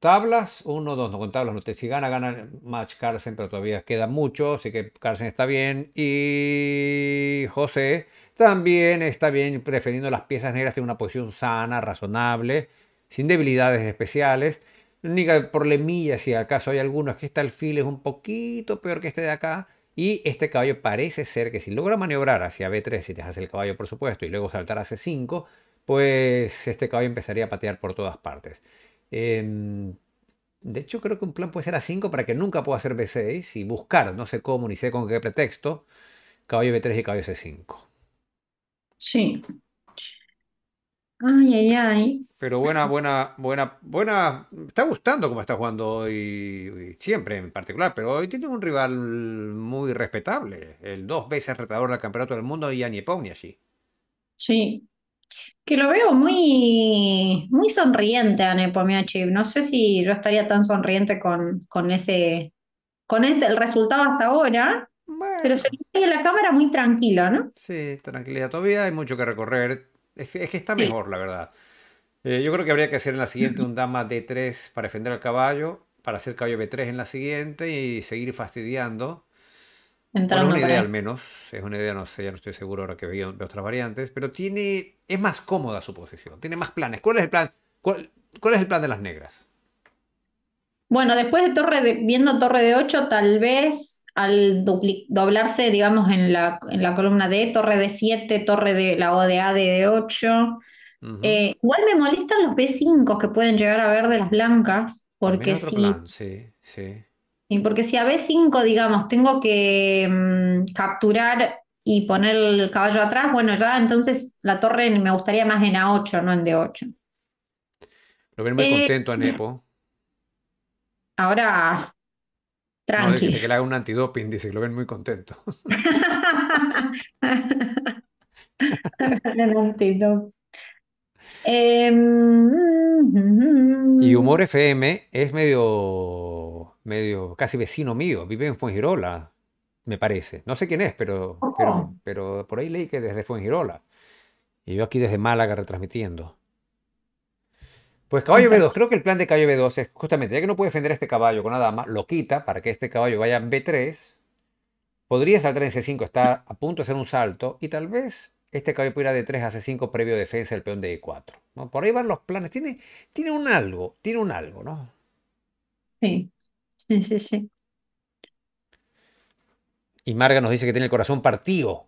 S1: tablas, 1, 2, no con tablas, no te, si gana, gana match Carlsen, pero todavía queda mucho, así que Carlsen está bien. Y José también está bien prefiriendo las piezas negras tiene una posición sana, razonable, sin debilidades especiales. La única problemilla, si acaso hay algunos es que este alfil es un poquito peor que este de acá. Y este caballo parece ser que si logra maniobrar hacia B3, y te el caballo por supuesto, y luego saltar a C5, pues este caballo empezaría a patear por todas partes. Em, de hecho, creo que un plan puede ser A5 para que nunca pueda hacer B6 y buscar, no sé cómo ni sé con qué pretexto, caballo B3 y caballo C5. Sí.
S2: Ay, ay, ay.
S1: Pero buena, buena, buena, buena. está gustando cómo está jugando hoy, siempre en particular, pero hoy tiene un rival muy respetable, el dos veces retador del Campeonato del Mundo, a allí.
S2: Sí. Que lo veo muy, muy sonriente a Nepomniachtchi, No sé si yo estaría tan sonriente con, con ese, con ese, el resultado hasta ahora, pero se ve la cámara muy tranquila, ¿no?
S1: Sí, tranquilidad. Todavía hay mucho que recorrer. Es, que está mejor, la verdad. Eh, yo creo que habría que hacer en la siguiente un dama D3 para defender al caballo, para hacer caballo B3 en la siguiente y seguir fastidiando.
S2: es una idea al
S1: menos, es una idea, no sé, ya no estoy seguro ahora que veo, otras variantes, pero tiene, es más cómoda su posición, tiene más planes. ¿Cuál es el plan? ¿Cuál, es el plan de las negras?
S2: Bueno, después de torre viendo torre de 8, tal vez al doblarse, digamos, en la, en la, columna D, torre de 7, torre de la O de A de 8. Eh, igual me molestan los B5 que pueden llegar a ver de las blancas, porque si, sí, Y porque si a B5, digamos, tengo que mm, capturar y poner el caballo atrás, bueno, ya entonces la torre me gustaría más en A8, no en D8.
S1: Lo ven muy eh, contento a Nepo.
S2: Ahora no, dice que le
S1: haga un antidoping, dice que lo ven muy contento.
S2: y
S1: Humor FM em, es medio, medio, casi vecino mío, vive en Fuengirola, me parece. No sé quién es, pero, pero, pero por ahí leí que desde Fuengirola. Y yo aquí desde Málaga retransmitiendo. Pues caballo B2, creo que el plan de caballo B2 es justamente, ya que no puede defender este caballo con nada más, lo quita para que este caballo vaya B3. Podría saltar en C5, está a punto de hacer un salto y tal vez este caballo pudiera de 3 a C5 previo defensa del peón de E4. ¿no? Por ahí van los planes. Tiene, tiene un algo, tiene un algo, ¿no? Sí,
S2: sí, sí, sí.
S1: Y Marga nos dice que tiene el corazón partido.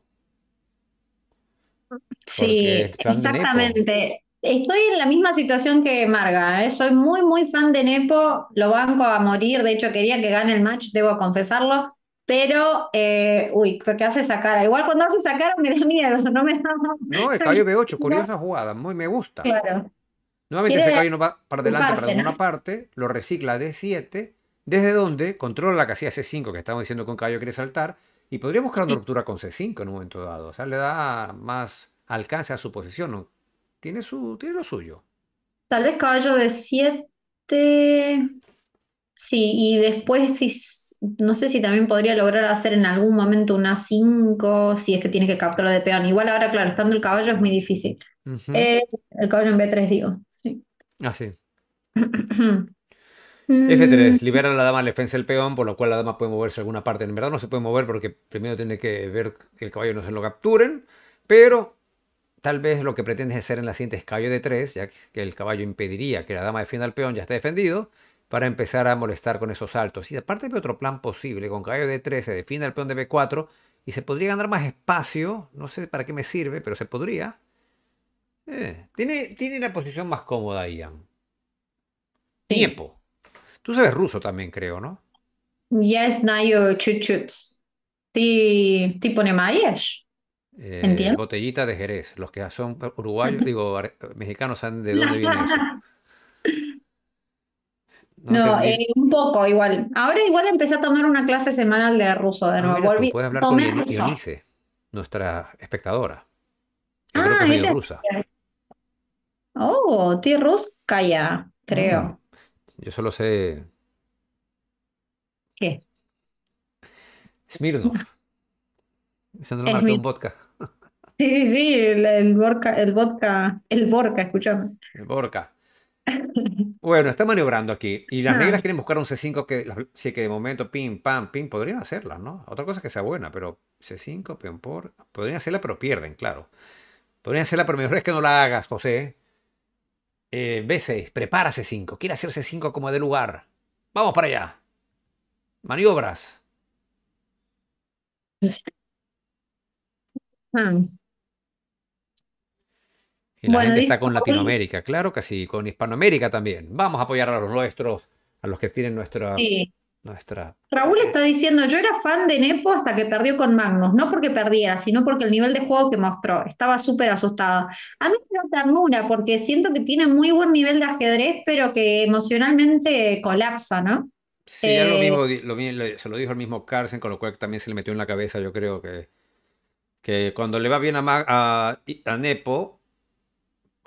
S2: Sí, exactamente. Estoy en la misma situación que Marga, ¿eh? soy muy, muy fan de Nepo, lo banco a morir, de hecho quería que gane el match, debo confesarlo, pero, eh, uy, uy, ¿qué hace esa cara? Igual cuando hace cara me da miedo, no me da... No, el caballo B8, curiosa
S1: jugada, muy me gusta. Claro. Nuevamente ese caballo va para adelante, para una parte, lo recicla D7, desde donde controla la casilla C5, que estamos diciendo que un caballo quiere saltar, y podría buscar una ruptura con C5 en un momento dado, o sea, le da más alcance a su posición, tiene su,
S2: tiene lo suyo. Tal vez caballo de 7. Sí, y después si, no sé si también podría lograr hacer en algún momento una 5, si es que tiene que capturar de peón. Igual ahora, claro, estando el caballo es muy difícil. Eh, el caballo en B3, digo. Ah, sí. Mm.
S1: F3, libera a la dama, le defensa el peón, por lo cual la dama puede moverse a alguna parte. En verdad no se puede mover porque primero tiene que ver que el caballo no se lo capturen, pero Tal vez lo que pretendes hacer en la siguiente es caballo de 3, ya que el caballo impediría que la dama defienda al peón, ya está defendido, para empezar a molestar con esos saltos. Y aparte de otro plan posible, con caballo de 3 se defiende al peón de B4 y se podría ganar más espacio, no sé para qué me sirve, pero se podría. Eh, tiene, tiene la posición más cómoda, Ian. Tiempo. Tú sabes ruso también, creo, ¿no?
S2: Yes, Nayo, чуть tipo tipo ти
S1: botellita de Jerez. Los que son uruguayos, digo, mexicanos, saben de dónde vienen No, eh,
S2: un poco igual. Ahora igual empecé a tomar una clase semanal de ruso de ah, nuevo. puedes hablar con Ionice,
S1: nuestra espectadora. ah, creo que
S2: ah, Oh, creo. Mm,
S1: yo solo sé. ¿Qué? Smirnov ese no lo un vodka.
S2: Sí, sí, sí, el, el vodka, el vodka, el escúchame.
S1: El vodka. Bueno, está maniobrando aquí. Y las ah. negras quieren buscar un C5 que, sí, que de momento, pim, pam, pim, podrían hacerla, ¿no? Otra cosa es que sea buena, pero C5, peón por. Podrían hacerla, pero pierden, claro. Podrían hacerla, pero mejor es que no la hagas, José. Eh, B6, prepara C5. Quiere hacer C5 como de lugar. Vamos para allá. Maniobras.
S3: Pues Hmm. Y la gente está con
S1: Latinoamérica, claro que sí, con Hispanoamérica también. Vamos a apoyar a los nuestros, a los que tienen nuestra, nuestra.
S2: Raúl eh, está diciendo, yo era fan de Nepo hasta que perdió con Magnus, no porque perdiera, sino porque el nivel de juego que mostró. Estaba súper asustada. A mí me da ternura porque siento que tiene muy buen nivel de ajedrez, pero que emocionalmente colapsa, ¿no? Sí, lo
S1: eh, mismo, se lo dijo el mismo Carson, con lo cual también se le metió en la cabeza, yo creo que que cuando le va bien a, Nepo,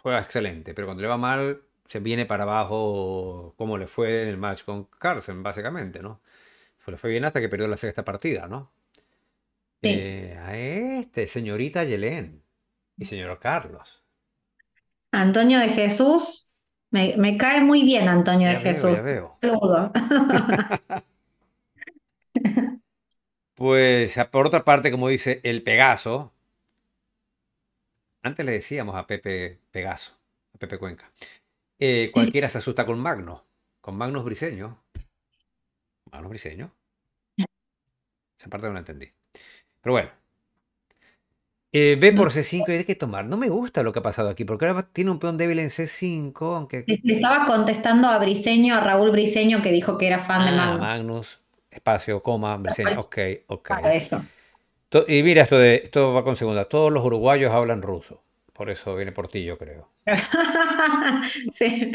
S1: juega excelente, pero cuando le va mal, se viene para abajo como le fue en el match con Carson, básicamente, ¿no? Le fue bien hasta que perdió la sexta partida, ¿no? Eh, a este, señorita Yelén y señor Carlos.
S2: Antonio de Jesús, me, cae muy bien Antonio de Jesús. Ya veo. Saludo.
S1: Pues por otra parte, como dice el Pegaso, antes le decíamos a Pepe Pegaso, a Pepe Cuenca, eh, cualquiera se asusta con Magno, con Magnus Briseño. Magnus Briseño. Esa parte no la entendí. Pero bueno. Eh, ve por C5 y hay que tomar. No me gusta lo que ha pasado aquí, porque ahora tiene un peón débil en C5, aunque... estaba
S2: contestando a Briseño, a Raúl Briseño, que dijo que era fan de ah,
S1: Magnus espacio, coma, pues, Ok, ok. Y mira, esto, de, esto va con segunda. Todos los uruguayos hablan ruso. Por eso viene por ti, yo creo.
S2: sí.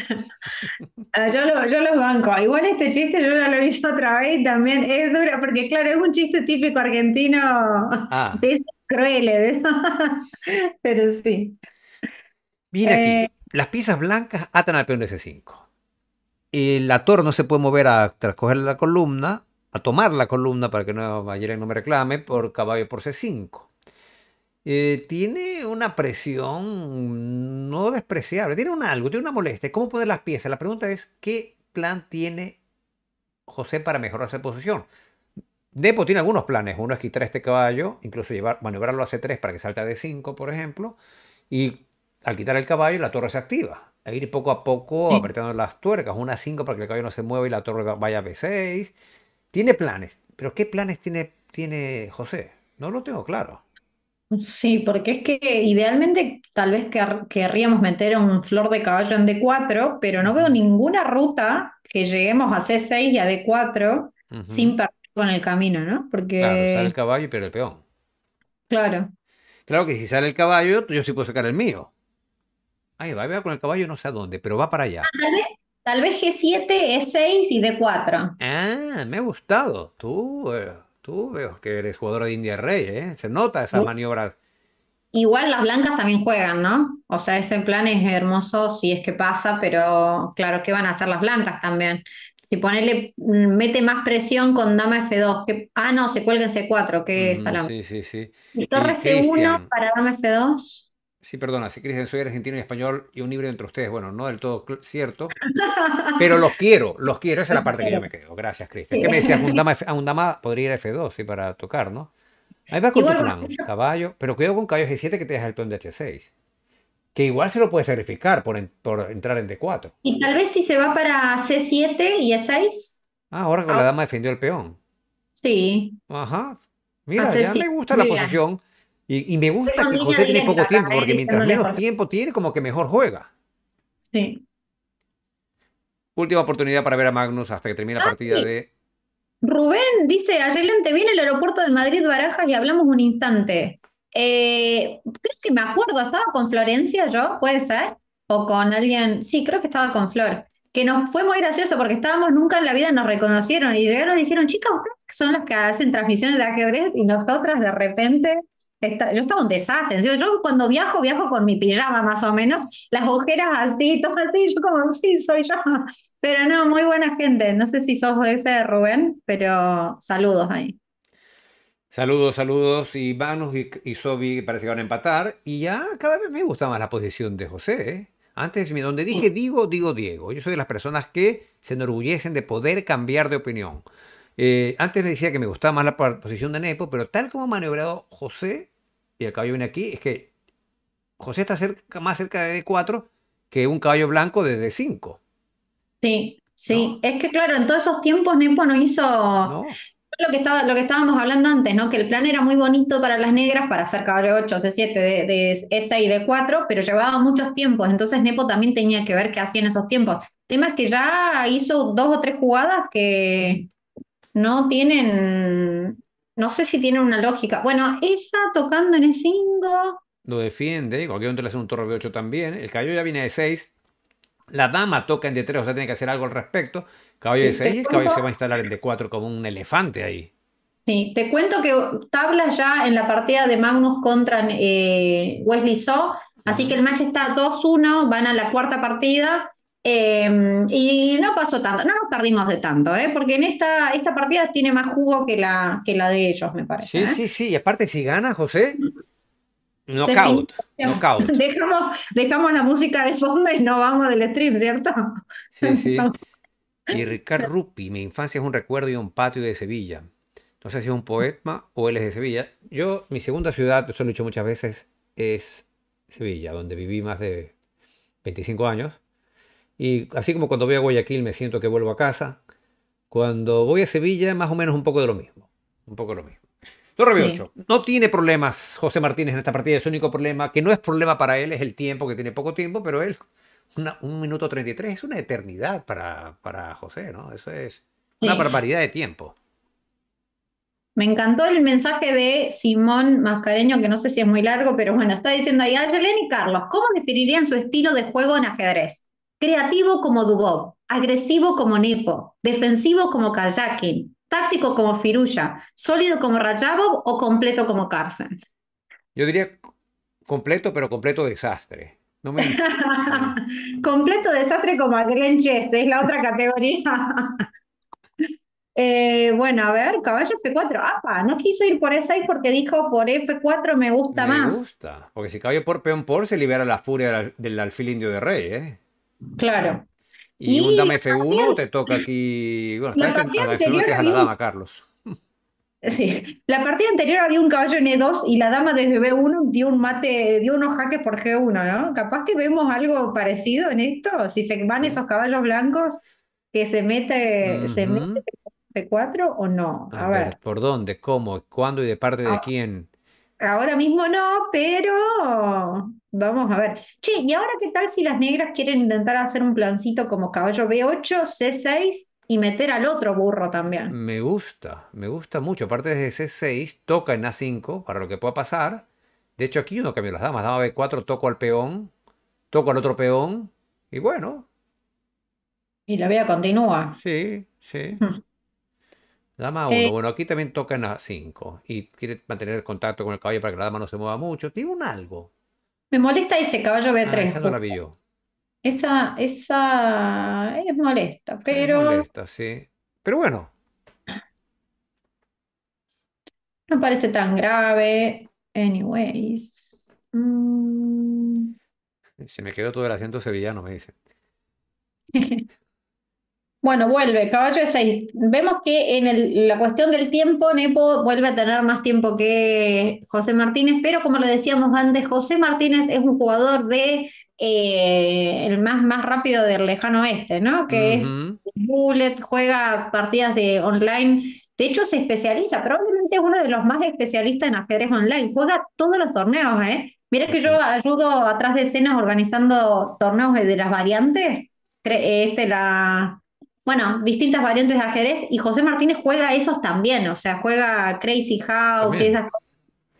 S2: Ah, yo, lo, los banco. Igual este chiste yo ya lo visto otra vez también es duro, porque claro, es un chiste típico argentino ah. Pero sí. Mira aquí, eh,
S1: las piezas blancas atan al peón de C5. El torre no se puede mover a, tras coger la columna a tomar la columna para que no, no me reclame por caballo por C5. Eh, tiene una presión no despreciable, tiene un algo, tiene una molestia. ¿Cómo poner las piezas? La pregunta es, ¿qué plan tiene José para mejorar su posición? Depo tiene algunos planes. Uno es quitar este caballo, incluso llevar, maniobrarlo a C3 para que salte a D5, por ejemplo. Y al quitar el caballo, la torre se activa. E ir poco a poco apretando las tuercas. Una 5 para que el caballo no se mueva y la torre vaya a B6. Tiene planes, pero ¿qué planes tiene, tiene José? No lo tengo claro.
S2: Sí, porque es que idealmente tal vez querríamos meter un flor de caballo en D4, pero no veo ninguna ruta que lleguemos a C6 y a D4 sin perder con el camino, ¿no? Claro, sale el
S1: caballo y pierde el peón. claro, Claro que si sale el caballo, yo sí puedo sacar el mío. Ahí va, va con el caballo no sé a dónde, pero va para allá.
S2: Ah, Tal vez G7 e 6 y D4.
S1: Ah, me ha gustado. Tú, eh, tú veo que eres jugador de India Rey, ¿eh? Se nota esa maniobras.
S2: Igual las blancas también juegan, ¿no? O sea, ese plan es hermoso si es que pasa, pero claro, ¿qué van a hacer las blancas también? Si ponerle, mm, mete más presión con dama F2. ah, no, se cuelga en C4, que mm, Sí,
S1: sí, sí. torre C1
S2: para dama F2.
S1: Sí, perdona, si Cristian, soy argentino y español y un híbrido entre ustedes. Bueno, no del todo cierto, pero los quiero, los quiero. Esa es la parte que yo me quedo. Gracias, Cristian. ¿Qué me decías? Un dama, a ah, dama podría ir a F2 sí, para tocar, ¿no? Ahí va con tu plan, caballo. Pero cuidado con caballo G7 que te deja el peón de H6. Que igual se lo puede sacrificar por, entrar en D4.
S2: Y tal vez si se va para C7 y E6. Ah,
S1: ahora que la ah. dama defendió el peón.
S2: Sí.
S1: Ajá. Mira, ya me le gusta la posición. Y, me gusta que José tiene poco tiempo, porque mientras menos tiempo tiene, como que mejor juega. Sí. Última oportunidad para ver a Magnus hasta que termine la partida de.
S2: Rubén dice: Ayer te viene el aeropuerto de Madrid Barajas y hablamos un instante. Eh, creo que me acuerdo, estaba con Florencia yo, puede ser, o con alguien. Sí, creo que estaba con Flor. Que nos fue muy gracioso porque estábamos nunca en la vida, nos reconocieron y llegaron y dijeron: Chicas, ustedes son las que hacen transmisiones de ajedrez y nosotras de repente yo estaba un desastre. Yo, cuando viajo, viajo con mi pijama más o menos, las ojeras así, todo así, yo como, sí, soy yo. Pero no, muy buena gente. No sé si sos ese Rubén, pero saludos ahí.
S1: Saludos, saludos. Y Vanus y, y Sobi parece que van a empatar. Y ya cada vez me gusta más la posición de José. ¿eh? Antes, donde dije digo, digo Diego. Yo soy de las personas que se enorgullecen de poder cambiar de opinión. Eh, antes me decía que me gustaba más la posición de Nepo, pero tal como ha maniobrado José, y el caballo viene aquí, es que José está más cerca de D4 que un caballo blanco de D5.
S2: Sí, sí. Es que claro, en todos esos tiempos Nepo no hizo Lo, que estaba, lo que estábamos hablando antes, ¿no? Que el plan era muy bonito para las negras para hacer caballo 8, C7, de, de E6, D4, pero llevaba muchos tiempos. Entonces Nepo también tenía que ver qué hacía en esos tiempos. El tema es que ya hizo dos o tres jugadas que no tienen no sé si tiene una lógica. Bueno, esa tocando en E5.
S1: Lo defiende. Cualquier otro le hace un torre B8 también. El caballo ya viene de 6. La dama toca en D3, o sea, tiene que hacer algo al respecto. Caballo de 6 y el caballo se va a instalar en D4 como un elefante ahí.
S2: Sí, te cuento que tablas ya en la partida de Magnus contra eh, Wesley So, así que el match está 2-1, van a la cuarta partida Em, y no pasó tanto, no nos perdimos de tanto, ¿eh? porque en esta, esta partida tiene más jugo que la, que la de ellos, me parece. Sí, ¿eh? sí,
S1: sí, y aparte si gana José, knockout. knockout.
S2: Dejamos, dejamos la música de fondo y no vamos del stream, ¿cierto?
S1: Sí, sí. Y Ricardo Rupi, mi infancia es un recuerdo y un patio de Sevilla. No sé si es un poema o él es de Sevilla. Yo, mi segunda ciudad, eso lo he dicho muchas veces, es Sevilla, donde viví más de 25 años. Y así como cuando voy a Guayaquil me siento que vuelvo a casa, cuando voy a Sevilla más o menos un poco de lo mismo. Un poco de lo mismo. Torre 8 No tiene problemas José Martínez en esta partida. Su único problema, que no es problema para él, es el tiempo, que tiene poco tiempo, pero él, un minuto 33 es una eternidad para, José, ¿no? Eso es una barbaridad de tiempo.
S2: Me encantó el mensaje de Simón Mascareño, que no sé si es muy largo, pero bueno, está diciendo ahí, Adrián y Carlos, ¿cómo definirían su estilo de juego en ajedrez? Creativo como Dubov, agresivo como Nepo, defensivo como Karjakin, táctico como Firulla, sólido como Rajabov o completo como Carson.
S1: Yo diría completo, pero completo desastre.
S2: completo desastre como Adrián Chess, es la otra categoría. Eh, bueno, a ver, caballo F4. Apa, no quiso ir por E6 porque dijo por F4 me gusta más. Me
S1: gusta, porque si caballo por peón por se libera la furia del alfil indio de rey, ¿eh?
S2: Claro. Y, un dama
S1: F1 te toca aquí. Bueno, la partida, anterior la dama, Carlos.
S2: Sí, la partida anterior había un caballo en E2 y la dama desde B1 dio un mate, dio unos jaques por G1, ¿no? Capaz que vemos algo parecido en esto, si se van esos caballos blancos que se mete, se mete F4 o no. A, ver,
S1: ¿por dónde? ¿Cómo? ¿Cuándo y de parte de ah. quién?
S2: ahora mismo no, pero vamos a ver. Che, ¿y ahora qué tal si las negras quieren intentar hacer un plancito como caballo B8, C6 y meter al otro burro también?
S1: Me gusta, me gusta mucho. Aparte de C6, toca en A5 para lo que pueda pasar. De hecho, aquí uno cambia las damas. Dama B4, toco al peón, toco al otro peón y bueno.
S2: Y la vea continúa.
S1: Sí, sí. Hmm. Dama 1, eh, bueno, aquí también tocan a 5 y quiere mantener el contacto con el caballo para que la dama no se mueva mucho. Tiene un algo.
S2: Me molesta ese caballo B3. Ah, esa Esa, es molesta, pero. Es
S1: molesta, sí. Pero bueno.
S2: No parece tan grave. Anyways. Mm.
S1: Se me quedó todo el asiento sevillano, me dice
S2: Bueno, vuelve, caballo de seis. Vemos que en la cuestión del tiempo, Nepo vuelve a tener más tiempo que José Martínez, pero como lo decíamos antes, José Martínez es un jugador de eh, el más, más rápido del lejano oeste, ¿no? Que es bullet, juega partidas de online. De hecho, se especializa, probablemente es uno de los más especialistas en ajedrez online. Juega todos los torneos, ¿eh? Mira que yo ayudo atrás de escenas organizando torneos de las variantes. Eh, este, la bueno, distintas variantes de ajedrez y José Martínez juega esos también, o sea, juega Crazy House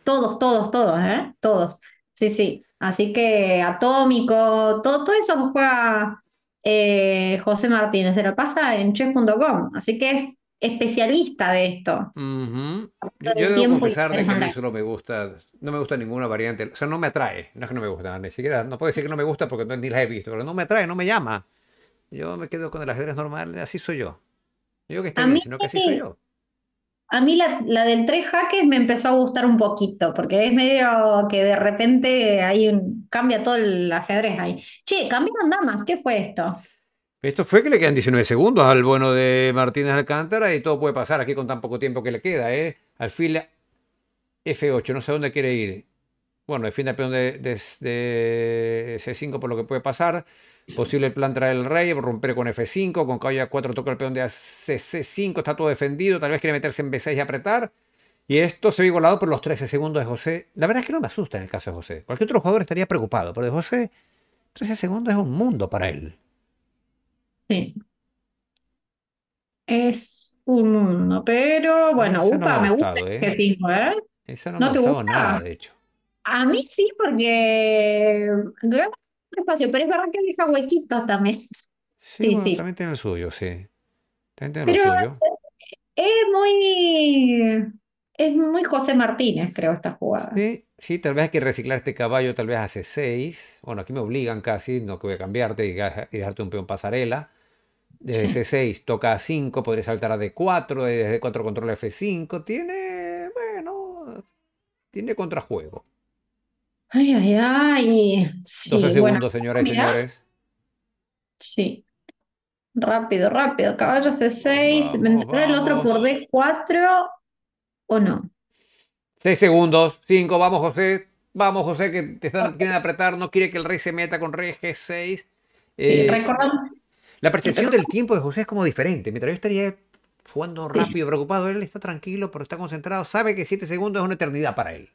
S2: Todos, todos, todos, ¿eh? Todos. Sí, sí. Así que Atómico, todo, todo eso juega eh, José Martínez, se lo pasa en chess.com, así que es especialista de esto.
S1: Yo, debo de que a mí solo me gusta, no me gusta ninguna variante, o sea, no me atrae, no es que no me gusta, ni siquiera, no puedo decir que no me gusta porque ni las he visto, pero no me atrae, no me llama. Yo me quedo con el ajedrez normal, así soy yo. que
S2: a mí, la, del tres jaques me empezó a gustar un poquito, porque es medio que de repente hay un, cambia todo el ajedrez ahí. Che, cambiaron damas, ¿qué fue esto?
S1: Esto fue que le quedan 19 segundos al bueno de Martínez Alcántara y todo puede pasar aquí con tan poco tiempo que le queda, ¿eh? Alfil F8, no sé dónde quiere ir. Bueno, el fin de, de, de C5 por lo que puede pasar. Posible plan traer el rey, romper con F5, con caballo 4 toca el peón de C5, está todo defendido, tal vez quiere meterse en B6 y apretar. Y esto se ve igualado por los 13 segundos de José. La verdad es que no me asusta en el caso de José. Cualquier otro jugador estaría preocupado, pero de José, 13 segundos es un mundo para él.
S2: Sí. Es un mundo, pero bueno, upa, me, gusta ese ¿eh? tipo, ¿eh?
S1: no, te gusta? nada, de hecho.
S2: A mí sí, porque espacio, pero es verdad que deja huequitos también. Sí, sí, también
S1: tiene el suyo, sí. También tiene el suyo.
S2: Es muy, es muy José Martínez, creo, esta jugada. Sí,
S1: sí, tal vez hay que reciclar este caballo, tal vez a C6 Bueno, aquí me obligan casi, no que voy a cambiarte y, dejarte un peón pasarela. Desde C6 toca a 5, podría saltar a D4, desde D4 controla F5. Tiene, bueno, tiene contrajuego.
S2: Ay, ay, ay. 12 segundos, señoras y señores. Sí. Rápido, rápido. Caballo C6. ¿Me ¿Vendrá el otro por D4 o no?
S1: 6 segundos. 5. Vamos, José. Vamos, José, que te están, quieren apretar. No quiere que el rey se meta con rey G6. Sí, eh, recordamos.
S3: La percepción del
S1: tiempo de José es como diferente. Mientras yo estaría jugando rápido, preocupado, él está tranquilo, pero está concentrado. Sabe que 7 segundos es una eternidad para él.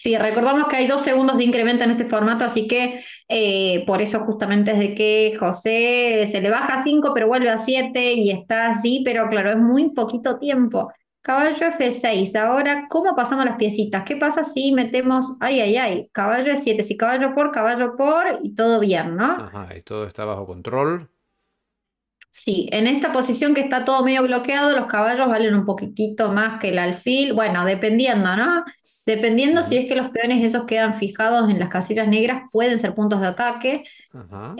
S2: Sí, recordamos que hay dos segundos de incremento en este formato, así que eh, por eso justamente es de que José se le baja a 5, pero vuelve a 7 y está así, pero claro, es muy poquito tiempo. Caballo F6, ahora, ¿cómo pasamos las piecitas? ¿Qué pasa si metemos, ay, ay, ay, caballo F7, si caballo por, caballo por, y todo bien, ¿no?
S3: Ajá, y
S1: todo está bajo control.
S2: Sí, en esta posición que está todo medio bloqueado, los caballos valen un poquitito más que el alfil, bueno, dependiendo, ¿no? Dependiendo si es que los peones esos quedan fijados en las casillas negras, pueden ser puntos de ataque.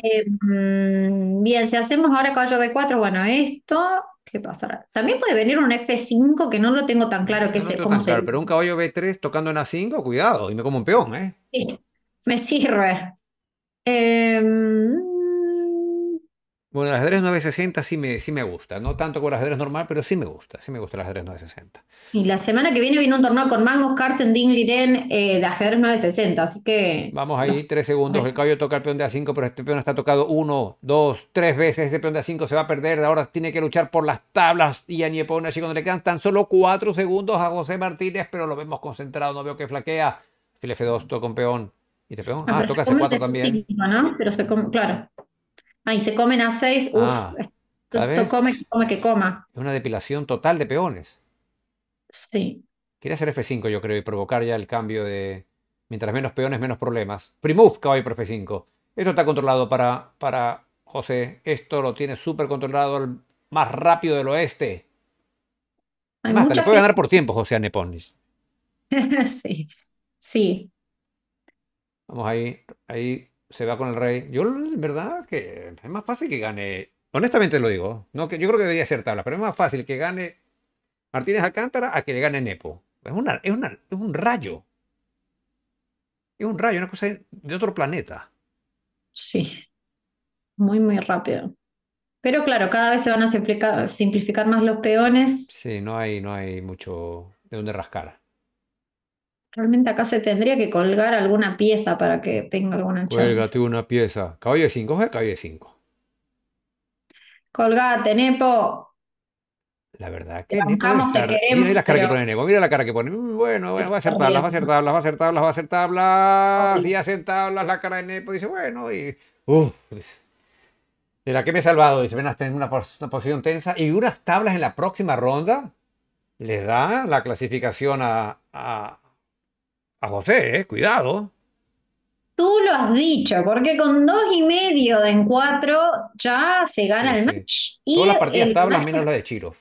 S2: Eh, mm, bien, si hacemos ahora caballo de 4, bueno, esto, ¿qué pasará? También puede venir un F5 que no lo tengo tan claro qué que Claro,
S1: pero un caballo B3 tocando en A5, cuidado, y me como un peón, ¿eh?
S2: Sí, me sirve. Eh,
S1: bueno, el ajedrez 960 sí me, sí me gusta, no tanto como el ajedrez normal, pero sí me gusta, sí me gusta el ajedrez 960.
S2: Y la semana que viene viene un torneo con Magnus Carlsen, Ding Liren eh, de ajedrez 960, así que...
S1: Vamos ahí, tres segundos, el caballo toca el peón de A5, pero este peón está tocado uno, dos, tres veces, este peón de A5 se va a perder, ahora tiene que luchar por las tablas y a Niepone. así cuando le quedan tan solo cuatro segundos a José Martínez, pero lo vemos concentrado, no veo que flaquea, File F2, toca un peón, y te peón, ah, toca C4 también.
S2: ¿no? Pero se claro y se comen a seis, uff, ah, que coma.
S1: Es una depilación total de peones. Sí. Quiere hacer F5, yo creo, y provocar ya el cambio de. Mientras menos peones, menos problemas. Primove, caballo por F5. Esto está controlado para, para José. Esto lo tiene súper controlado el más rápido del oeste.
S2: Hay le puede ganar
S1: por tiempo José a Neponis.
S2: sí, sí.
S1: Vamos ahí, ahí se va con el rey. Yo, en verdad, que es más fácil que gane. Honestamente lo digo. No, que yo creo que debería ser tabla, pero es más fácil que gane Martínez Alcántara a que le gane Nepo. Es, una, es, es un rayo. Es un rayo, una cosa de otro planeta. Sí.
S2: Muy, muy rápido. Pero claro, cada vez se van a simplificar, simplificar más los peones.
S1: Sí, no hay, no hay mucho de dónde rascar.
S2: Realmente acá se tendría que colgar alguna pieza para que tenga alguna chance. Cuélgate
S1: una pieza. Caballo de 5, coge caballo de 5.
S2: Colgate, Nepo. La verdad
S1: que Nepo mira las caras que pone Nepo, mira la cara que pone. Mm, bueno, bueno, va a hacer tablas, va a hacer tablas, va a hacer tablas, va a hacer tablas. Y hacen tablas la cara de Nepo. Dice, bueno, y... Uf, pues, de la que me he salvado. Dice, ven, hasta en una, posición tensa. Y unas tablas en la próxima ronda les da la clasificación a a José, eh, cuidado.
S2: Tú lo has dicho, porque con dos y medio en cuatro ya se gana el match. Todas las partidas tablas menos la de Chiro.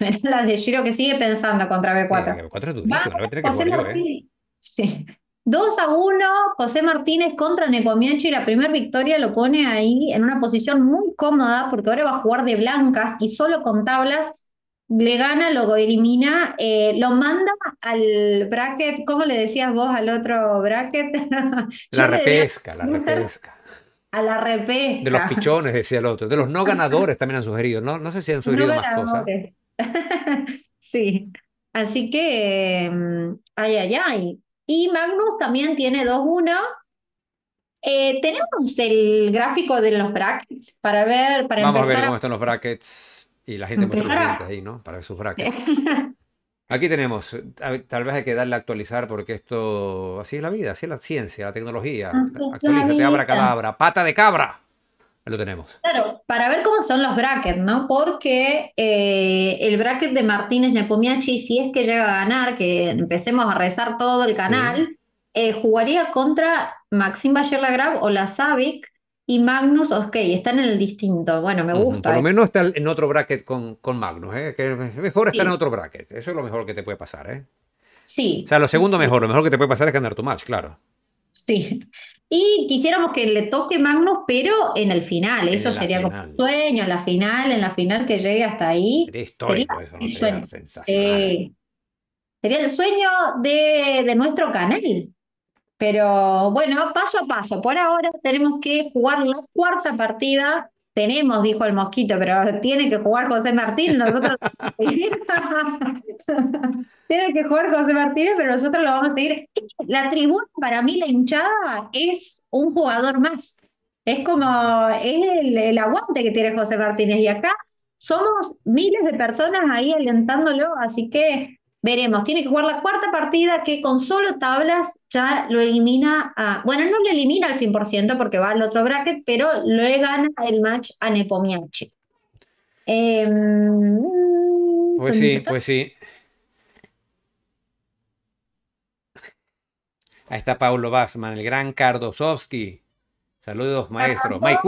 S2: Menos la de Chiro que sigue pensando contra B4.
S3: B4 es durísimo, no que eh.
S2: Sí. 2 a 1, José Martínez contra y La primera victoria lo pone ahí en una posición muy cómoda porque ahora va a jugar de blancas y solo con tablas le gana, lo elimina, eh, lo manda al bracket, ¿cómo le decías vos al otro bracket? la repesca, la repesca. A la repesca. De los pichones,
S1: decía el otro. De los no ganadores también han sugerido. No, no sé si han sugerido más cosas.
S2: sí. Así que, em, ay, ay, ay. Y Magnus también tiene 2-1. Eh, tenemos el gráfico de los brackets para ver, para empezar. Vamos a ver cómo
S1: están los brackets. Y la gente dientes ahí, ¿no? Para sus brackets. Aquí tenemos, tal vez hay que darle a actualizar porque esto, así es la vida, así es la ciencia, la tecnología. Actualízate, abra cadabra, pata de cabra. lo tenemos.
S2: Claro, para ver cómo son los brackets, ¿no? Porque eh, el bracket de Martínez Nepomiachi, si es que llega a ganar, que empecemos a rezar todo el canal, eh, jugaría contra Maxim Bayer Lagrave o la Savic, y Magnus, ok, está en el distinto. Bueno, me gusta. Por lo
S1: menos está en otro bracket con, con Magnus, ¿eh? que mejor estar en otro bracket. Eso es lo mejor que te puede pasar, ¿eh?
S2: Sí. O sea, lo segundo mejor,
S1: lo mejor que te puede pasar es ganar tu match, claro.
S2: Sí. Y quisiéramos que le toque Magnus, pero en el final. eso sería como un sueño, en la final, en la final que llegue hasta ahí. Sería eso, el sueño. sería el sueño de, de nuestro canal. Pero bueno, paso a paso. Por ahora tenemos que jugar la cuarta partida. Tenemos, dijo el mosquito, pero tiene que jugar José Martín. Nosotros tiene que jugar José Martínez, pero nosotros lo vamos a seguir. La tribuna para mí, la hinchada, es un jugador más. Es como, el, el aguante que tiene José Martínez. Y acá somos miles de personas ahí alentándolo, así que Veremos, tiene que jugar la cuarta partida que con solo tablas ya lo elimina a, bueno, no lo elimina al 100% porque va al otro bracket, pero le gana el match a Nepomianchi. Em, pues sí, pues
S1: sí. Ahí está Paulo Basman, el gran Kardosovsky. Saludos, maestro. Mike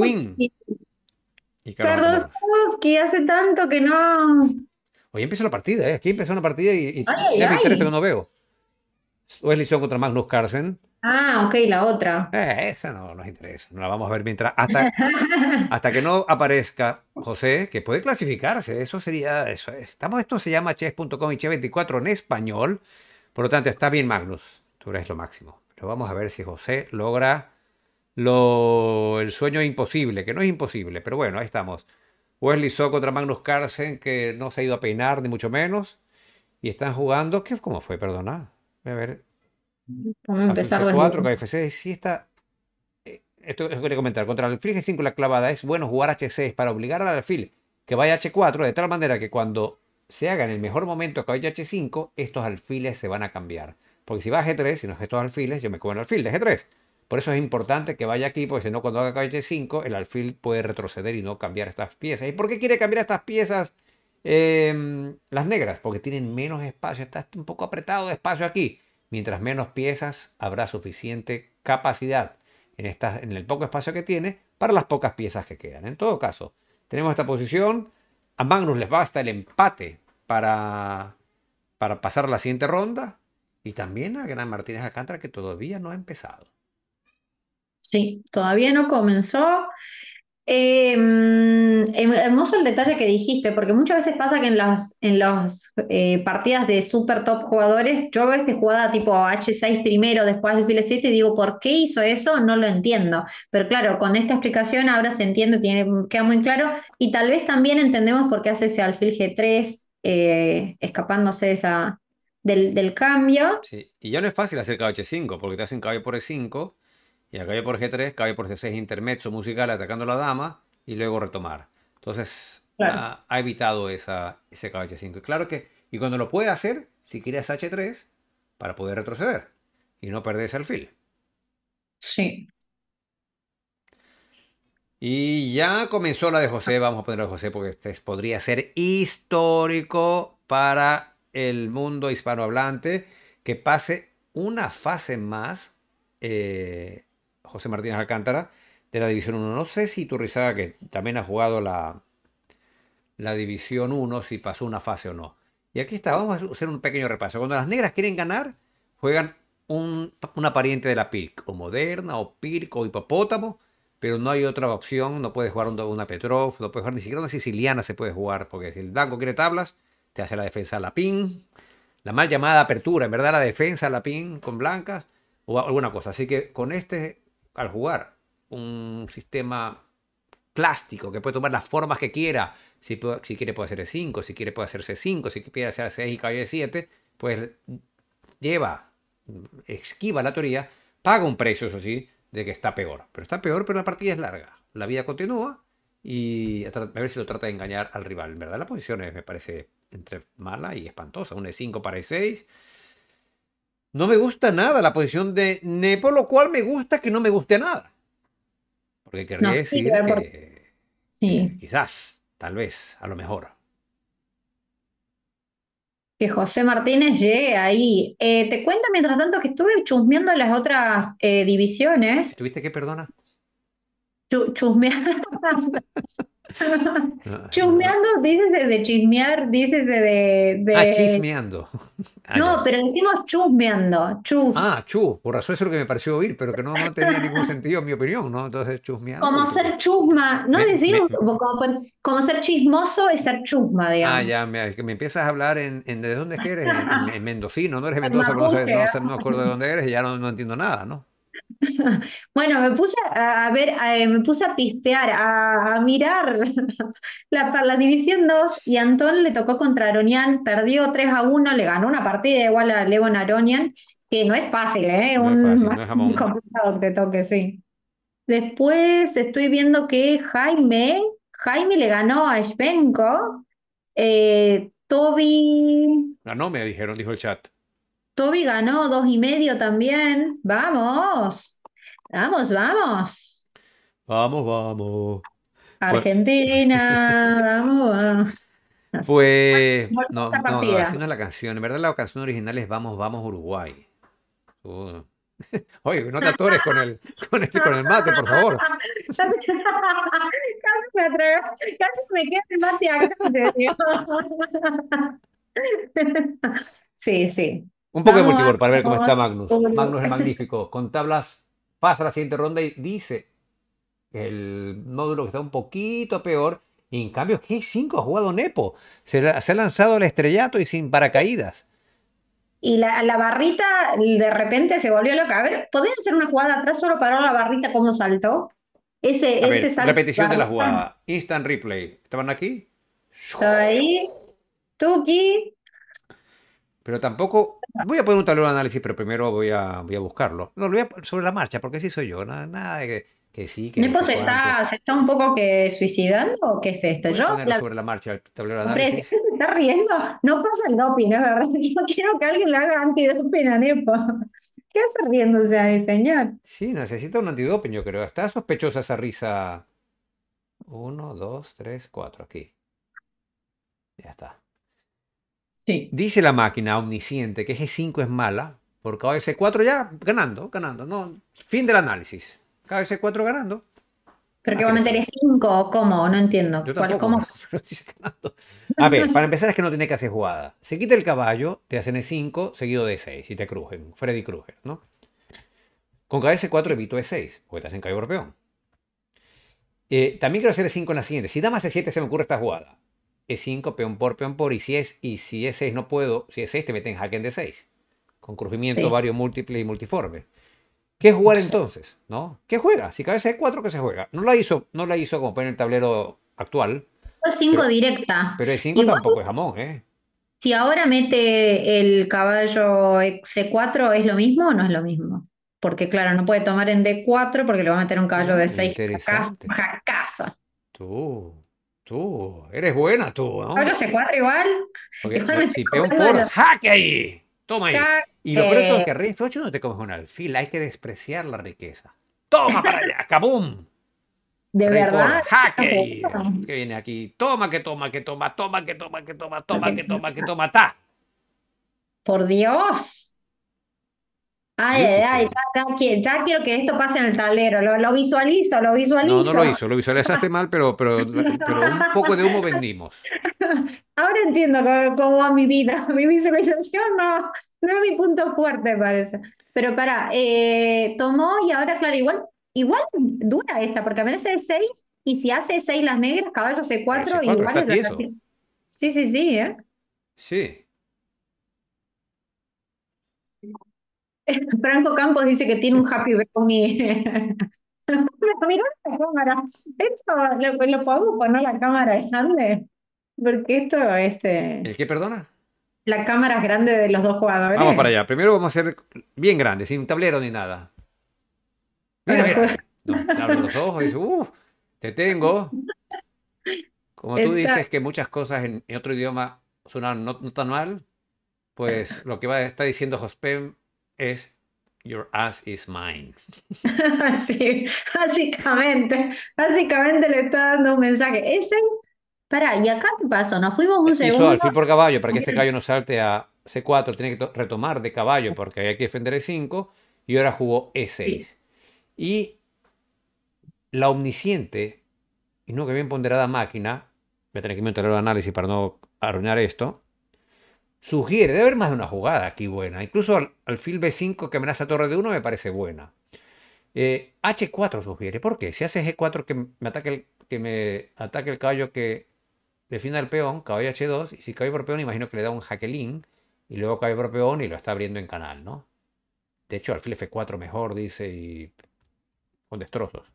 S1: Quinn.
S2: Kardosovsky hace tanto que no
S1: Hoy empieza la partida, ¿eh? Aquí empezó una partida y, ah, ya me que no veo. es lison contra Magnus Carlsen. Ah, ok, la otra. Eh, esa no nos interesa, no la vamos a ver mientras hasta, hasta que no aparezca José, que puede clasificarse, eso sería eso. Estamos esto se llama chess.com y chess24 en español. Por lo tanto, está bien Magnus, tú eres lo máximo. Pero vamos a ver si José logra lo el sueño imposible, que no es imposible, pero bueno, ahí estamos. Wesley Sock contra Magnus Carlsen, que no se ha ido a peinar, ni mucho menos. Y están jugando, ¿qué, ¿cómo fue? Perdona. A ver.
S3: Vamos a empezar 4
S1: KFC, sí está... Eh, esto es lo que quería comentar. Contra el alfil G5 la clavada es bueno jugar H6 para obligar al alfil que vaya H4 de tal manera que cuando se haga en el mejor momento que vaya H5, estos alfiles se van a cambiar. Porque si va G3 si no es estos alfiles, yo me como el alfil de G3. Por eso es importante que vaya aquí, porque si no, cuando haga calle 5, el alfil puede retroceder y no cambiar estas piezas. ¿Y por qué quiere cambiar estas piezas em, las negras? Porque tienen menos espacio, está un poco apretado de espacio aquí. Mientras menos piezas, habrá suficiente capacidad en, en el poco espacio que tiene para las pocas piezas que quedan. En todo caso, tenemos esta posición. A Magnus les basta el empate para, para pasar la siguiente ronda. Y también a Gran Martínez Alcántara que todavía no ha empezado.
S2: Sí, todavía no comenzó. Em, em, hermoso el detalle que dijiste, porque muchas veces pasa que en las en eh, partidas de super top jugadores, yo veo que este jugada tipo H6 primero, después el file 7 y digo, ¿por qué hizo eso? No lo entiendo. Pero claro, con esta explicación ahora se entiende, tiene, queda muy claro, y tal vez también entendemos por qué hace ese alfil G3, eh, escapándose esa, del, cambio.
S1: Sí, y ya no es fácil hacer caballo H5, porque te hacen caballo por E5 y a por G3, caballo por C6, intermezzo musical atacando a la dama y luego retomar. Entonces ha, evitado esa, ese caballo 5 claro que, y cuando lo puede hacer, si quiere es H3 para poder retroceder y no perder ese alfil. Sí. Y ya comenzó la de José, vamos a poner a José porque este podría ser histórico para el mundo hispanohablante que pase una fase más eh, José Martínez Alcántara, de la División 1. No sé si Turrizaga, que también ha jugado la, la División 1, si pasó una fase o no. Y aquí está, vamos a hacer un pequeño repaso. Cuando las negras quieren ganar, juegan una pariente de la PIRC, o Moderna, o PIRC, o Hipopótamo, pero no hay otra opción, no puedes jugar una Petrov, no puedes jugar ni siquiera una siciliana se puede jugar, porque si el blanco quiere tablas, te hace la defensa la PIN, la mal llamada apertura, en verdad la defensa la PIN con blancas, o alguna cosa. Así que con este al jugar. Un sistema plástico que puede tomar las formas que quiera. Si, quiere puede hacer 5, e si quiere puede hacerse 5, si quiere hacer 6 y cae 7, pues lleva, esquiva la teoría, paga un precio, eso sí, de que está peor. Pero está peor, pero la partida es larga. La vida continúa y a, ver si lo trata de engañar al rival. En verdad, la posición me parece entre mala y espantosa. Un E5 para E6 no me gusta nada la posición de Nepo, lo cual me gusta que no me guste nada. Porque querría decir que, sí. quizás, tal vez, a lo mejor.
S2: Que José Martínez llegue ahí. Eh, te cuento mientras tanto que estuve chusmeando las otras eh, divisiones.
S1: ¿Tuviste que perdona?
S2: Chusmeando. Chusmeando, dices de chismear, dices de, Ah, chismeando.
S1: no, ah,
S2: pero decimos chusmeando, chus. Ah,
S1: chus, por razón eso es lo que me pareció oír, pero que no, tenía ningún sentido en mi opinión, ¿no? Entonces, chusmeando. Como
S2: ser chusma, no decimos, Como, ser chismoso es ser chusma, ah, digamos. Ah, ya,
S1: me, me empiezas a hablar en, ¿de dónde eres? En, mendocino, no eres mendocino, no, no, no, acuerdo de dónde eres y ya no entiendo nada, ¿no?
S2: Bueno, me puse a ver, eh, me puse a pispear, a, mirar la, la, División 2 y Antón le tocó contra Aronian, perdió 3 a 1, le ganó una partida igual a Levon Aronian, que no es fácil, ¿eh? un, es complicado que te toque, sí. Después estoy viendo que Jaime, Jaime le ganó a Shvenko, eh, Toby.
S1: Ganó, me dijeron, dijo el chat.
S2: Toby ganó dos y medio también. Vamos, vamos, vamos.
S1: Vamos, vamos.
S2: Argentina, vamos,
S1: vamos. Pues, no, no, no, así no es la canción. En verdad, la canción original es Vamos, vamos, Uruguay. Oh. Oye, no te atores con el, con el, mate, por favor.
S3: Casi me atrevo, casi me queda el mate
S2: acá. Sí, sí. Un poco de para ver cómo está Magnus. Magnus es
S1: magnífico. Con tablas pasa a la siguiente ronda y dice el módulo que está un poquito peor. en cambio, G5 ha jugado Nepo. Se, ha lanzado el estrellato y sin paracaídas.
S2: Y la, barrita de repente se volvió loca. A ver, ¿podés hacer una jugada atrás solo para la barrita cómo saltó? Ese, ese salto. Repetición de la jugada.
S1: Instant replay. ¿Estaban aquí?
S2: Estoy ahí. Tuki.
S1: Pero tampoco. Voy a poner un tablero de análisis, pero primero voy a, voy a buscarlo. No, lo voy a sobre la marcha, porque sí soy yo. Nada, nada de que, sí, que. No se está,
S2: se está un poco que suicidando o qué es esto. Voy yo. A sobre
S1: la marcha, el tablero de análisis.
S2: está riendo. No pasa el doping, es verdad. Yo quiero que alguien le haga antidoping a Nepo. ¿Qué hace riéndose ahí, señor?
S1: Sí, necesita un antidoping, yo creo. Está sospechosa esa risa. Uno, dos, tres, cuatro, aquí. Ya está. Dice la máquina omnisciente que G5 es mala, por c 4 ya ganando, ganando. No, fin del análisis. c 4
S2: ganando. ¿Pero qué va a meter e 5 cómo? No entiendo. ¿Cuál, ¿cómo?
S1: A ver, para empezar es que no tiene que hacer jugada. Se quita el caballo, te hacen E5, seguido de E6 y te crujen. Freddy Krueger, ¿no? Con ks 4 evito E6, porque te hacen caballo campeón. Eh, también quiero hacer E5 en la siguiente. Si da más e 7 se me ocurre esta jugada. E5, peón por, peón por. Y si es y si E6 no puedo, si E6 te meten jaque en D6. Con crujimiento varios múltiples y multiforme. ¿Qué jugar entonces? ¿No? ¿Qué juega? Si cabeza E4, ¿qué se juega? No la hizo, no la hizo como en el tablero actual.
S2: E5 directa.
S1: Pero E5 tampoco es jamón, ¿eh?
S2: Si ahora mete el caballo C4, ¿es lo mismo o no es lo mismo? Porque claro, no puede tomar en D4 porque le va a meter un caballo uh, de 6 a A casa.
S1: Tú. Tú, eres buena tú, ¿no? se cuadra igual. Porque, si por, Hackey,
S2: Toma ahí. Y lo pronto es que
S1: rey F8 no te comes un alfil, hay que despreciar la riqueza. Toma para allá, cabum. De verdad.
S2: Hackey,
S1: Que viene aquí. Toma que toma, que toma, toma, que toma, que toma, toma, que toma, que toma, ta.
S2: Por Dios. Ay, ay, ya, quiero que esto pase en el tablero, lo, visualizo, lo visualizo. No, no lo hizo,
S1: lo visualizaste mal, pero, pero, un poco de humo vendimos.
S2: Ahora entiendo cómo, va mi vida, mi visualización no, es mi punto fuerte, parece. Pero para, eh, tomó y ahora, claro, igual, igual dura esta, porque a veces de 6 y si hace 6 las negras, cada C4, y 4 igual es Sí, sí, sí, ¿eh? Sí. Franco Campos dice que tiene un happy brownie. Mira la cámara. Esto lo, lo podemos poner la cámara grande. Porque esto este. ¿El qué, perdona? La cámara es grande de los dos jugadores. Vamos para allá.
S1: Primero vamos a hacer bien grande, sin tablero ni nada.
S2: Mira, mira. los ojos y dice,
S1: te tengo. Como tú dices que muchas cosas en, otro idioma suenan no, tan mal, pues lo que va, está diciendo Jospem es Your ass is mine.
S2: básicamente, básicamente le está dando un mensaje. e es... Pará, ¿y acá qué pasó? Nos fuimos un segundo. al fin por
S1: caballo, para que este caballo no salte a C4, tiene que retomar de caballo porque hay que defender E5 y ahora jugó E6. Y la omnisciente, y no que bien ponderada máquina, voy a tener que meter el análisis para no arruinar esto, sugiere, debe haber más de una jugada aquí buena. Incluso al, alfil B5 que amenaza torre de 1 me parece buena. H4 eh, sugiere, ¿por qué? Si hace G4 que me ataque el, que me el caballo que defienda el peón, caballo H2, y si cae por peón imagino que le da un jaquelín, y luego cae por peón y lo está abriendo en canal, ¿no? De hecho, alfil F4 mejor, dice, y con destrozos.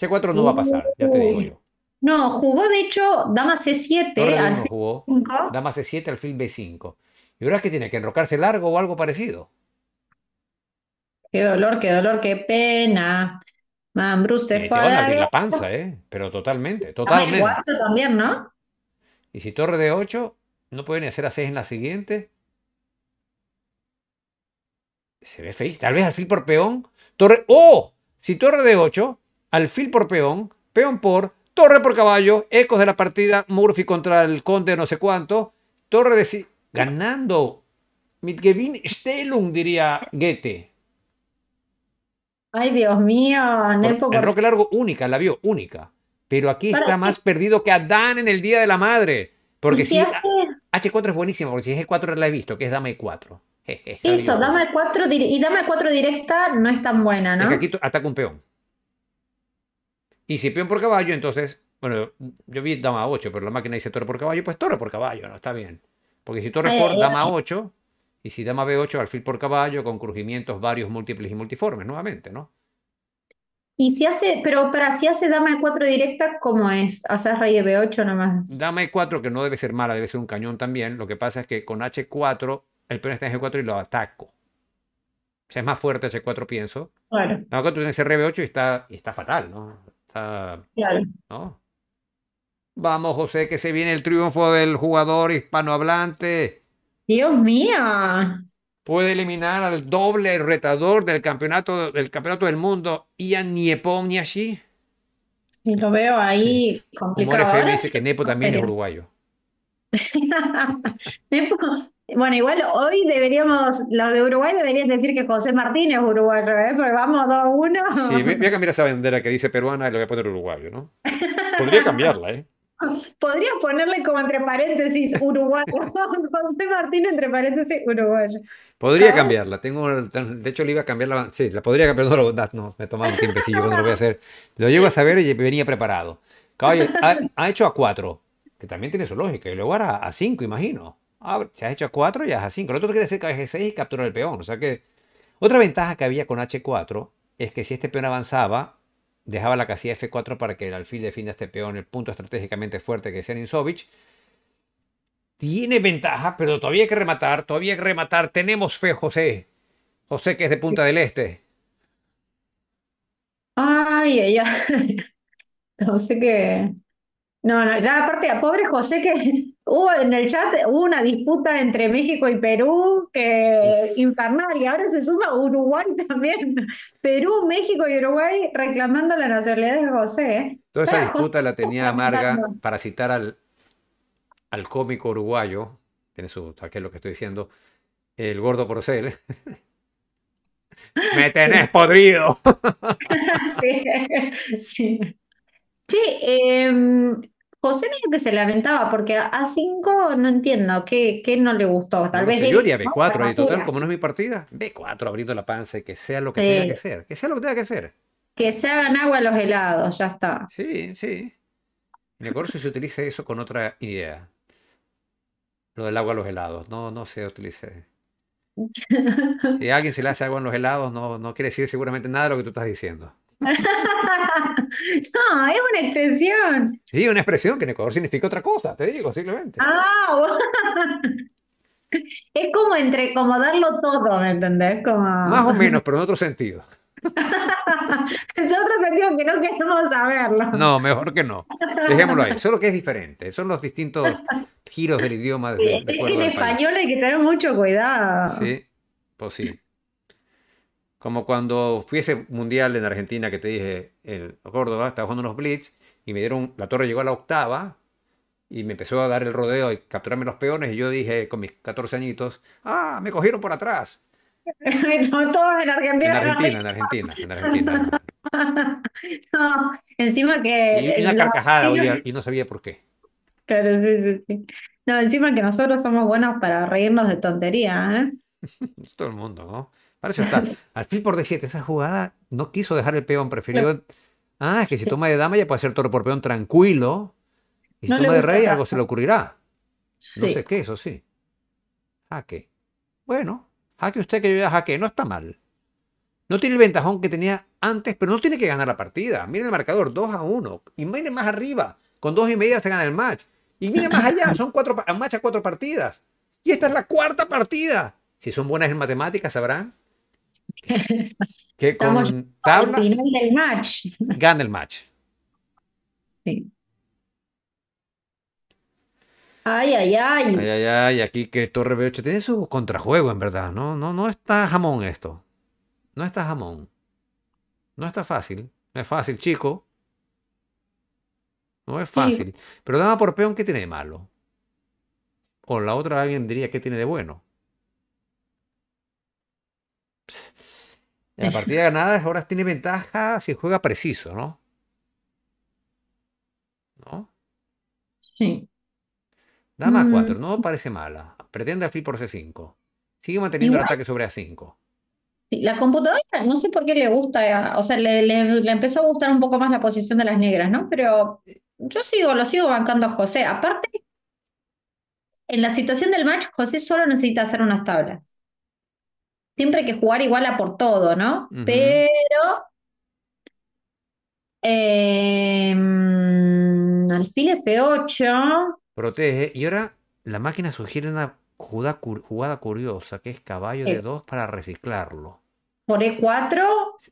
S1: C4 no va a pasar, ya te digo
S2: yo. No, jugó de hecho dama C7, torre
S1: jugó, Dama C7, alfil B5. Y ahora es que tiene que enrocarse largo o algo parecido.
S2: Qué dolor, qué dolor, qué pena. Man, Bruce, te, la panza,
S1: ¿eh? Pero totalmente, ah, totalmente.
S2: también, ¿no?
S1: Y si torre de 8, no puede ni hacer a 6 en la siguiente. Se ve feliz. Tal vez alfil por peón. Torre. ¡Oh! Si torre de 8, alfil por peón, peón por, torre por caballo, ecos de la partida, Murphy contra el conde no sé cuánto, torre de ganando mit Stellung diría Goethe.
S2: Ay, Dios mío, en época... Roque
S1: Largo, única, la vio, única. Pero aquí está más perdido que Adán en el Día de la Madre. Porque si, H4 es buenísima, porque si es G4 la he visto, que es Dama 4 Eso,
S2: Dama 4 y Dama 4 directa no es tan buena, ¿no? aquí
S1: ataca un peón. Y si peón por caballo, entonces, bueno, yo vi Dama 8, pero la máquina dice toro por caballo, pues toro por caballo, ¿no? Está bien. Porque si torre eh, por dama 8 eh, y si dama B8, alfil por caballo con crujimientos varios, múltiples y multiformes, nuevamente, ¿no?
S2: Y si hace, pero para si hace dama E4 directa, ¿cómo es? sea, rey B8 nomás?
S1: Dama E4, que no debe ser mala, debe ser un cañón también. Lo que pasa es que con H4, el peón está en G4 y lo ataco. O sea, es más fuerte H4, pienso. Claro. Dama 4 tiene B8 y está, fatal, ¿no? Está, claro. ¿no? Vamos, José, que se viene el triunfo del jugador hispanohablante.
S2: Dios mío.
S1: Puede eliminar al doble retador del campeonato, del campeonato del mundo, Ian Niepomniachi.
S2: Sí, lo veo ahí complicado. FM dice que Nepo también es uruguayo. bueno, igual hoy deberíamos, los de Uruguay deberían decir que José Martínez es uruguayo, ¿eh? porque vamos a uno. Sí, voy
S1: a cambiar esa bandera que dice peruana y lo voy a poner uruguayo, ¿no?
S2: Podría cambiarla, ¿eh? Podría ponerle como entre paréntesis uruguayo. José Martín entre paréntesis uruguayo. Podría
S1: cambiarla. Tengo, de hecho, le iba a cambiar la. Sí, la podría cambiar. No, me tomaba un tiempecillo cuando lo voy a hacer. Lo llego a saber y venía preparado. ha, hecho a 4, que también tiene su lógica. Y luego ahora a 5 imagino. Ah, se has hecho a 4 y a 5 Lo otro quiere decir que a 6 y captura el peón. O sea que. Otra ventaja que había con H4 es que si este peón avanzaba, dejaba la casilla F4 para que el alfil defienda este peón, el punto estratégicamente fuerte que es Insovich. Tiene ventaja, pero todavía hay que rematar, todavía hay que rematar. Tenemos fe, José. José, que es de Punta del Este.
S2: Ay, ella. No sé qué. No, no, ya aparte, pobre José que Hubo en el chat una disputa entre México y Perú que infernal y ahora se suma Uruguay también. Perú, México y Uruguay reclamando la nacionalidad de José. ¿eh? Toda esa disputa
S1: la tenía Amarga para citar al, cómico uruguayo, tiene su, es lo que estoy diciendo, el gordo por ser Me tenés podrido.
S2: sí, sí. Sí, José medio que se lamentaba porque A5 no entiendo qué, no le gustó. Tal vez. B4 total, como
S1: no es mi partida, B4 abriendo la panza y que sea lo que tenga que ser. Que
S2: sea lo que tenga que ser. Que se hagan agua a los helados, ya está. Sí, sí.
S1: Me acuerdo si se utiliza eso con otra idea. Lo del agua a los helados. No, no se utilice. Si a alguien se le hace agua en los helados, no, no quiere decir seguramente nada de lo que tú estás diciendo.
S2: no, es una expresión.
S1: Sí, una expresión que en Ecuador significa otra cosa, te digo, simplemente.
S2: Ah, Es como entrecomodarlo todo, ¿me entendés? Como... Más o menos,
S1: pero en otro sentido. es otro
S2: sentido que no queremos saberlo. No,
S1: mejor que no. Dejémoslo ahí. Solo que es diferente. Son los distintos giros del idioma. De, de en español
S2: hay que tener mucho cuidado.
S1: Sí, posible pues como cuando fui a ese mundial en Argentina que te dije, en Córdoba, estaba jugando unos blitz y me dieron, la torre llegó a la octava y me empezó a dar el rodeo y capturarme los peones y yo dije con mis 14 añitos,
S2: ah, me cogieron por atrás. todos en Argentina. En
S1: Argentina, en Argentina,
S2: No, encima que... Y una carcajada
S1: y no sabía por qué.
S2: Claro, sí, sí, No, encima que nosotros somos buenos para reírnos de tontería, ¿eh?
S1: Todo el mundo, ¿no? al fin por D7, esa jugada no quiso dejar el peón, prefirió. Ah, es que si toma de dama ya puede ser toro por peón tranquilo. Y si toma de rey, algo se le ocurrirá. No sé qué, eso sí. Jaque. Bueno, jaque usted que yo ya jaque, no está mal. No tiene el ventajón que tenía antes, pero no tiene que ganar la partida. Miren el marcador, 2 a 1. Y miren más arriba, con 2 y media se gana el match. Y miren más allá, son cuatro, match a cuatro partidas. Y esta es la cuarta partida. Si son buenas en matemáticas, sabrán que Estamos con tablas
S2: match.
S1: gana el match.
S2: Ay, ay, ay. Ay,
S1: ay, ay. Aquí que Torre B8 tiene su contrajuego, en verdad. No, no, no está jamón esto. No está jamón. No está fácil. No es fácil, chico. No es fácil. Pero dame por peón, que tiene de malo? O la otra alguien diría, que tiene de bueno? la partida ganada, ahora tiene ventaja si juega preciso, ¿no?
S3: ¿No?
S2: Sí.
S1: Dama mm. 4, no parece mala. Pretende alfil por C5. Sigue manteniendo el ataque sobre A5.
S2: la computadora, no sé por qué le gusta, eh, o sea, le, empezó a gustar un poco más la posición de las negras, ¿no? Pero yo sigo, lo sigo bancando a José. Aparte, en la situación del match, José solo necesita hacer unas tablas siempre hay que jugar igual a por todo, ¿no? Pero eh, alfil F8.
S1: Protege. Y ahora la máquina sugiere una jugada, jugada curiosa, que es caballo de 2 para reciclarlo.
S2: Por E4.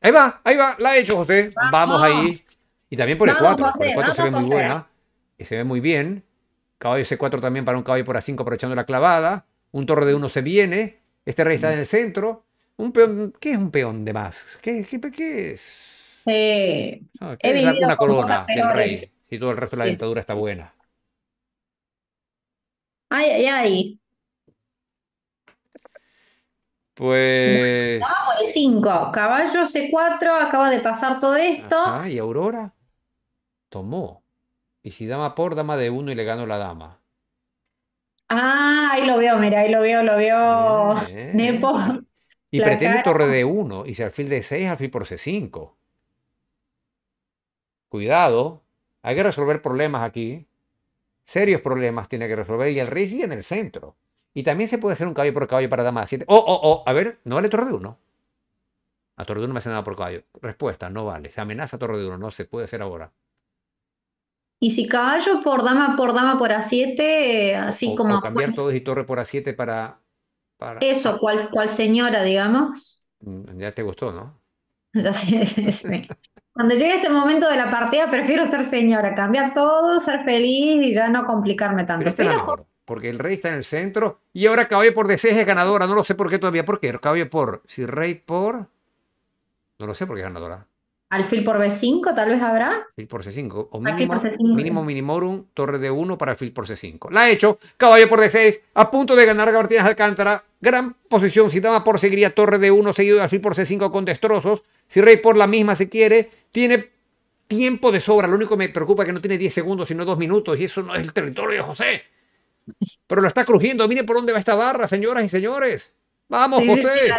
S1: Ahí va, ahí va, la ha hecho, José. Vamos, ahí. Y también por E4. por E4 se ve muy buena. Y se ve muy bien. Caballo C4 también para un caballo por A5 aprovechando la clavada. Un torre de 1 se viene. Este rey está en el centro. Un peón, ¿Qué es un peón de más? ¿Qué, es?
S2: Eh, he es una corona del rey?
S1: Si todo el resto de la dictadura está buena.
S2: Ay, ay, ay.
S1: Pues. No,
S2: 5 Caballo C4, acaba de pasar todo esto. Ah,
S1: y Aurora tomó. Y si dama por dama de uno y le ganó la dama.
S2: Ah, ahí lo veo, mira, ahí lo veo, lo veo. Nepo. Y pretende
S1: torre de uno y si alfil de 6, alfil por C5. Cuidado, hay que resolver problemas aquí. Serios problemas tiene que resolver y el rey sigue en el centro. Y también se puede hacer un caballo por caballo para dama 7. Oh, oh, oh, a ver, no vale torre de uno. A torre de uno me hace nada por caballo. Respuesta, no vale. Se amenaza torre de uno, no se puede hacer ahora.
S2: Y si caballo por dama por dama por A7, así como... cambiar
S1: todos y torre por A7 para... eso,
S2: cual, señora, digamos.
S1: Mm, ya te gustó, ¿no?
S2: Ya sé, sí. Cuando llegue este momento de la partida, prefiero ser señora, cambiar todo, ser feliz y ya no complicarme tanto. Este
S1: porque el rey está en el centro y ahora caballo por deseos es ganadora, no lo sé por qué todavía, ¿por qué? Caballo por, si rey por, no lo sé por qué es ganadora.
S2: Alfil por B5 tal vez habrá?
S1: Alfil por C5. O mínimo, por C5. mínimo minimorum, torre de 1 para Alfil por C5. La ha hecho. Caballo por D6. A punto de ganar Martínez Alcántara. Gran posición. Si dama por seguiría torre de 1 seguido de alfil por C5 con destrozos. Si rey por la misma se quiere. Tiene tiempo de sobra. Lo único que me preocupa es que no tiene 10 segundos, sino 2 minutos. Y eso no es el territorio de José. Pero lo está crujiendo. Miren por dónde va esta barra, señoras y señores. Vamos, José.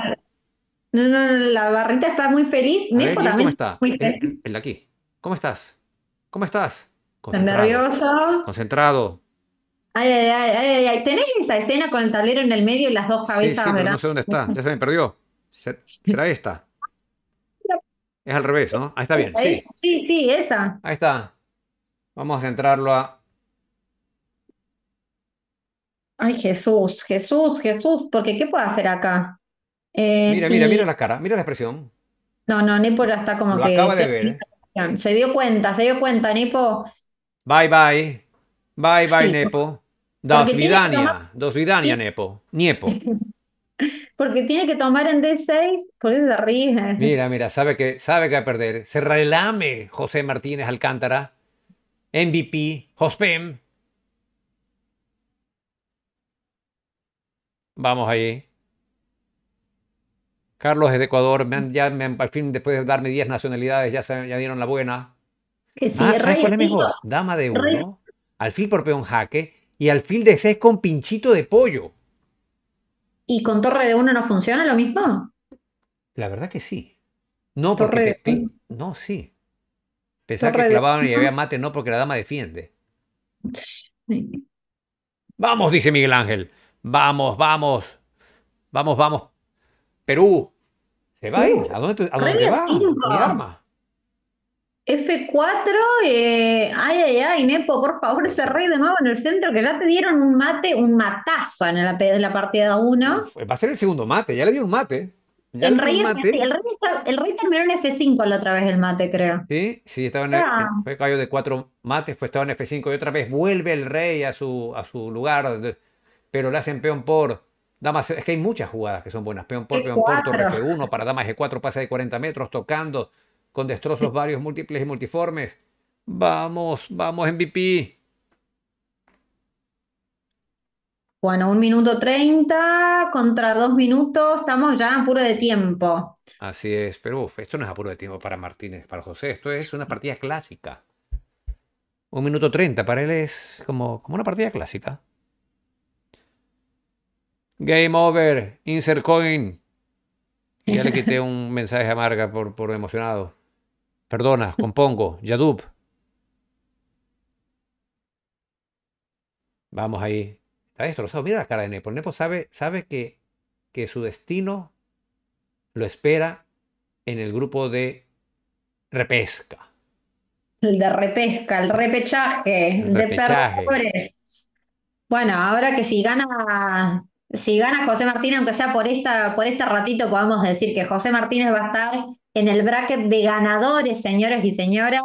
S2: No, no, no, la barrita está muy feliz. Mi también está? muy feliz.
S1: El, aquí. ¿Cómo estás? ¿Cómo estás? nervioso. Concentrado.
S2: Ay, ay, ay, ay, ¿Tenés esa escena con el tablero en el medio y las dos cabezas, sí, no sé
S1: dónde está, ya se me perdió. ¿Será esta? Es al revés, ¿no? Ahí está bien. Sí.
S2: sí, sí, esa.
S1: Ahí está. Vamos a centrarlo a.
S2: Ay, Jesús, Jesús, Jesús, porque ¿qué puedo hacer acá? Eh, mira, mira, mira
S1: la cara, mira la expresión.
S2: No, no, Nepo ya está como que. Acaba se, ver. ¿eh? se dio cuenta, se dio cuenta, Nepo.
S1: Bye, bye. Bye, bye, Nepo Nepo. vidania, dos vidania Nepo. Niepo.
S2: Porque tiene que tomar en D6, por eso se ríe. Mira,
S1: mira, sabe que, sabe que va a perder. Se relame José Martínez Alcántara, MVP, Jospem. Vamos ahí. Carlos es de Ecuador, al fin después de darme 10 nacionalidades ya, ya dieron la buena.
S3: Eh, sí, ah, ¿sabes cuál es
S1: Dama de uno, alfil por peón jaque y alfil de seis con pinchito de pollo.
S2: ¿Y con torre de uno no funciona lo mismo?
S1: La verdad que sí. No, porque
S2: no, sí.
S1: Pensar que clavaban y había mate, no, porque la dama defiende. Vamos, dice Miguel Ángel. Vamos, vamos. Vamos, vamos, Perú. ¿Se va ¿A dónde, a dónde
S2: te va? Mi arma. F4, eh, ay, ay, ay, Nepo, por favor, ese rey de nuevo en el centro, que ya te dieron un mate, un matazo en la, la partida 1.
S1: Va a ser el segundo mate, ya le dio un mate. el, rey
S2: terminó en F5 la otra vez el mate, creo.
S1: Sí, sí, estaba en, el, ah. eh, fue cayó de cuatro mates, pues estaba en F5 y otra vez vuelve el rey a su, a su lugar, pero le hacen peón por es que hay muchas jugadas que son buenas. Peón por peón por, torre 1 para dama G4, pasa de 40 metros, tocando con destrozos varios, múltiples y multiformes. Vamos, vamos, MVP.
S2: Bueno, un minuto 30 contra dos minutos, estamos ya en apuro de tiempo.
S1: Así es, pero uf, esto no es apuro de tiempo para Martínez, para José, esto es una partida clásica. Un minuto 30 para él es como, como una partida clásica. Game over, insert coin. Ya le quité un mensaje a por, por emocionado. Perdona, compongo. Yadub. Vamos ahí. Está destrozado. Mira la cara de Nepo. Nepo sabe, sabe que, su destino lo espera en el grupo de repesca.
S2: El de repesca, el repechaje, de perdedores. Bueno, ahora que si gana si gana José Martínez, aunque sea por esta, por este ratito, podamos decir que José Martínez va a estar en el bracket de ganadores, señores y señoras,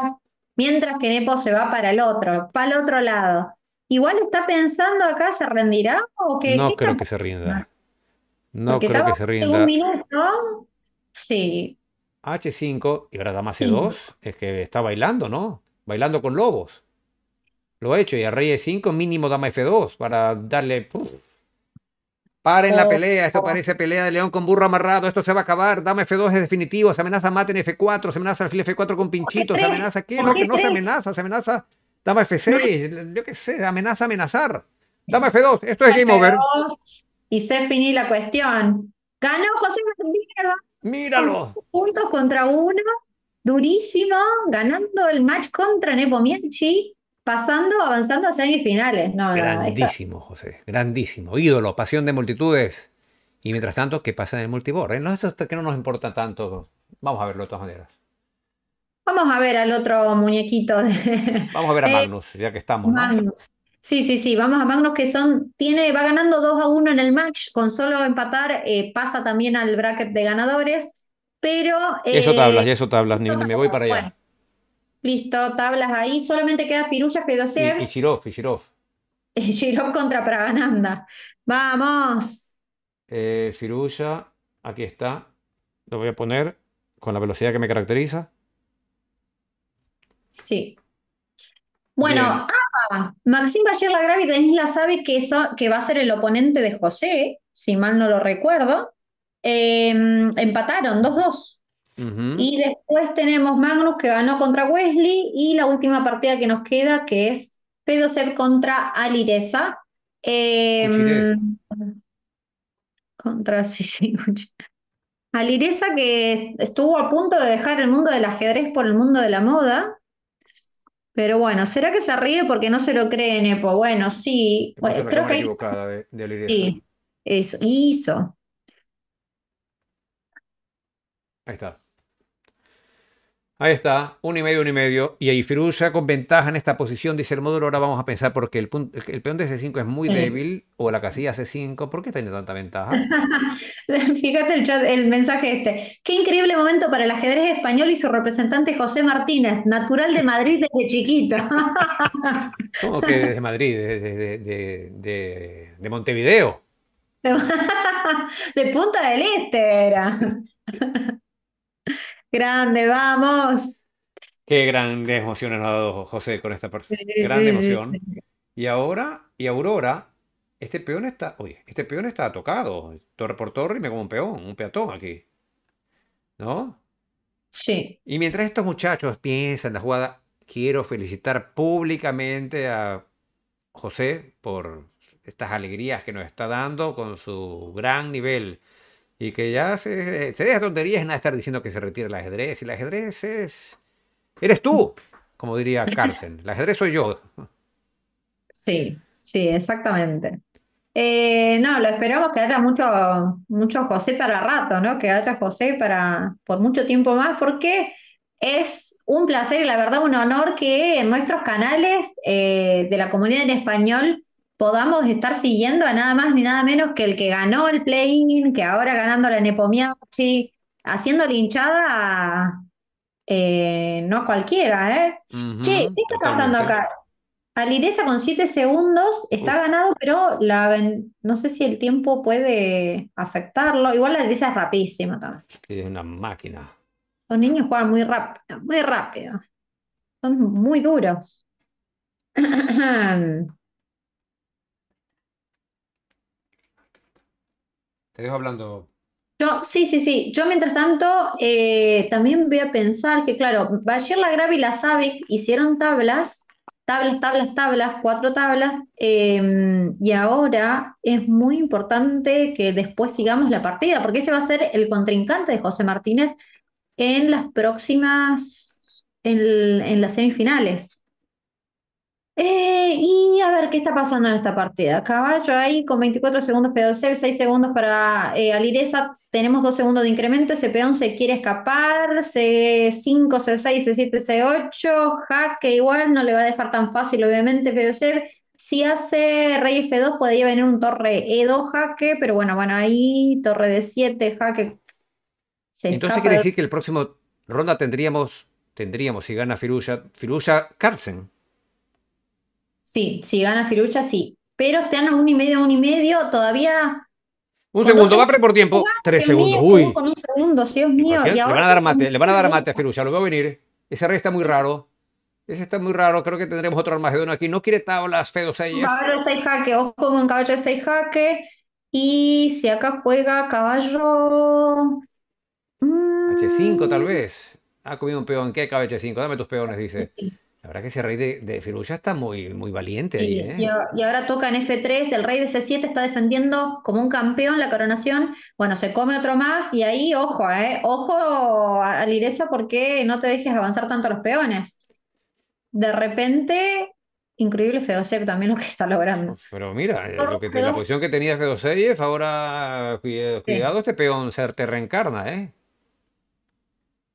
S2: mientras que Nepo se va para el otro, para el otro lado. Igual está pensando acá, ¿se rendirá? ¿O qué, no creo
S1: que se rinda. No creo que se rinda. Un
S2: minuto, sí.
S1: H5 y ahora dama C2, es que está bailando, ¿no? Bailando con lobos. Lo he hecho y a rey E5 mínimo dama F2 para darle... Paren la oh, pelea, esto oh. parece pelea de león con burro amarrado, esto se va a acabar, dame F2 es definitivo, se amenaza mate en F4, se amenaza alfil F4 con pinchitos, se amenaza qué, no, que no se amenaza, se amenaza dame F6, yo qué sé, amenaza amenazar. Dame F2, esto es game over.
S2: Y se finí la cuestión. Ganó José Martínez. Míralo. Puntos contra uno, durísimo, ganando el match contra Nepomianchi pasando, avanzando a semifinales. No, grandísimo,
S1: José, grandísimo. Ídolo, pasión de multitudes. Y mientras tanto, ¿qué pasa en el multibor? Eh, no, que no nos importa tanto. Vamos a verlo de todas maneras.
S2: Vamos a ver al otro muñequito.
S1: Vamos a ver a eh, Magnus, ya que estamos.
S2: Sí, sí, sí, vamos a Magnus que son, tiene, va ganando 2 a 1 en el match, con solo empatar eh, pasa también al bracket de ganadores, pero... eso tablas, ya
S1: eso tablas, ni, me voy para allá.
S2: Listo, tablas ahí. Solamente queda Firulla, Fedosev. Y, y y contra Pragananda. ¡Vamos!
S1: Eh, Firulla, aquí está. Lo voy a poner con la velocidad que me caracteriza.
S2: Sí. Bueno, ah, Maxim Bayer Lagrave y Denis sabe que, eso, que va a ser el oponente de José, si mal no lo recuerdo. Em, empataron 2-2. Y después tenemos Magnus que ganó contra Wesley y la última partida que nos queda que es Pedro contra Alireza. Em, contra sí, Alireza que estuvo a punto de dejar el mundo del ajedrez por el mundo de la moda. Pero bueno, ¿será que se ríe porque no se lo cree Nepo? Bueno, sí. creo que eso, hizo.
S1: Ahí está. Ahí está, uno y medio, uno y medio. Y ahí Firuza con ventaja en esta posición dice el módulo. Ahora vamos a pensar porque el, peón de C5 es muy débil o la casilla C5. ¿Por qué tiene tanta ventaja?
S2: Fíjate el, mensaje este. Qué increíble momento para el ajedrez español y su representante José Martínez, natural de Madrid desde chiquito.
S1: ¿Cómo que desde Madrid? De, Montevideo.
S2: De, Punta del Este era. Grande, vamos.
S1: Qué grandes emociones nos ha dado José con esta persona.
S2: Grande emoción.
S1: Y ahora, y Aurora, este peón está, oye, este peón está tocado, torre por torre y me como un peón, un peatón aquí. ¿No? Sí. Y mientras estos muchachos piensan la jugada, quiero felicitar públicamente a José por estas alegrías que nos está dando con su gran nivel y que ya se, se deja tonterías en estar diciendo que se retire el ajedrez. Y el ajedrez es. Eres tú, como diría Carlsen. El ajedrez soy yo.
S2: Sí, sí, exactamente. Eh, no, lo esperamos que haya mucho, mucho José para rato, ¿no? Que haya José para por mucho tiempo más, porque es un placer y la verdad un honor que en nuestros canales eh, de la comunidad en español podamos estar siguiendo a nada más ni nada menos que el que ganó el play-in, que ahora ganando la Nepomiachi, haciendo linchada a, eh, no cualquiera, ¿eh?
S3: ¿qué está pasando acá?
S2: Alireza con 7 segundos está ganado, pero la no sé si el tiempo puede afectarlo. Igual la Alireza es rapidísima también.
S1: es una máquina.
S2: Los niños juegan muy rápido, muy rápido. Son muy duros.
S1: Te dejo hablando.
S2: Yo, sí, sí, sí. Yo mientras tanto eh, también voy a pensar que, claro, Bayer Lagrave y la sabe, hicieron tablas, tablas, tablas, tablas, cuatro tablas, em, y ahora es muy importante que después sigamos la partida, porque ese va a ser el contrincante de José Martínez en las próximas, en las semifinales. Eh, y a ver qué está pasando en esta partida. Caballo ahí con 24 segundos pero 6 segundos para eh, Alireza. Tenemos 2 segundos de incremento. Ese peón se quiere escapar. C5, C6, C7, C8. Jaque igual, no le va a dejar tan fácil, obviamente, pero Si hace rey F2, podría venir un torre E2 jaque, pero bueno, bueno, ahí torre D7 jaque. Entonces quiere decir
S1: que el próximo ronda tendríamos, tendríamos si gana Firuya, Firuya Carlsen.
S2: Sí, si gana Firucha, sí. Pero están a un y medio, un y medio, todavía.
S1: Un segundo, va a por tiempo. Tres segundos, uy. Con
S2: un segundo, Dios mío. le van
S1: a dar mate, le van a dar mate a Firucha, lo veo venir. Ese rey está muy raro. Ese está muy raro, creo que tendremos otro Armagedón aquí. No quiere tablas, Fedo 6. Caballo
S2: de 6 jaque, ojo con caballo de 6 jaque. Y si acá juega caballo.
S1: H5 tal mm. vez. Ha comido un peón. ¿Qué caballo H5? Dame tus peones, dice. Sí. La verdad que ese rey de, de Firuya está muy, muy valiente. ahí, ¿eh?
S2: y, ahora toca en F3, el rey de C7 está defendiendo como un campeón la coronación. Bueno, se come otro más y ahí, ojo, ¿eh? ojo a Lireza porque no te dejes avanzar tanto a los peones. De repente, increíble Fedosev también lo que está logrando.
S1: Pero mira, eh, la posición que tenía Fedosev, ahora cuidado, este peón te reencarna, ¿eh?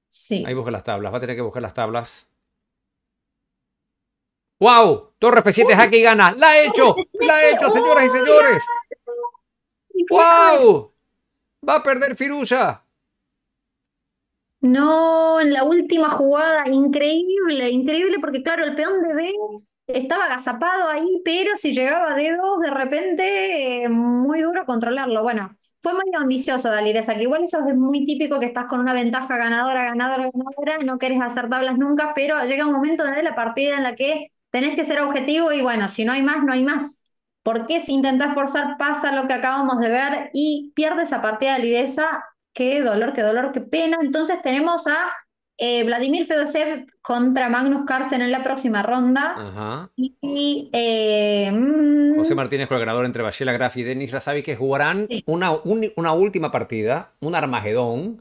S1: Sí. Ahí busca las tablas, va a tener que buscar las tablas. ¡Wow! Torre F7 gana. ¡La ha hecho! ¡La ha hecho, señoras y señores! ¡Wow! Va a perder Firusa.
S2: No, en la última jugada, increíble, increíble, porque claro, el peón de D estaba agazapado ahí, pero si llegaba a d de repente, eh, muy duro controlarlo. Bueno, fue muy ambicioso de que Igual eso es muy típico que estás con una ventaja ganadora, ganadora, ganadora, no quieres hacer tablas nunca, pero llega un momento de la partida en la que tenés que ser objetivo y bueno, si no hay más, no hay más. Porque si intentas forzar, pasa lo que acabamos de ver y pierdes a partida de lideza. Qué dolor, qué dolor, qué pena. Entonces tenemos a eh, Vladimir Fedosev contra Magnus Carlsen en la próxima ronda. Y, eh, mm. José
S1: Martínez coordinador entre Bachela Graf y Denis Razavi, que jugarán una, una, última partida, un Armagedón,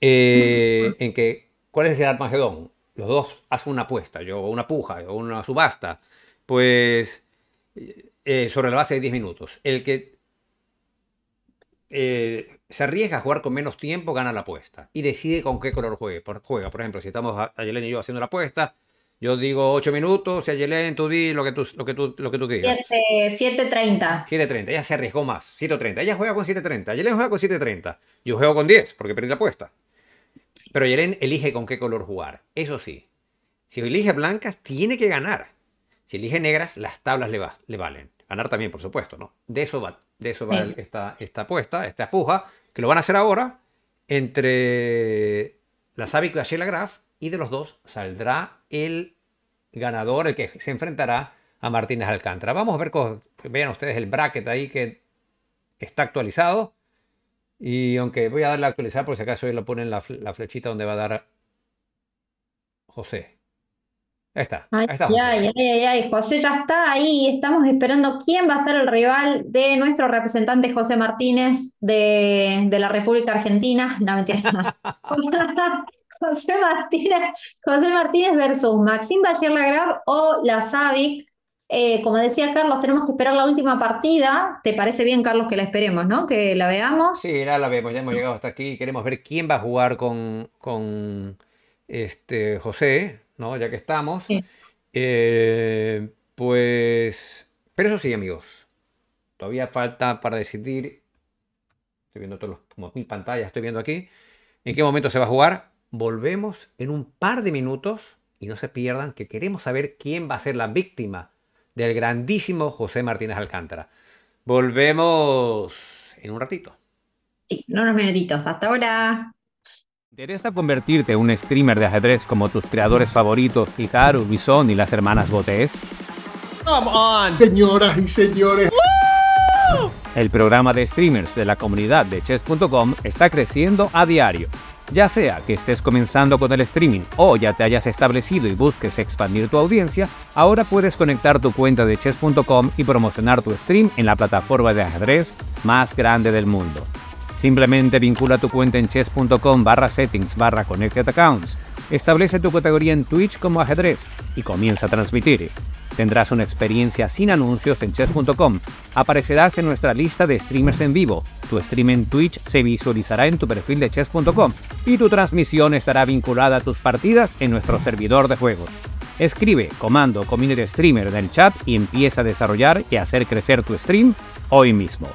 S1: eh, en que, ¿cuál es el Armagedón? los dos hacen una apuesta, yo una puja, o una subasta, pues eh, eh, sobre la base de 10 minutos. El que eh, se arriesga a jugar con menos tiempo gana la apuesta y decide con qué color juega. Por ejemplo, si estamos a, y yo haciendo la apuesta, yo digo 8 minutos, si a tú di lo que tú, lo que tú, lo que tú quieras.
S2: 7.30.
S1: 7.30, ella se arriesgó más, 7.30. Ella juega con 7.30, Yelena juega con 7.30. Yo juego con 10 porque perdí la apuesta. Pero Yeren elige con qué color jugar. Eso sí, si elige blancas, tiene que ganar. Si elige negras, las tablas le, valen. Ganar también, por supuesto, ¿no? De eso va, de eso esta, apuesta, esta puja, que lo van a hacer ahora entre la Sabic y la Graf, y de los dos saldrá el ganador, el que se enfrentará a Martínez Alcántara. Vamos a ver, vean ustedes el bracket ahí que está actualizado. Y aunque voy a darle a actualizar por si acaso hoy lo ponen la, la flechita donde va a dar José. Ahí está. Ahí
S2: está José. José ya está ahí. Estamos esperando quién va a ser el rival de nuestro representante José Martínez de, la República Argentina. No, mentira. José Martínez, José Martínez versus Maxim baller Lagrave o la Savic. Eh, como decía Carlos, tenemos que esperar la última partida. ¿Te parece bien, Carlos, que la esperemos, no? Que la veamos.
S1: Sí, ya la vemos, ya hemos llegado hasta aquí. Queremos ver quién va a jugar con, este, José, ¿no? Ya que estamos. Eh, pues. Pero eso sí, amigos. Todavía falta para decidir. Estoy viendo todos los, como mil pantallas, estoy viendo aquí. ¿En qué momento se va a jugar? Volvemos en un par de minutos y no se pierdan que queremos saber quién va a ser la víctima del grandísimo José Martínez Alcántara. Volvemos en
S2: un ratito. Sí, unos minutitos. Hasta ahora.
S1: ¿Te interesa convertirte en un streamer de ajedrez como tus creadores favoritos, Hikaru, Bison y las hermanas Botés? Come on, señoras y señores. El programa de streamers de la comunidad de chess.com está creciendo a diario ya sea que estés comenzando con el streaming o ya te hayas establecido y busques expandir tu audiencia, ahora puedes conectar tu cuenta de chess.com y promocionar tu stream en la plataforma de ajedrez más grande del mundo. Simplemente vincula tu cuenta en chess.com barra settings barra connected accounts Establece tu categoría en Twitch como ajedrez y comienza a transmitir. Tendrás una experiencia sin anuncios en chess.com. Aparecerás en nuestra lista de streamers en vivo. Tu stream en Twitch se visualizará en tu perfil de chess.com y tu transmisión estará vinculada a tus partidas en nuestro servidor de juegos. Escribe comando community streamer en el chat y empieza a desarrollar y hacer crecer tu stream hoy mismo.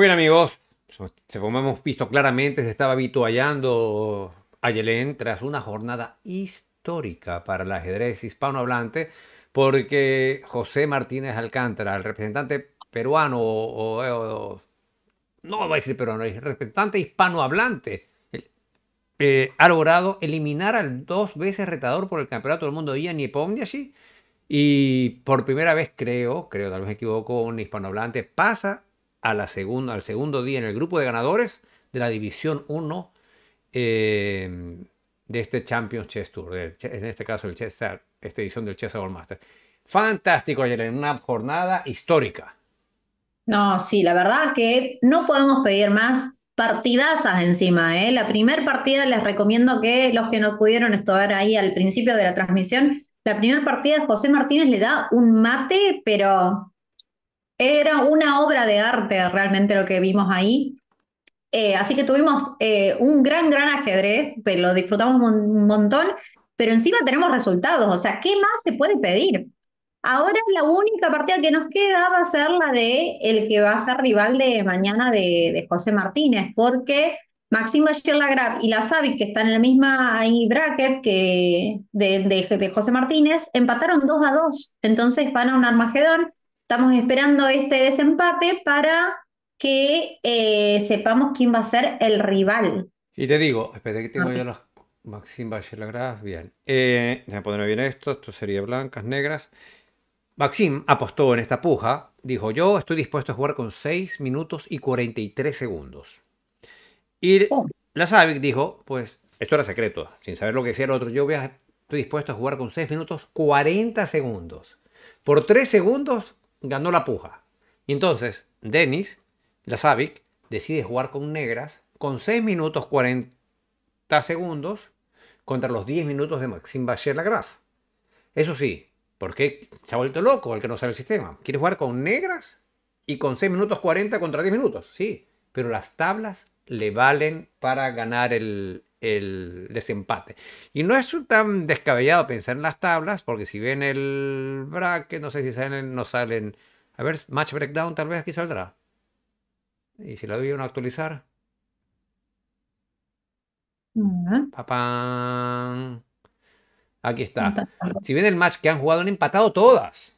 S1: Muy bien amigos, según hemos visto claramente, se estaba habituallando a Yelén tras una jornada histórica para el ajedrez hispanohablante, porque José Martínez Alcántara, el representante peruano, o, no va a decir peruano, el representante hispanohablante, eh, ha logrado eliminar al dos veces retador por el campeonato del mundo Ian Nipomniachtchi y por primera vez creo, creo tal vez me equivoco, un hispanohablante pasa la segunda, al segundo día en el grupo de ganadores de la División 1 eh, de este Champions Chess Tour, en este caso el Chess, esta edición del Chess World Master. Fantástico ayer, en una jornada histórica.
S2: No, sí, la verdad que no podemos pedir más partidazas encima. ¿eh? La primera partida les recomiendo que los que no pudieron estar ahí al principio de la transmisión, la primera partida José Martínez le da un mate, pero era una obra de arte realmente lo que vimos ahí. Eh, así que tuvimos eh, un gran, gran ajedrez, pero lo disfrutamos un montón, pero encima tenemos resultados, o sea, ¿qué más se puede pedir? Ahora la única partida que nos queda va a ser la de el que va a ser rival de mañana de, de José Martínez, porque Maxim Vachier-Lagrave y la Savic, que están en la misma bracket que de, de, de, José Martínez, empataron 2 a 2. Entonces van a un Armagedón Estamos esperando este desempate para que eh, sepamos quién va a ser el rival.
S1: Y te digo, espérate que tengo ya los Maxim Bachelagras, bien. Eh, déjame ponerme bien esto, esto sería blancas, negras. Maxim apostó en esta puja, dijo yo estoy dispuesto a jugar con 6 minutos y 43 segundos. Y oh. la dijo, pues esto era secreto, sin saber lo que decía el otro, yo voy a, estoy dispuesto a jugar con 6 minutos 40 segundos. Por 3 segundos ganó la puja. Y entonces Denis Lasavic decide jugar con negras con 6 minutos 40 segundos contra los 10 minutos de Maxime bachelet Eso sí, porque se ha vuelto loco el que no sabe el sistema. Quiere jugar con negras y con 6 minutos 40 contra 10 minutos, sí. Pero las tablas le valen para ganar el, el desempate. Y no es tan descabellado pensar en las tablas, porque si ven el bracket, no sé si salen, no salen. A ver, match breakdown tal vez aquí saldrá. Y si la doy a actualizar. papá Aquí está. Si ven el match que han jugado, han empatado todas.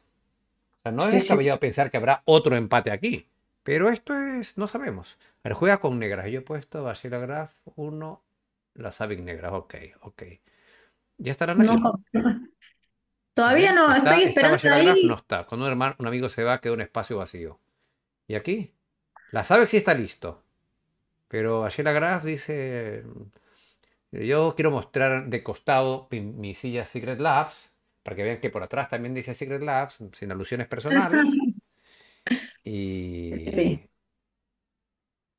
S1: O sea, no es descabellado pensar que habrá otro empate aquí. Pero esto es, no sabemos. Pero juega con negras. Yo he puesto Basila 1 las avis negras, ok, ok. ¿Ya estarán aquí?
S2: Todavía no, estoy esperando ahí. no
S1: está. Cuando un, hermano, un amigo se va, queda un espacio vacío. ¿Y aquí? La sabe sí está listo. Pero ayer la Graf dice... Mm, yo quiero mostrar de costado mi, silla Secret Labs, para que vean que por atrás también dice Secret Labs, sin alusiones personales. y,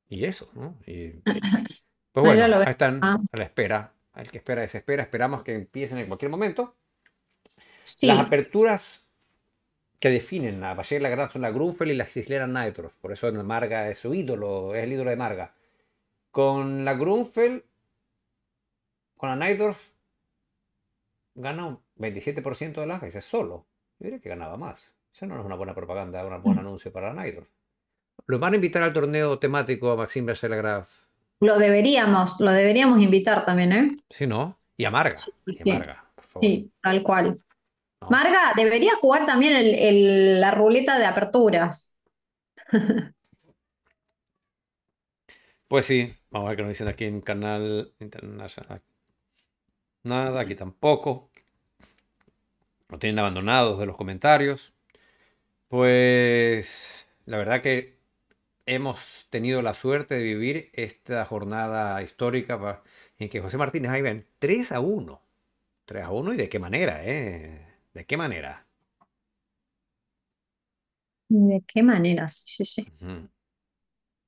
S1: y eso, ¿no? Y, Pues bueno, ahí están ah. a la espera. El que espera desespera. Esperamos que empiecen en cualquier momento. Las aperturas que definen a Valle la Granada son la Grunfeld y la Cislera Nitros. Por eso Marga es su ídolo, es el ídolo de Marga. Con la Grunfeld, con la Nidorf, gana un 27% de las veces solo. Yo diría que ganaba más. Eso no es una buena propaganda, un buen mm. anuncio para la Nidorf. Los van a invitar al torneo temático a Maxim Graf
S2: lo deberíamos, lo deberíamos invitar también, ¿eh?
S1: Sí, ¿no? Y a Marga. Sí, y Marga,
S2: por sí tal cual. Marga, debería jugar también la ruleta de aperturas.
S1: pues sí, vamos a ver qué nos dicen aquí en Canal Internacional. Nada, aquí tampoco. No tienen abandonados de los comentarios. Pues la verdad que hemos tenido la suerte de vivir esta jornada histórica en que José Martínez ahí ven 3 a 1. 3 a 1 y de qué manera, ¿eh? ¿De qué manera?
S2: ¿De qué manera? Sí, sí, sí.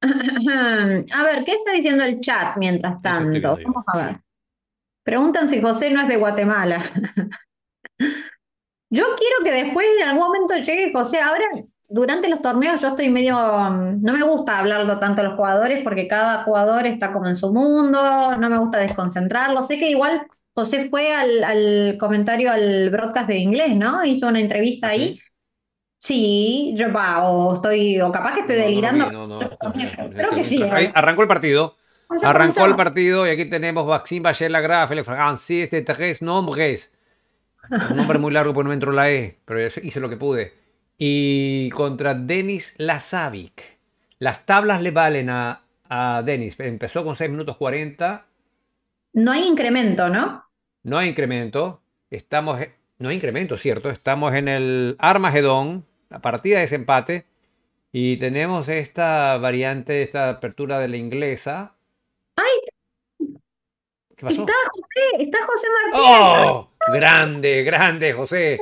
S2: A ver, ¿qué está diciendo el chat mientras tanto? Vamos a ver. Preguntan si José no es de Guatemala. Yo quiero que después en algún momento llegue José. Ahora durante los torneos yo estoy medio, mm, no me gusta hablarlo tanto a los jugadores porque cada jugador está como en su mundo, no me gusta desconcentrarlo. Sé que igual José fue al, comentario, al broadcast de inglés, ¿no? Hizo una entrevista ahí. Sí. yo o estoy, o capaz que estoy delirando. Creo que sí. ¿eh?
S1: Arrancó el partido. Arrancó el partido y aquí tenemos Maxime Bayer Graf, el Francis, de tres nombres. Un nombre muy largo, porque no entró la E, pero hice lo que pude y contra Denis Lazavik. Las tablas le valen a, a Denis. Empezó con 6 minutos 40.
S2: No hay incremento, ¿no?
S1: No hay incremento. Estamos, no hay incremento, ¿cierto? Estamos en el Armagedón, la partida de empate. Y tenemos esta variante, esta apertura de la inglesa. ¡Ay! ¿Qué pasó? Está
S3: José, está José Martínez. ¡Oh!
S1: Grande, grande, José.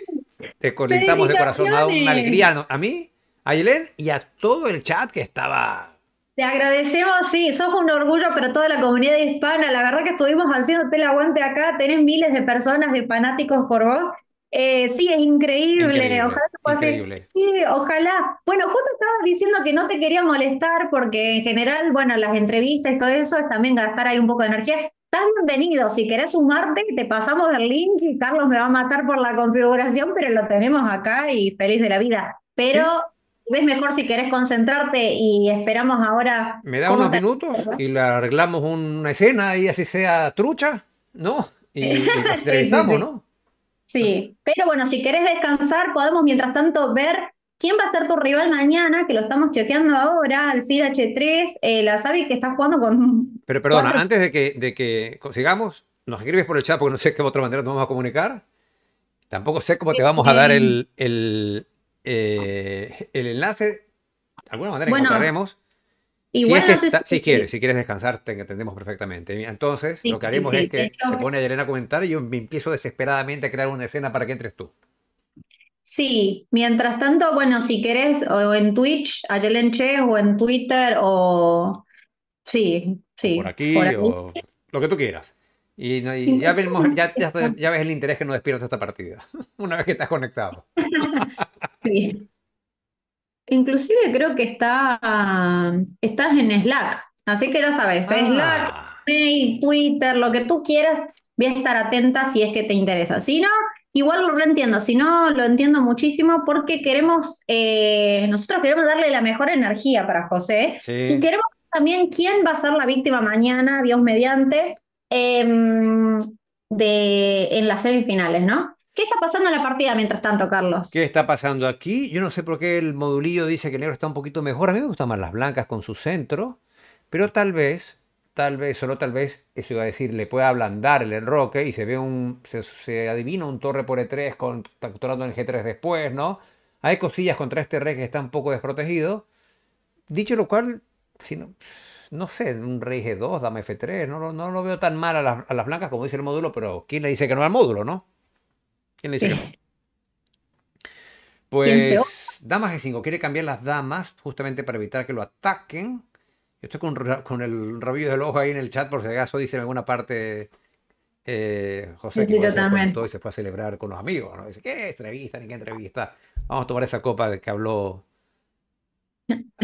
S1: Te conectamos de corazón a una alegría a mí, a Yelén y a todo el chat que estaba
S2: te agradecemos, sí, sos un orgullo para toda la comunidad hispana. La verdad que estuvimos haciéndote el aguante acá, tenés miles de personas, de fanáticos por vos. Eh, sí, es increíble. ojalá Sí, ojalá. Bueno, justo estabas diciendo que no te quería molestar porque en general, bueno, las entrevistas y todo eso es también gastar ahí un poco de energía. Estás bienvenido, si querés sumarte, te pasamos el link y Carlos me va a matar por la configuración, pero lo tenemos acá y feliz de la vida. Pero ves mejor si querés concentrarte y esperamos ahora. Me da unos minutos y
S1: le arreglamos una escena y así sea trucha, ¿no? Y, ¿no?
S2: Sí, pero bueno, si querés descansar, podemos mientras tanto ver ¿Quién va a ser tu rival mañana? Que lo estamos chequeando ahora, al fidh 3 la Sabi que está jugando con...
S1: Pero perdona, antes de que, de que consigamos, nos escribes por el chat porque no sé qué otra manera nos vamos a comunicar. Tampoco sé cómo te vamos a dar el, este, el, eh, el enlace. De alguna manera encontraremos. si, quieres, si quieres descansar, te entendemos perfectamente. Entonces, lo que haremos es que se pone a Yelena a comentar y yo me empiezo desesperadamente a crear una escena para que entres tú.
S2: Sí, mientras tanto, bueno, si querés, o en Twitch, a Yelen Che, o en Twitter, o. Sí, sí. Por aquí, o
S1: lo que tú quieras. Y, ya, vemos, ya, ves el interés que nos despierta esta partida, una vez que estás conectado.
S2: Sí. Inclusive creo que está, estás en Slack, así que ya sabes, Slack, ah. mail, Twitter, lo que tú quieras, voy a estar atenta si es que te interesa. Si no, Igual lo entiendo, si no lo entiendo muchísimo porque queremos, eh, nosotros queremos darle la mejor energía para José y queremos también quién va a ser la víctima mañana, Dios mediante, em, de, en las semifinales, ¿no? ¿Qué está pasando en la partida mientras tanto, Carlos?
S1: ¿Qué está pasando aquí? Yo no sé por qué el modulillo dice que el negro está un poquito mejor. A mí me gustan más las blancas con su centro, pero tal vez tal vez, solo tal vez, eso iba a decir, le puede ablandar el enroque y se ve un, se, adivina un torre por E3 con, capturando en el G3 después, ¿no? Hay cosillas contra este rey que está un poco desprotegido. Dicho lo cual, si no, no sé, un rey G2, dama F3, no, no, lo veo tan mal a las, blancas como dice el módulo, pero ¿quién le dice que no al módulo, no? ¿Quién le dice que no? Pues, dama G5, quiere cambiar las damas justamente para evitar que lo ataquen estoy con, el rabillo del ojo ahí en el chat por si acaso dice en alguna parte eh, José que todo y se fue a celebrar con los amigos. Dice, ¿qué entrevista? Ni qué entrevista. Vamos a tomar esa copa de que habló.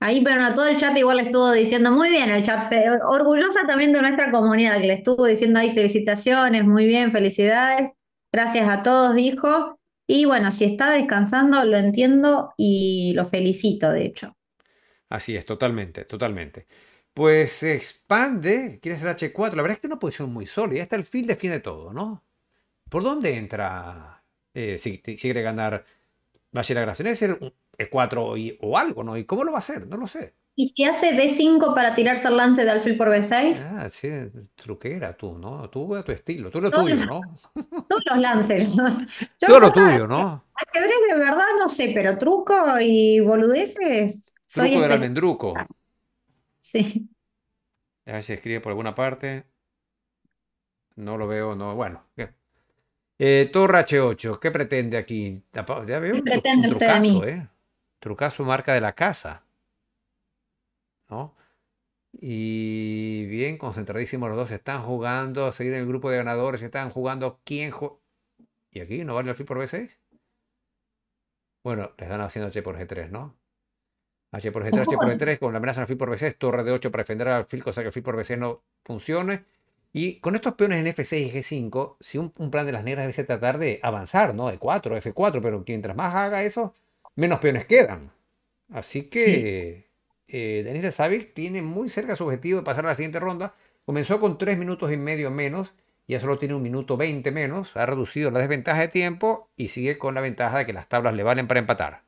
S2: Ahí, pero a todo el chat igual le estuvo diciendo muy bien el chat. Orgullosa también de nuestra comunidad que le estuvo diciendo ahí felicitaciones, muy bien, felicidades. Gracias a todos, dijo. Y bueno, si está descansando, lo entiendo y lo felicito, de hecho.
S1: Así es, totalmente, totalmente. Pues se expande, quiere ser H4. La verdad es que es una posición muy sólida. Hasta el fil defiende todo, ¿no? ¿Por dónde entra eh, si, quiere ganar Bachiller Gracias? Debe ser E4 o algo, ¿no? ¿Y cómo lo va a hacer? No lo sé.
S2: ¿Y si hace D5 para tirarse el lance de alfil por B6?
S1: Ah, sí, truquera tú, ¿no? Tú a tu estilo, tú lo tuyo, ¿no?
S2: Tú los lances. Yo lo tuyo, ¿no? Ajedrez de verdad no sé, pero truco y boludeces. Truco soy del
S1: almendruco. Sí. A ver si escribe por alguna parte. No lo veo, no. Bueno, bien. Eh, Torra H8, ¿qué pretende aquí? Ya veo ¿Qué pretende usted a mí? ¿eh? Trucazo marca de la casa. ¿no? Y bien concentradísimos los dos, están jugando, a seguir en el grupo de ganadores, están jugando quién juega. ¿Y aquí no vale el fin por B6? Bueno, les están haciendo H por G3, ¿no? H por G3, H por G3, con la amenaza al alfil por B6, torre de 8 para defender al alfil, cosa que el alfil por B6 no funcione. Y con estos peones en F6 y G5, si un, plan de las negras debe tratar de avanzar, ¿no? E4, F4, pero mientras más haga eso, menos peones quedan. Así que eh, Denise Savic tiene muy cerca su objetivo de pasar a la siguiente ronda. Comenzó con tres minutos y medio menos, ya solo tiene un minuto 20 menos, ha reducido la desventaja de tiempo y sigue con la ventaja de que las tablas le valen para empatar.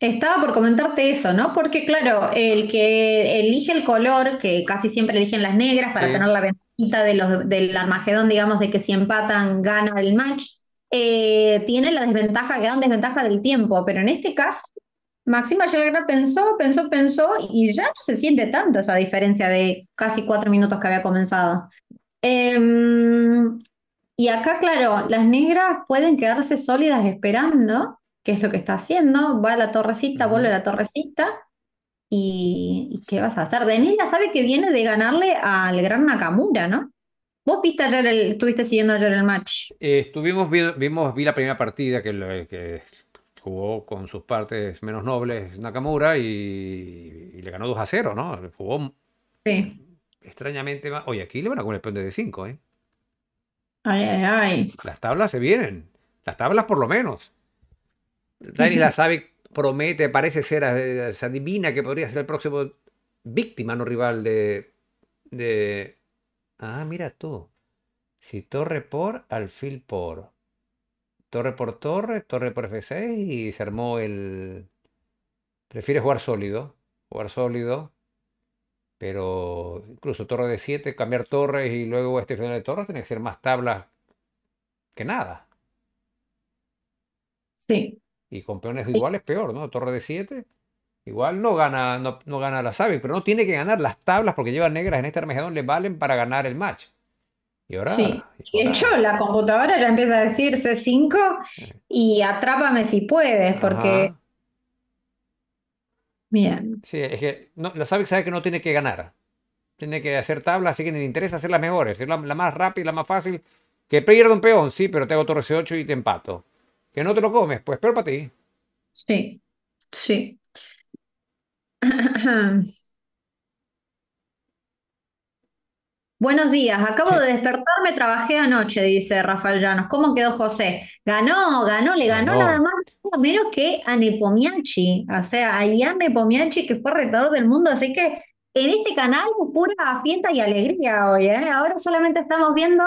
S2: Estaba por comentarte eso, ¿no? Porque claro, el que elige el color, que casi siempre eligen las negras para tener la ventaja de los, del Armagedón, digamos, de que si empatan gana el match, eh, tiene la desventaja, gran desventaja del tiempo, pero en este caso Máxima Vergara pensó, pensó, pensó y ya no se siente tanto esa diferencia de casi cuatro minutos que había comenzado. Em, y acá, claro, las negras pueden quedarse sólidas esperando, que es lo que está haciendo. Va la torrecita, vuelve a la torrecita. Y, qué vas a hacer? Denis ya sabe que viene de ganarle al gran Nakamura, ¿no? ¿Vos viste ayer estuviste siguiendo ayer el match?
S1: Eh, estuvimos, vi, vimos, vi la primera partida que, que jugó con sus partes menos nobles Nakamura y, le ganó 2 a 0, ¿no? Jugó sí. extrañamente más. Oye, aquí le van a poner de 5, ¿eh?
S3: Ay, ay, ay.
S1: Las tablas se vienen. Las tablas por lo menos. Dani la promete, parece ser, se adivina que podría ser el próximo víctima, no rival de... de... Ah, mira tú. Si Torre por, alfil por torre por torre, torre por F6 y se armó el... Prefiere jugar sólido, jugar sólido, pero incluso torre de 7, cambiar torres y luego este final de torre tiene que ser más tablas que nada. Sí. Y con peones iguales peor, ¿no? Torre de 7. Igual no gana, no, gana la Sabic, pero no tiene que ganar las tablas porque lleva negras en este armejadón, le valen para ganar el match. Y ahora sí,
S2: y de hecho la computadora ya empieza a decir C5 y atrápame si puedes, porque... Bien.
S1: Sí, es que no, la sabe, sabe que no tiene que ganar. Tiene que hacer tablas, así que le interesa hacer las mejores, la, la más rápida, la más fácil. Que pierda un peón, sí, pero te hago torre C8 y te empato. Que no te lo comes, pues pero para ti.
S3: Sí, sí.
S2: Buenos días, acabo de despertarme, trabajé anoche, dice Rafael Llanos. ¿Cómo quedó José? Ganó, ganó, le ganó, nada más nada ah, menos que a Nepomianchi, o sea, a Ian Nepomianchi que fue retador del mundo, así que en este canal pura fiesta y alegría hoy, ¿eh? Ahora solamente estamos viendo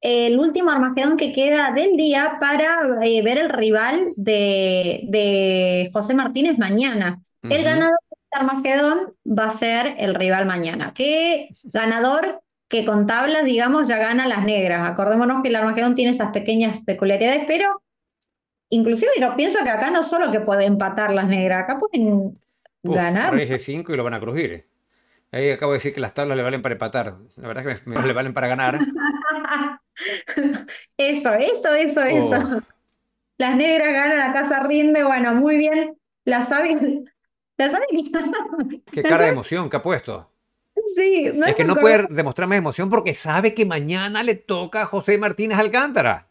S2: eh, el último Armagedón que queda del día para eh, ver el rival de, José Martínez mañana. El ganador este Armagedón va a ser el rival mañana. ¿Qué ganador que con tablas, digamos, ya gana las negras. Acordémonos que el Armagedón tiene esas pequeñas peculiaridades, pero inclusive yo pienso que acá no solo que puede empatar las negras, acá pueden ganar. Rey
S1: G5 y lo van a crujir. Ahí acabo de decir que las tablas le valen para empatar. La verdad es que le valen para ganar.
S2: eso, eso, eso, eso. Oh. Las negras ganan, la casa rinde, bueno, muy bien. Las saben Las Qué cara de
S1: emoción que ha puesto
S2: es, que no puede
S1: demostrar más emoción porque sabe que mañana le toca a José Martínez Alcántara.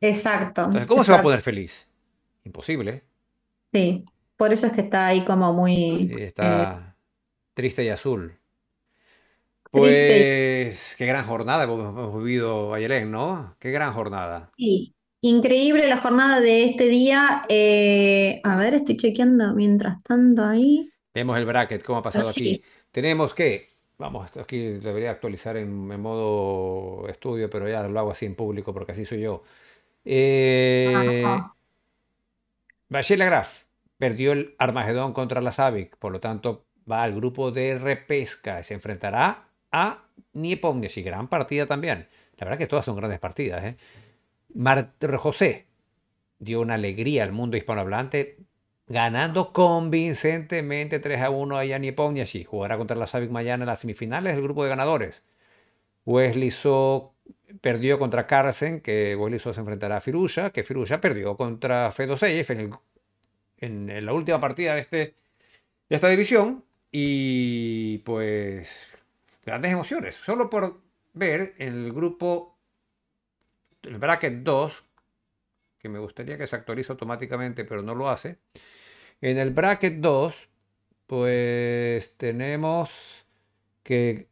S2: Exacto. ¿cómo se va a poner
S1: feliz? Imposible.
S2: Sí, por eso es que está ahí como muy...
S1: está eh, triste y azul.
S2: Pues
S1: qué gran jornada hemos vivido ayer, ¿no? Qué gran jornada.
S2: Sí, increíble la jornada de este día. Eh, a ver, estoy chequeando mientras tanto ahí.
S1: Vemos el bracket, cómo ha pasado aquí. Tenemos que Vamos, esto aquí debería actualizar en, modo estudio, pero ya lo hago así en público porque así soy yo. Eh, Graf perdió el Armagedón contra la SAVIC, por lo tanto va al grupo de repesca y se enfrentará a Nieponges y gran partida también. La verdad que todas son grandes partidas. ¿eh? José dio una alegría al mundo hispanohablante ganando convincentemente 3 a 1 a Yanni Ponyashi. Jugará contra la Savic mañana en las semifinales del grupo de ganadores. Wesley So perdió contra Carlsen, que Wesley So se enfrentará a Firusha, que Firusha perdió contra Fedoseyev en, en, la última partida este, de, esta división. Y pues grandes emociones. Solo por ver el grupo, el bracket 2, que me gustaría que se actualice automáticamente, pero no lo hace. En el bracket 2, pues tenemos que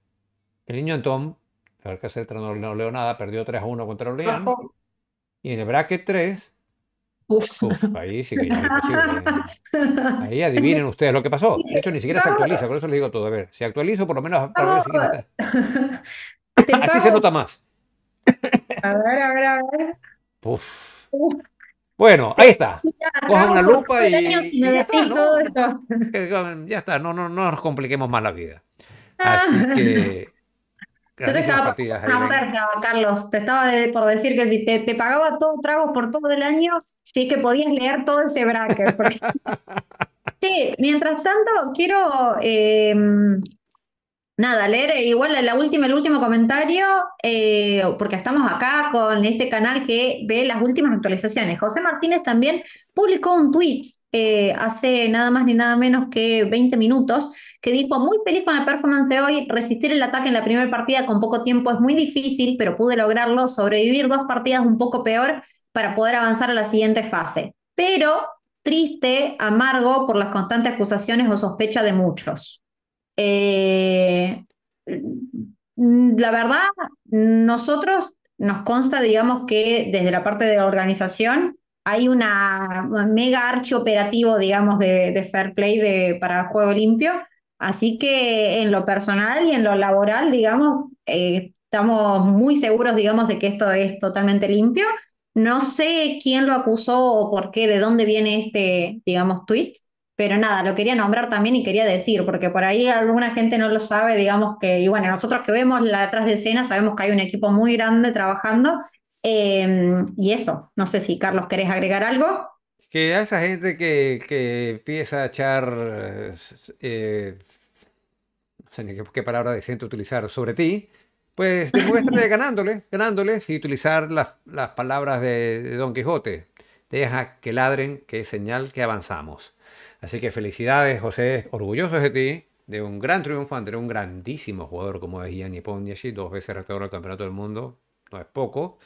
S1: el niño Antón, a ver qué hacer no leo nada, perdió 3 a 1 contra Orleán. Y en el bracket 3, Uf. ahí sí que
S3: Ahí adivinen ustedes
S1: lo que pasó. De hecho, ni siquiera se actualiza, por eso les digo todo. A ver, si actualizo, por lo menos
S2: Así se nota más. A ver, a ver, a ver.
S1: Bueno, ahí está.
S2: Cojan una lupa y, ya, está,
S1: ¿no? No, no, nos compliquemos más la vida. Ah. Así que
S2: yo te estaba por ah, oferta, Carlos. Te estaba por decir que si te, te pagaba todo tragos por todo el año, sí que podías leer todo ese bracket. sí, mientras tanto, quiero eh, Nada, leer eh, igual la última, el último comentario, eh, porque estamos acá con este canal que ve las últimas actualizaciones. José Martínez también publicó un tweet eh, hace nada más ni nada menos que 20 minutos que dijo, muy feliz con la performance de hoy, resistir el ataque en la primera partida con poco tiempo es muy difícil, pero pude lograrlo, sobrevivir dos partidas un poco peor para poder avanzar a la siguiente fase. Pero triste, amargo por las constantes acusaciones o sospecha de muchos. Eh, mm, la verdad, nosotros nos consta, digamos, que desde la parte de la organización hay una mega archi operativo, digamos, de, fair play de, para juego limpio. Así que en lo personal y en lo laboral, digamos, eh, estamos muy seguros, digamos, de que esto es totalmente limpio. No sé quién lo acusó o por qué, de dónde viene este, digamos, tweet, pero nada, lo quería nombrar también y quería decir, porque por ahí alguna gente no lo sabe, digamos que, y bueno, nosotros que vemos la tras de escena sabemos que hay un equipo muy grande trabajando. Em, y eso, no sé si Carlos querés agregar algo.
S1: Que a esa gente que, que empieza a echar, eh, no sé ni qué, palabra decente utilizar sobre ti, pues demuéstrale ganándole, ganándoles y utilizar las, las palabras de, de Don Quijote. Deja que ladren, que es señal que avanzamos. Así que felicidades, José, orgullosos de ti, de un gran triunfo ante un grandísimo jugador como es Gianni Pondiachi, dos veces retador del Campeonato del Mundo, no es poco.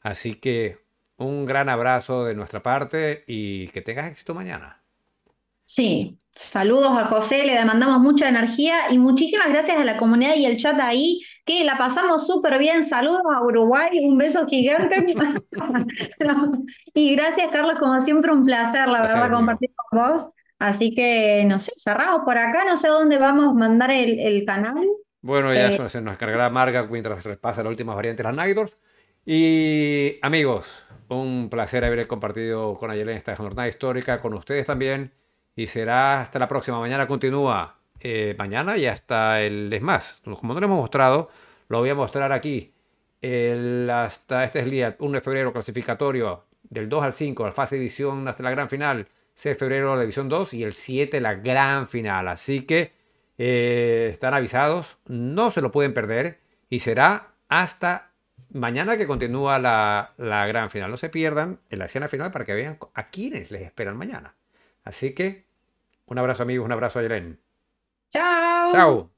S1: Así que un gran abrazo de nuestra parte y que tengas éxito mañana.
S2: Sí, saludos a José, le demandamos mucha energía y muchísimas gracias a la comunidad y el chat ahí, que la pasamos súper bien. Saludos a Uruguay, un beso gigante. y gracias, Carlos, como siempre, un placer, la verdad, compartir con vos. Así que, no sé, cerramos por acá, no sé dónde vamos a mandar el, canal.
S1: Bueno, ya eh, se nos cargará Marga mientras pasa la última variante de la Nightdorf. Y amigos, un placer haber compartido con Ayelen esta jornada histórica, con ustedes también. Y será hasta la próxima. Mañana continúa. Eh, mañana y hasta el... desmás. como no lo hemos mostrado, lo voy a mostrar aquí. hasta este es el día 1 de febrero clasificatorio del 2 al 5, la fase de división hasta la gran final. 6 de febrero la División 2 y el 7 la gran final. Así que eh, están avisados, no se lo pueden perder y será hasta mañana que continúa la, gran final. No se pierdan en la escena final para que vean a quiénes les esperan mañana. Así que un abrazo amigos, un abrazo a Yelen.
S3: Chao.
S1: Chao.